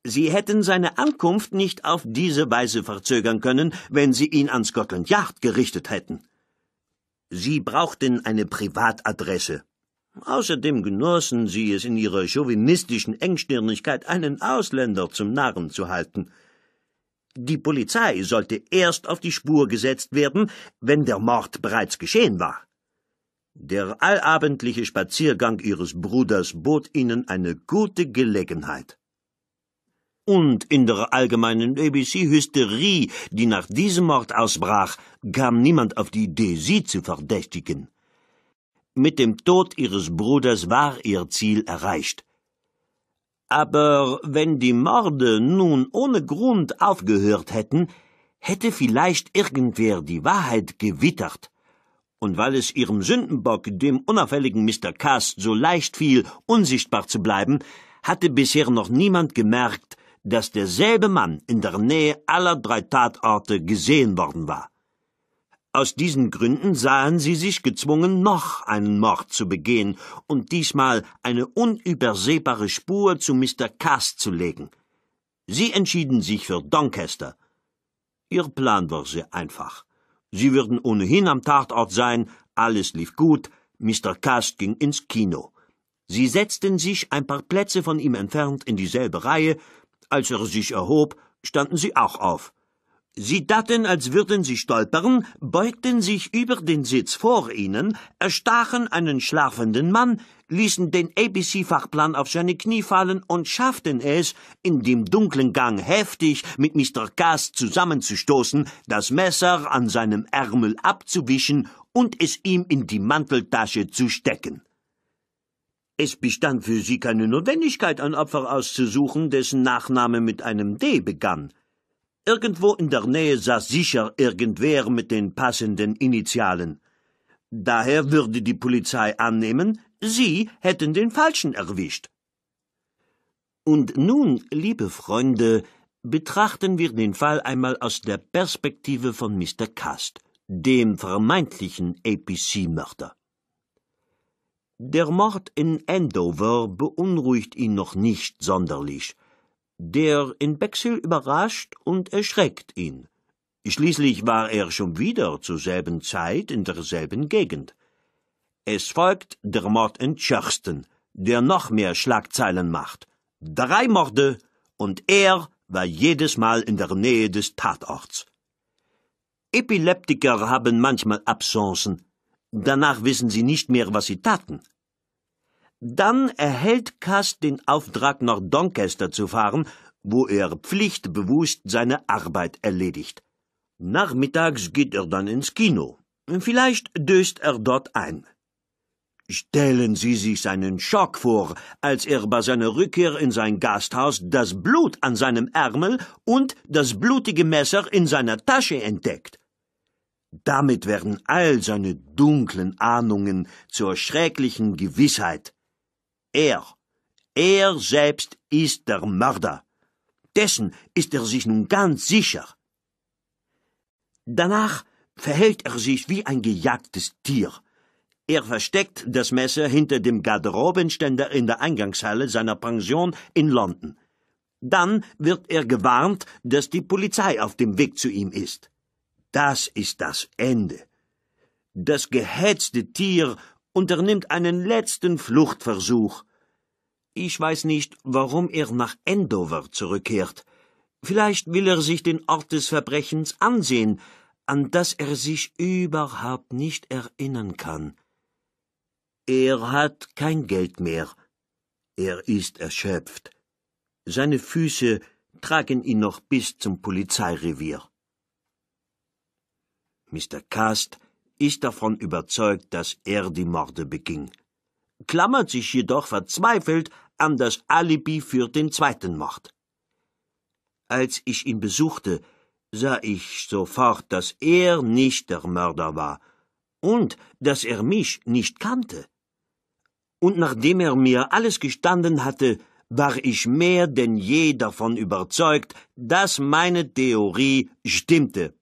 Sie hätten seine Ankunft nicht auf diese Weise verzögern können, wenn Sie ihn an Scotland Yard gerichtet hätten. Sie brauchten eine Privatadresse, Außerdem genossen sie es in ihrer chauvinistischen Engstirnigkeit, einen Ausländer zum Narren zu halten. Die Polizei sollte erst auf die Spur gesetzt werden, wenn der Mord bereits geschehen war. Der allabendliche Spaziergang ihres Bruders bot ihnen eine gute Gelegenheit. Und in der allgemeinen ABC-Hysterie, die nach diesem Mord ausbrach, kam niemand auf die Idee, sie zu verdächtigen. Mit dem Tod ihres Bruders war ihr Ziel erreicht. Aber wenn die Morde nun ohne Grund aufgehört hätten, hätte vielleicht irgendwer die Wahrheit gewittert. Und weil es ihrem Sündenbock, dem unauffälligen Mr. Cass, so leicht fiel, unsichtbar zu bleiben, hatte bisher noch niemand gemerkt, dass derselbe Mann in der Nähe aller drei Tatorte gesehen worden war. Aus diesen Gründen sahen sie sich gezwungen, noch einen Mord zu begehen und diesmal eine unübersehbare Spur zu Mr. Cass zu legen. Sie entschieden sich für Doncaster. Ihr Plan war sehr einfach. Sie würden ohnehin am Tatort sein, alles lief gut, Mr. Cass ging ins Kino. Sie setzten sich ein paar Plätze von ihm entfernt in dieselbe Reihe, als er sich erhob, standen sie auch auf. Sie taten, als würden sie stolpern, beugten sich über den Sitz vor ihnen, erstachen einen schlafenden Mann, ließen den ABC-Fachplan auf seine Knie fallen und schafften es, in dem dunklen Gang heftig mit Mr. Cass zusammenzustoßen, das Messer an seinem Ärmel abzuwischen und es ihm in die Manteltasche zu stecken. Es bestand für sie keine Notwendigkeit, ein Opfer auszusuchen, dessen Nachname mit einem D begann. Irgendwo in der Nähe saß sicher irgendwer mit den passenden Initialen. Daher würde die Polizei annehmen, Sie hätten den Falschen erwischt. Und nun, liebe Freunde, betrachten wir den Fall einmal aus der Perspektive von Mr. Cast, dem vermeintlichen APC-Mörder. Der Mord in Andover beunruhigt ihn noch nicht sonderlich. Der in Bexhill überrascht und erschreckt ihn. Schließlich war er schon wieder zur selben Zeit in derselben Gegend. Es folgt der Mord in Churston, der noch mehr Schlagzeilen macht. Drei Morde und er war jedes Mal in der Nähe des Tatorts. Epileptiker haben manchmal Absenzen. Danach wissen sie nicht mehr, was sie taten. Dann erhält Cass den Auftrag, nach Doncaster zu fahren, wo er pflichtbewusst seine Arbeit erledigt. Nachmittags geht er dann ins Kino. Vielleicht döst er dort ein. Stellen Sie sich seinen Schock vor, als er bei seiner Rückkehr in sein Gasthaus das Blut an seinem Ärmel und das blutige Messer in seiner Tasche entdeckt. Damit werden all seine dunklen Ahnungen zur schrecklichen Gewissheit. Er, er selbst ist der Mörder. Dessen ist er sich nun ganz sicher. Danach verhält er sich wie ein gejagtes Tier. Er versteckt das Messer hinter dem Garderobenständer in der Eingangshalle seiner Pension in London. Dann wird er gewarnt, dass die Polizei auf dem Weg zu ihm ist. Das ist das Ende. Das gehetzte Tier unternimmt einen letzten Fluchtversuch. Ich weiß nicht, warum er nach Endover zurückkehrt. Vielleicht will er sich den Ort des Verbrechens ansehen, an das er sich überhaupt nicht erinnern kann. Er hat kein Geld mehr. Er ist erschöpft. Seine Füße tragen ihn noch bis zum Polizeirevier. Mr. Cast ist davon überzeugt, dass er die Morde beging, klammert sich jedoch verzweifelt an das Alibi für den zweiten Mord. Als ich ihn besuchte, sah ich sofort, dass er nicht der Mörder war und dass er mich nicht kannte. Und nachdem er mir alles gestanden hatte, war ich mehr denn je davon überzeugt, dass meine Theorie stimmte.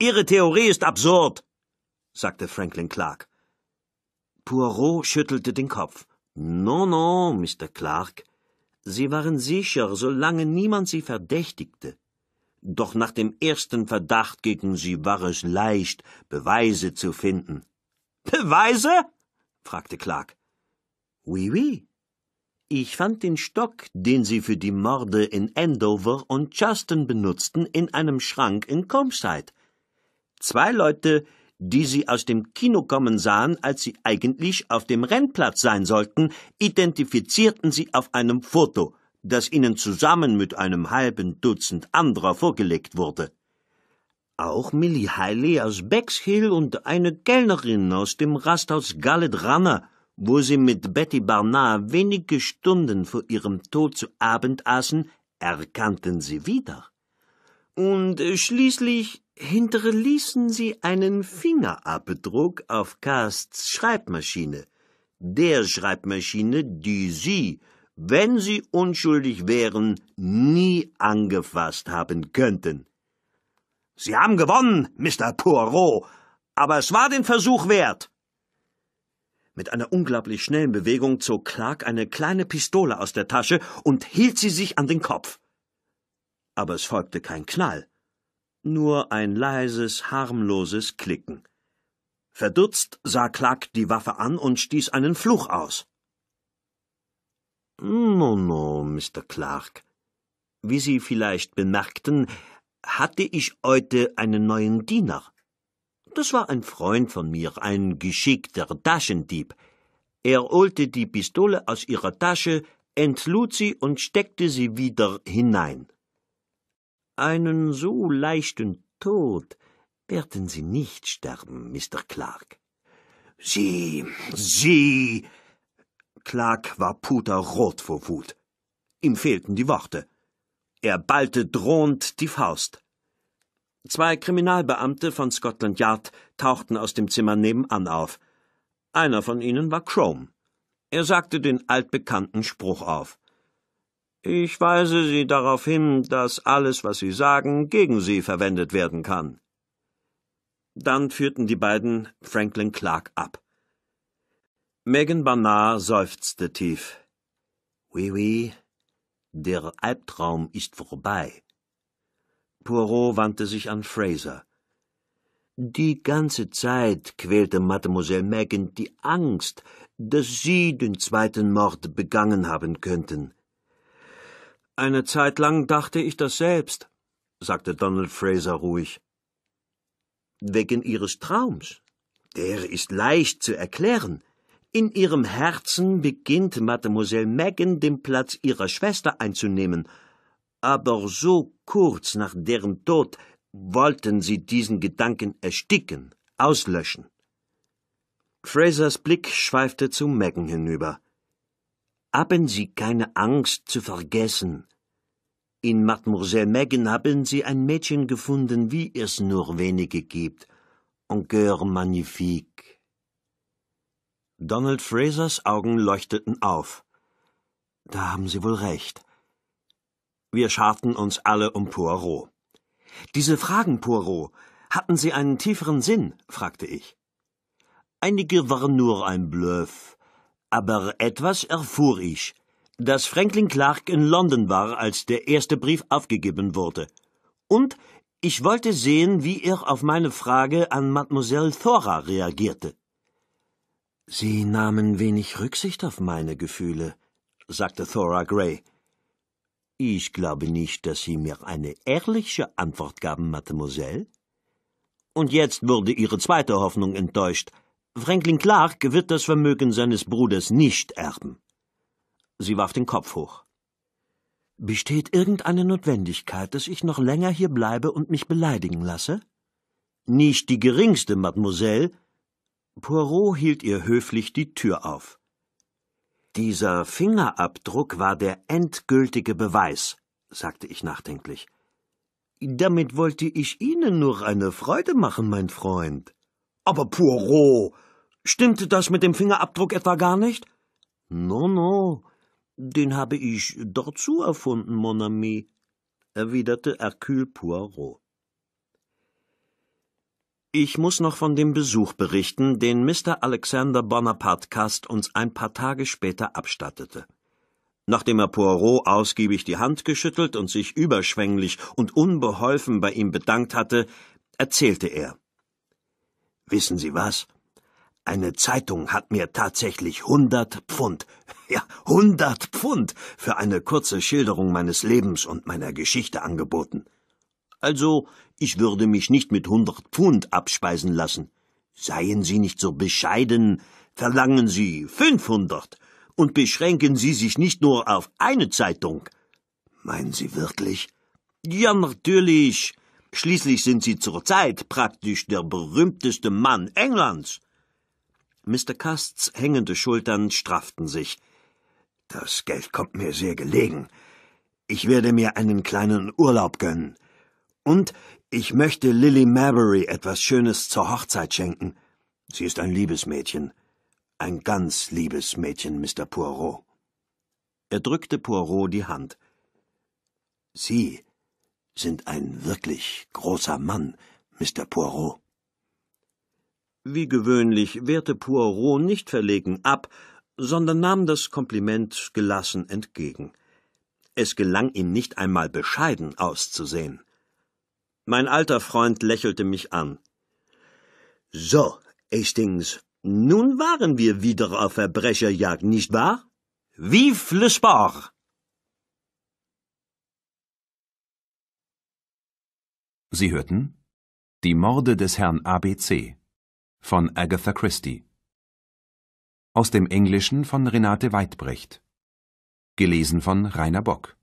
Ihre Theorie ist absurd, sagte Franklin Clark. Poirot schüttelte den Kopf. No, no, Mr. Clark. Sie waren sicher, solange niemand Sie verdächtigte. Doch nach dem ersten Verdacht gegen Sie war es leicht, Beweise zu finden. Beweise? fragte Clark. Oui, oui. Ich fand den Stock, den Sie für die Morde in Andover und Justin benutzten, in einem Schrank in Combside. Zwei Leute, die sie aus dem Kino kommen sahen, als sie eigentlich auf dem Rennplatz sein sollten, identifizierten sie auf einem Foto, das ihnen zusammen mit einem halben Dutzend anderer vorgelegt wurde. Auch Millie Heiley aus Bexhill und eine Kellnerin aus dem Rasthaus Gallet Runner, wo sie mit Betty Barnard wenige Stunden vor ihrem Tod zu Abend aßen, erkannten sie wieder. Und schließlich hinterließen sie einen Fingerabdruck auf Casts Schreibmaschine, der Schreibmaschine, die sie, wenn sie unschuldig wären, nie angefasst haben könnten. Sie haben gewonnen, Mr. Poirot, aber es war den Versuch wert. Mit einer unglaublich schnellen Bewegung zog Clark eine kleine Pistole aus der Tasche und hielt sie sich an den Kopf. Aber es folgte kein Knall nur ein leises, harmloses Klicken. Verdutzt sah Clark die Waffe an und stieß einen Fluch aus. No, no, Mr. Clark. Wie Sie vielleicht bemerkten, hatte ich heute einen neuen Diener. Das war ein Freund von mir, ein geschickter Taschendieb. Er holte die Pistole aus ihrer Tasche, entlud sie und steckte sie wieder hinein. Einen so leichten Tod werden Sie nicht sterben, Mr. Clark. Sie, Sie. Clark war puterrot vor Wut. Ihm fehlten die Worte. Er ballte drohend die Faust. Zwei Kriminalbeamte von Scotland Yard tauchten aus dem Zimmer nebenan auf. Einer von ihnen war Chrome. Er sagte den altbekannten Spruch auf. Ich weise Sie darauf hin, dass alles, was Sie sagen, gegen Sie verwendet werden kann. Dann führten die beiden Franklin Clark ab. Megan Barnard seufzte tief. Oui, oui, der Albtraum ist vorbei. Poirot wandte sich an Fraser. Die ganze Zeit quälte Mademoiselle Megan die Angst, dass Sie den zweiten Mord begangen haben könnten. Eine Zeit lang dachte ich das selbst, sagte Donald Fraser ruhig. Wegen Ihres Traums? Der ist leicht zu erklären. In ihrem Herzen beginnt Mademoiselle Megan den Platz ihrer Schwester einzunehmen, aber so kurz nach deren Tod wollten sie diesen Gedanken ersticken, auslöschen. Frasers Blick schweifte zu Megan hinüber. Haben Sie keine Angst zu vergessen, in Mademoiselle Megan haben sie ein Mädchen gefunden, wie es nur wenige gibt. Encore magnifique. Donald Frasers Augen leuchteten auf. Da haben Sie wohl recht. Wir scharten uns alle um Poirot. Diese Fragen, Poirot, hatten sie einen tieferen Sinn? fragte ich. Einige waren nur ein Bluff, aber etwas erfuhr ich, dass Franklin Clark in London war, als der erste Brief aufgegeben wurde. Und ich wollte sehen, wie er auf meine Frage an Mademoiselle Thora reagierte. Sie nahmen wenig Rücksicht auf meine Gefühle, sagte Thora Gray. Ich glaube nicht, dass Sie mir eine ehrliche Antwort gaben, Mademoiselle. Und jetzt wurde Ihre zweite Hoffnung enttäuscht. Franklin Clark wird das Vermögen seines Bruders nicht erben. Sie warf den Kopf hoch. Besteht irgendeine Notwendigkeit, dass ich noch länger hier bleibe und mich beleidigen lasse? Nicht die geringste, Mademoiselle. Poirot hielt ihr höflich die Tür auf. Dieser Fingerabdruck war der endgültige Beweis, sagte ich nachdenklich. Damit wollte ich Ihnen nur eine Freude machen, mein Freund. Aber Poirot, stimmte das mit dem Fingerabdruck etwa gar nicht? No, no, den habe ich dazu erfunden, mon ami, erwiderte Hercule Poirot. Ich muss noch von dem Besuch berichten, den Mr. Alexander Bonaparte Cast uns ein paar Tage später abstattete. Nachdem er Poirot ausgiebig die Hand geschüttelt und sich überschwänglich und unbeholfen bei ihm bedankt hatte, erzählte er. Wissen Sie was? Eine Zeitung hat mir tatsächlich hundert Pfund, ja, hundert Pfund für eine kurze Schilderung meines Lebens und meiner Geschichte angeboten. Also, ich würde mich nicht mit hundert Pfund abspeisen lassen. Seien Sie nicht so bescheiden, verlangen Sie fünfhundert und beschränken Sie sich nicht nur auf eine Zeitung. Meinen Sie wirklich? Ja, natürlich. Schließlich sind Sie zurzeit praktisch der berühmteste Mann Englands. Mr. Casts hängende Schultern strafften sich. Das Geld kommt mir sehr gelegen. Ich werde mir einen kleinen Urlaub gönnen. Und ich möchte Lily Mabry etwas Schönes zur Hochzeit schenken. Sie ist ein liebes Mädchen. Ein ganz liebes Mädchen, Mr. Poirot. Er drückte Poirot die Hand. Sie sind ein wirklich großer Mann, Mr. Poirot. Wie gewöhnlich wehrte Poirot nicht verlegen ab, sondern nahm das Kompliment gelassen entgegen. Es gelang ihm nicht einmal bescheiden auszusehen. Mein alter Freund lächelte mich an. So, Hastings, nun waren wir wieder auf Verbrecherjagd, nicht wahr? Vive le Sport! Sie hörten Die Morde des Herrn ABC von Agatha Christie. Aus dem Englischen von Renate Weidbrecht. Gelesen von Rainer Bock.